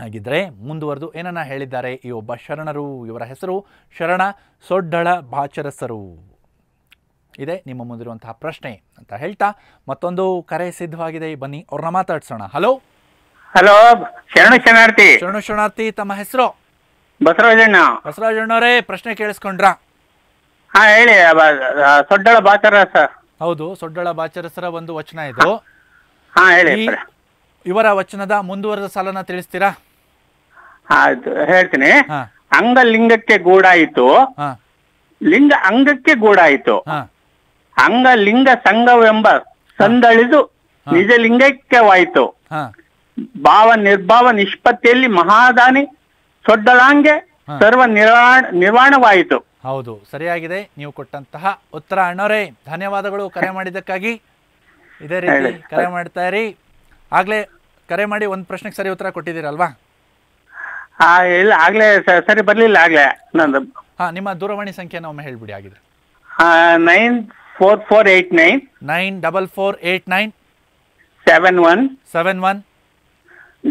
ಹಾಗಿದ್ದರೆ ಮುಂದುವರೆದು ಏನನ್ನ ಹೇಳಿದ್ದಾರೆ ಈ ಒಬ್ಬ ಶರಣರು ಇವರ ಹೆಸರು ಶರಣ ಸೊಡ್ಡಳ ಬಾಚರಸರು ಇದೆ ನಿಮ್ಮ ಮುಂದಿರುವಂತಹ ಪ್ರಶ್ನೆ ಅಂತ ಹೇಳ್ತಾ ಮತ್ತೊಂದು ಕರೆ ಸಿದ್ಧವಾಗಿದೆ ಬನ್ನಿ ಅವ್ರನ್ನ ಮಾತಾಡ್ಸೋಣ ಹಲೋ ಹಲೋ ಶರಣ ಶರಣಾರ್ಥಿ ಶರಣ ಶರಣಾರ್ಥಿ ತಮ್ಮ ಹೆಸರು ಬಸವರಾಜಣ್ಣ ಬಸವರಾಜಣ್ಣವರೇ ಪ್ರಶ್ನೆ ಕೇಳಿಸ್ಕೊಂಡ್ರಾ ಹೇಳಿ ಸೊಡ್ಡಳ ಬಾಚರಸ ಹೌದು ಸೊಡ್ಡಳ ಬಾಚರಸರ ಒಂದು ವಚನ ಇದು ಹಾ ಹೇಳಿ ಇವರ ವಚನದ ಮುಂದುವರೆದ ಸಾಲನ ತಿಳಿಸ್ತೀರಾ ಆಯ್ತು ಹೇಳ್ತೀನಿ ಅಂಗ ಲಿಂಗಕ್ಕೆ ಗೂಡಾಯಿತು ಲಿಂಗ ಅಂಗಕ್ಕೆ ಗೂಡಾಯಿತು ಅಂಗ ಲಿಂಗ ಸಂಘವೆಂಬ ಸಂದಳಿದು ನಿಜ ಲಿಂಗಕ್ಕೆವಾಯಿತು ವಾಯ್ತು ಭಾವ ನಿರ್ಭಾವ ನಿಷ್ಪತ್ತಿಯಲ್ಲಿ ಮಹಾದಾನಿ ಸೊಡ್ಡಲಾಂಗೆ ಸರ್ವ ನಿರ್ವಾಣ ನಿರ್ವಾಣವಾಯಿತು ಹೌದು ಸರಿಯಾಗಿದೆ ನೀವು ಕೊಟ್ಟಂತಹ ಉತ್ತರ ಅಣ್ಣವರೇ ಧನ್ಯವಾದಗಳು ಕರೆ ಮಾಡಿದ್ದಕ್ಕಾಗಿ ಇದೇ ರೀತಿ ಕರೆ ಮಾಡ್ತಾ ಇರಿ ಆಗ್ಲೇ ಕರೆ ಮಾಡಿ ಒಂದು ಪ್ರಶ್ನೆಗೆ ಸರಿ ಉತ್ತರ ಕೊಟ್ಟಿದ್ದೀರಲ್ವಾ ಹಾ ಇಲ್ಲ ಆಗ್ಲೇ ಸರಿ ಬರ್ಲಿಲ್ಲ ಆಗ್ಲೇ ನಂದು ಹಾ ನಿಮ್ಮ ದೂರವಾಣಿ ಸಂಖ್ಯೆನ ಒಮ್ಮೆ ಹೇಳ್ಬಿಡಿ ಆಗಿದೆ nine four four eight nine nine double four eight nine seven one seven one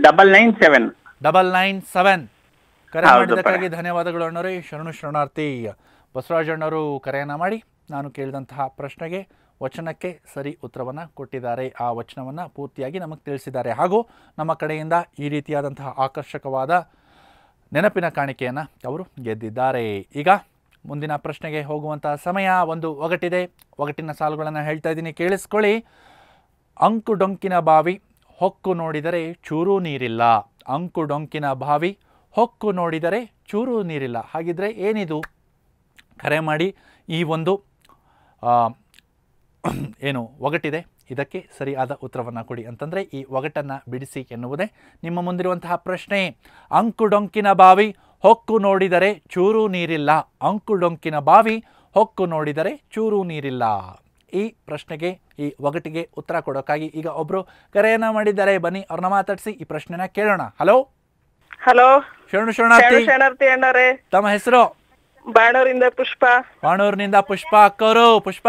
double nine seven double nine seven ಕರೆ ಧನ್ಯವಾದಗಳು ಅಣ್ಣವರೇ ಶರಣು ಶರಣಾರ್ಥಿ ಬಸವರಾಜ ಅಣ್ಣರು ಕರೆಯನ್ನು ಮಾಡಿ ನಾನು ಕೇಳಿದಂತಹ ಪ್ರಶ್ನೆಗೆ ವಚನಕ್ಕೆ ಸರಿ ಉತ್ತರವನ್ನು ಕೊಟ್ಟಿದ್ದಾರೆ ಆ ವಚನವನ್ನ ಪೂರ್ತಿಯಾಗಿ ನಮಗೆ ತಿಳಿಸಿದ್ದಾರೆ ಹಾಗೂ ನಮ್ಮ ಕಡೆಯಿಂದ ಈ ರೀತಿಯಾದಂತಹ ಆಕರ್ಷಕವಾದ ನೆನಪಿನ ಕಾಣಿಕೆಯನ್ನು ಅವರು ಗೆದ್ದಿದ್ದಾರೆ ಈಗ ಮುಂದಿನ ಪ್ರಶ್ನೆಗೆ ಹೋಗುವಂಥ ಸಮಯ ಒಂದು ಒಗಟಿದೆ ಒಗಟಿನ ಸಾಲುಗಳನ್ನು ಹೇಳ್ತಾ ಇದ್ದೀನಿ ಕೇಳಿಸ್ಕೊಳ್ಳಿ ಅಂಕು ಡೊಂಕಿನ ಬಾವಿ ಹೊಕ್ಕು ನೋಡಿದರೆ ಚೂರು ನೀರಿಲ್ಲ ಅಂಕು ಡೊಂಕಿನ ಬಾವಿ ಹೊಕ್ಕು ನೋಡಿದರೆ ಚೂರು ನೀರಿಲ್ಲ ಹಾಗಿದ್ರೆ ಏನಿದು ಕರೆ ಮಾಡಿ ಈ ಒಂದು ಏನು ಒಗಟಿದೆ ಇದಕ್ಕೆ ಸರಿಯಾದ ಉತ್ತರವನ್ನು ಕೊಡಿ ಅಂತಂದ್ರೆ ಈ ಒಗಟನ್ನ ಬಿಡಿಸಿ ಎನ್ನುವುದೇ ನಿಮ್ಮ ಮುಂದಿರುವಂತಹ ಪ್ರಶ್ನೆ ಅಂಕುಡೊಂಕಿನ ಬಾವಿ ಹೊಕ್ಕು ನೋಡಿದರೆ ಚೂರು ನೀರಿಲ್ಲ ಅಂಕುಡೊಂಕಿನ ಬಾವಿ ಹೊಕ್ಕು ನೋಡಿದರೆ ಚೂರು ನೀರಿಲ್ಲ ಈ ಪ್ರಶ್ನೆಗೆ ಈ ಒಗಟಿಗೆ ಉತ್ತರ ಕೊಡೋಕ್ಕಾಗಿ ಈಗ ಒಬ್ರು ಕರೆಯನ್ನ ಮಾಡಿದ್ದಾರೆ ಬನ್ನಿ ಅವ್ರನ್ನ ಮಾತಾಡಿಸಿ ಈ ಪ್ರಶ್ನೆನ ಕೇಳೋಣ ಹಲೋ ಹಲೋ ಶರಣು ಶರಣಾರ್ಥಿ ತಮ್ಮ ಹೆಸರು ಬಾಣೂರಿಂದ ಪುಷ್ಪ ಬಾಣೂರಿನಿಂದ ಪುಷ್ಪ ಅಕ್ಕವರು ಪುಷ್ಪ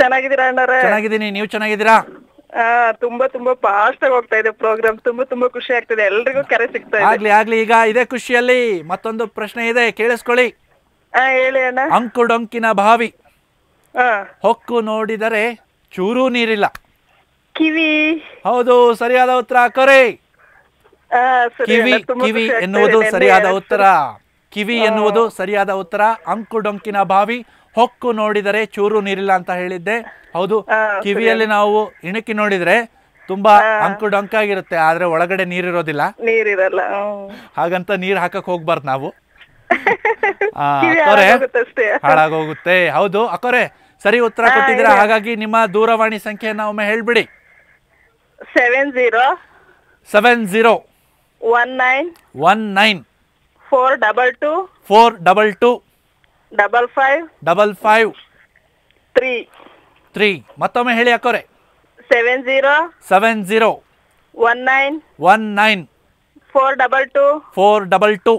ಚೆನ್ನಾಗಿದ್ದೀರಾ ಅಣ್ಣಾರೆ ಚೆನ್ನಾಗಿದ್ದೀನಿ ನೀವು ಚೆನ್ನಾಗಿದ್ದೀರಾ ಆ ತುಂಬಾ ತುಂಬಾ ಫಾಸ್ಟ್ ಆಗಿ ಹೋಗ್ತಾ ಇದೆ ಪ್ರೋಗ್ರಾಮ್ ತುಂಬಾ ತುಂಬಾ ಖುಷಿ ಆಗ್ತಿದೆ ಎಲ್ರಿಗೂ ಕರೆ ಸಿಗ್ತಾ ಇದೆ ಆಗ್ಲಿ ಆಗ್ಲಿ ಈಗ ಇದೇ ಖುಷಿಯಲ್ಲಿ ಮತ್ತೊಂದು ಪ್ರಶ್ನೆ ಇದೆ ಕೇಳಿಸ್ಕೊಳ್ಳಿ ಹೇಳಿ ಅಣ್ಣ ಅಂಕು ಡೊಂಕಿನ ಬಾವಿ ಹೊಕ್ಕು ನೋಡಿದರೆ ಚೂರು ನೀರಿಲ್ಲ ಕಿವಿ ಹೌದು ಸರಿಯಾದ ಉತ್ತರ ಕೊರೆ ಕಿವಿ ಕಿವಿ ಎನ್ನುವುದು ಸರಿಯಾದ ಉತ್ತರ ಕಿವಿ ಎನ್ನುವುದು ಸರಿಯಾದ ಉತ್ತರ ಅಂಕು ಡೊಂಕಿನ ಬಾವಿ ಹೊಕ್ಕು ನೋಡಿದರೆ ಚೂರು ನೀರಿಲ್ಲ ಅಂತ ಹೇಳಿದ್ದೆ ಹೌದು ಕಿವಿಯಲ್ಲಿ ನಾವು ಇಣಕಿ ನೋಡಿದ್ರೆ ತುಂಬಾ ಅಂಕು ಡೊಂಕಾಗಿರುತ್ತೆ ಆದ್ರೆ ಒಳಗಡೆ ನೀರಿರೋದಿಲ್ಲ ನೀರಿರಲ್ಲ ಹಾಗಂತ ನೀರ್ ಹಾಕಕ್ ಹೋಗ್ಬಾರ್ದು ನಾವು ಹಾಳಾಗೋಗುತ್ತೆ ಹೌದು ಅಕೋರೆ ಸರಿ ಉತ್ತರ ಕೊಟ್ಟಿದ್ರೆ ಹಾಗಾಗಿ ನಿಮ್ಮ ದೂರವಾಣಿ ಸಂಖ್ಯೆಯನ್ನ ಒಮ್ಮೆ ಹೇಳ್ಬಿಡಿ seven zero seven zero one nine one nine four double two four double two double five double five three three ಮತ್ತೊಮ್ಮೆ ಹೇಳಿ ಅಕ್ಕೋರೆ seven zero seven zero one nine one nine four double two four double two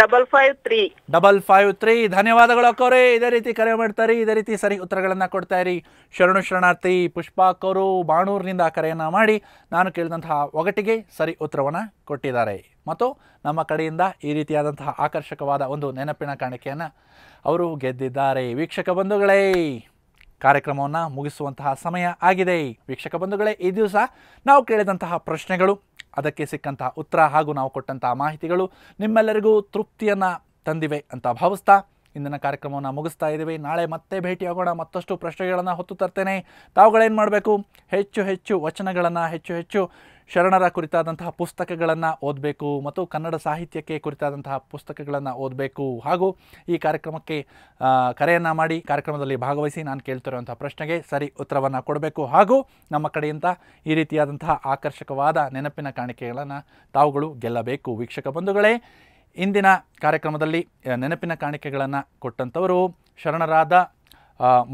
double five three double five three ಧನ್ಯವಾದಗಳು ಅಕ್ಕವ್ರೆ ಇದೇ ರೀತಿ ಕರೆ ಮಾಡ್ತಾರೆ ಇದೇ ರೀತಿ ಸರಿ ಉತ್ತರಗಳನ್ನು ಕೊಡ್ತಾ ಇರಿ ಶರಣು ಶರಣಾರ್ಥಿ ಪುಷ್ಪಾ ಅಕ್ಕೋರು ಬಾಣೂರಿನಿಂದ ಕರೆಯನ್ನು ಮಾಡಿ ನಾನು ಕೇಳಿದಂತಹ ಒಗಟಿಗೆ ಸರಿ ಉತ್ತರವನ್ನು ಕೊಟ್ಟಿದ್ದಾರೆ ಮತ್ತು ನಮ್ಮ ಕಡೆಯಿಂದ ಈ ರೀತಿಯಾದಂತಹ ಆಕರ್ಷಕವಾದ ಒಂದು ನೆನಪಿನ ಕಾಣಿಕೆಯನ್ನು ಅವರು ಗೆದ್ದಿದ್ದಾರೆ ವೀಕ್ಷಕ ಬಂಧುಗಳೇ ಕಾರ್ಯಕ್ರಮವನ್ನು ಮುಗಿಸುವಂತಹ ಸಮಯ ಆಗಿದೆ ವೀಕ್ಷಕ ಬಂಧುಗಳೇ ಈ ದಿವಸ ನಾವು ಕೇಳಿದಂತಹ ಪ್ರಶ್ನೆಗಳು ಅದಕ್ಕೆ ಸಿಕ್ಕಂತಹ ಉತ್ತರ ಹಾಗೂ ನಾವು ಕೊಟ್ಟಂತಹ ಮಾಹಿತಿಗಳು ನಿಮ್ಮೆಲ್ಲರಿಗೂ ತೃಪ್ತಿಯನ್ನು ತಂದಿವೆ ಅಂತ ಭಾವಿಸ್ತಾ ಇಂದಿನ ಕಾರ್ಯಕ್ರಮವನ್ನು ಮುಗಿಸ್ತಾ ಇದ್ದೀವಿ ನಾಳೆ ಮತ್ತೆ ಭೇಟಿಯಾಗೋಣ ಮತ್ತಷ್ಟು ಪ್ರಶ್ನೆಗಳನ್ನು ಹೊತ್ತು ತರ್ತೇನೆ ತಾವುಗಳೇನು ಮಾಡಬೇಕು ಹೆಚ್ಚು ಹೆಚ್ಚು ವಚನಗಳನ್ನು ಹೆಚ್ಚು ಹೆಚ್ಚು ಶರಣರ ಕುರಿತಾದಂತಹ ಪುಸ್ತಕಗಳನ್ನು ಓದಬೇಕು ಮತ್ತು ಕನ್ನಡ ಸಾಹಿತ್ಯಕ್ಕೆ ಕುರಿತಾದಂತಹ ಪುಸ್ತಕಗಳನ್ನು ಓದಬೇಕು ಹಾಗೂ ಈ ಕಾರ್ಯಕ್ರಮಕ್ಕೆ ಕರೆಯನ್ನು ಮಾಡಿ ಕಾರ್ಯಕ್ರಮದಲ್ಲಿ ಭಾಗವಹಿಸಿ ನಾನು ಕೇಳ್ತಿರುವಂತಹ ಪ್ರಶ್ನೆಗೆ ಸರಿ ಉತ್ತರವನ್ನು ಕೊಡಬೇಕು ಹಾಗೂ ನಮ್ಮ ಕಡೆಯಿಂದ ಈ ರೀತಿಯಾದಂತಹ ಆಕರ್ಷಕವಾದ ನೆನಪಿನ ಕಾಣಿಕೆಗಳನ್ನು ತಾವುಗಳು ಗೆಲ್ಲಬೇಕು ವೀಕ್ಷಕ ಬಂಧುಗಳೇ ಇಂದಿನ ಕಾರ್ಯಕ್ರಮದಲ್ಲಿ ನೆನಪಿನ ಕಾಣಿಕೆಗಳನ್ನು ಕೊಟ್ಟಂಥವರು ಶರಣರಾದ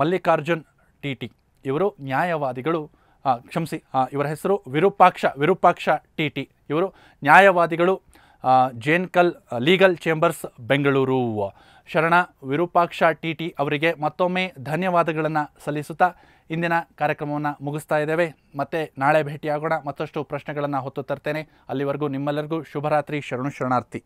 ಮಲ್ಲಿಕಾರ್ಜುನ್ ಟಿ ಟಿ ಇವರು ನ್ಯಾಯವಾದಿಗಳು ಕ್ಷಮಿಸಿ ಇವರ ಹೆಸರು ವಿರೂಪಾಕ್ಷ ವಿರೂಪಾಕ್ಷ ಟಿ ಟಿ ಇವರು ನ್ಯಾಯವಾದಿಗಳು ಜೇನ್ಕಲ್ ಲೀಗಲ್ ಚೇಂಬರ್ಸ್ ಬೆಂಗಳೂರು ಶರಣ ವಿರೂಪಾಕ್ಷ ಟಿ ಟಿ ಅವರಿಗೆ ಮತ್ತೊಮ್ಮೆ ಧನ್ಯವಾದಗಳನ್ನು ಸಲ್ಲಿಸುತ್ತಾ ಇಂದಿನ ಕಾರ್ಯಕ್ರಮವನ್ನು ಮುಗಿಸ್ತಾ ಇದ್ದೇವೆ ಮತ್ತೆ ನಾಳೆ ಭೇಟಿಯಾಗೋಣ ಮತ್ತಷ್ಟು ಪ್ರಶ್ನೆಗಳನ್ನು ಹೊತ್ತು ತರ್ತೇನೆ ಅಲ್ಲಿವರೆಗೂ ನಿಮ್ಮೆಲ್ಲರಿಗೂ ಶುಭರಾತ್ರಿ ಶರಣು ಶರಣಾರ್ಥಿ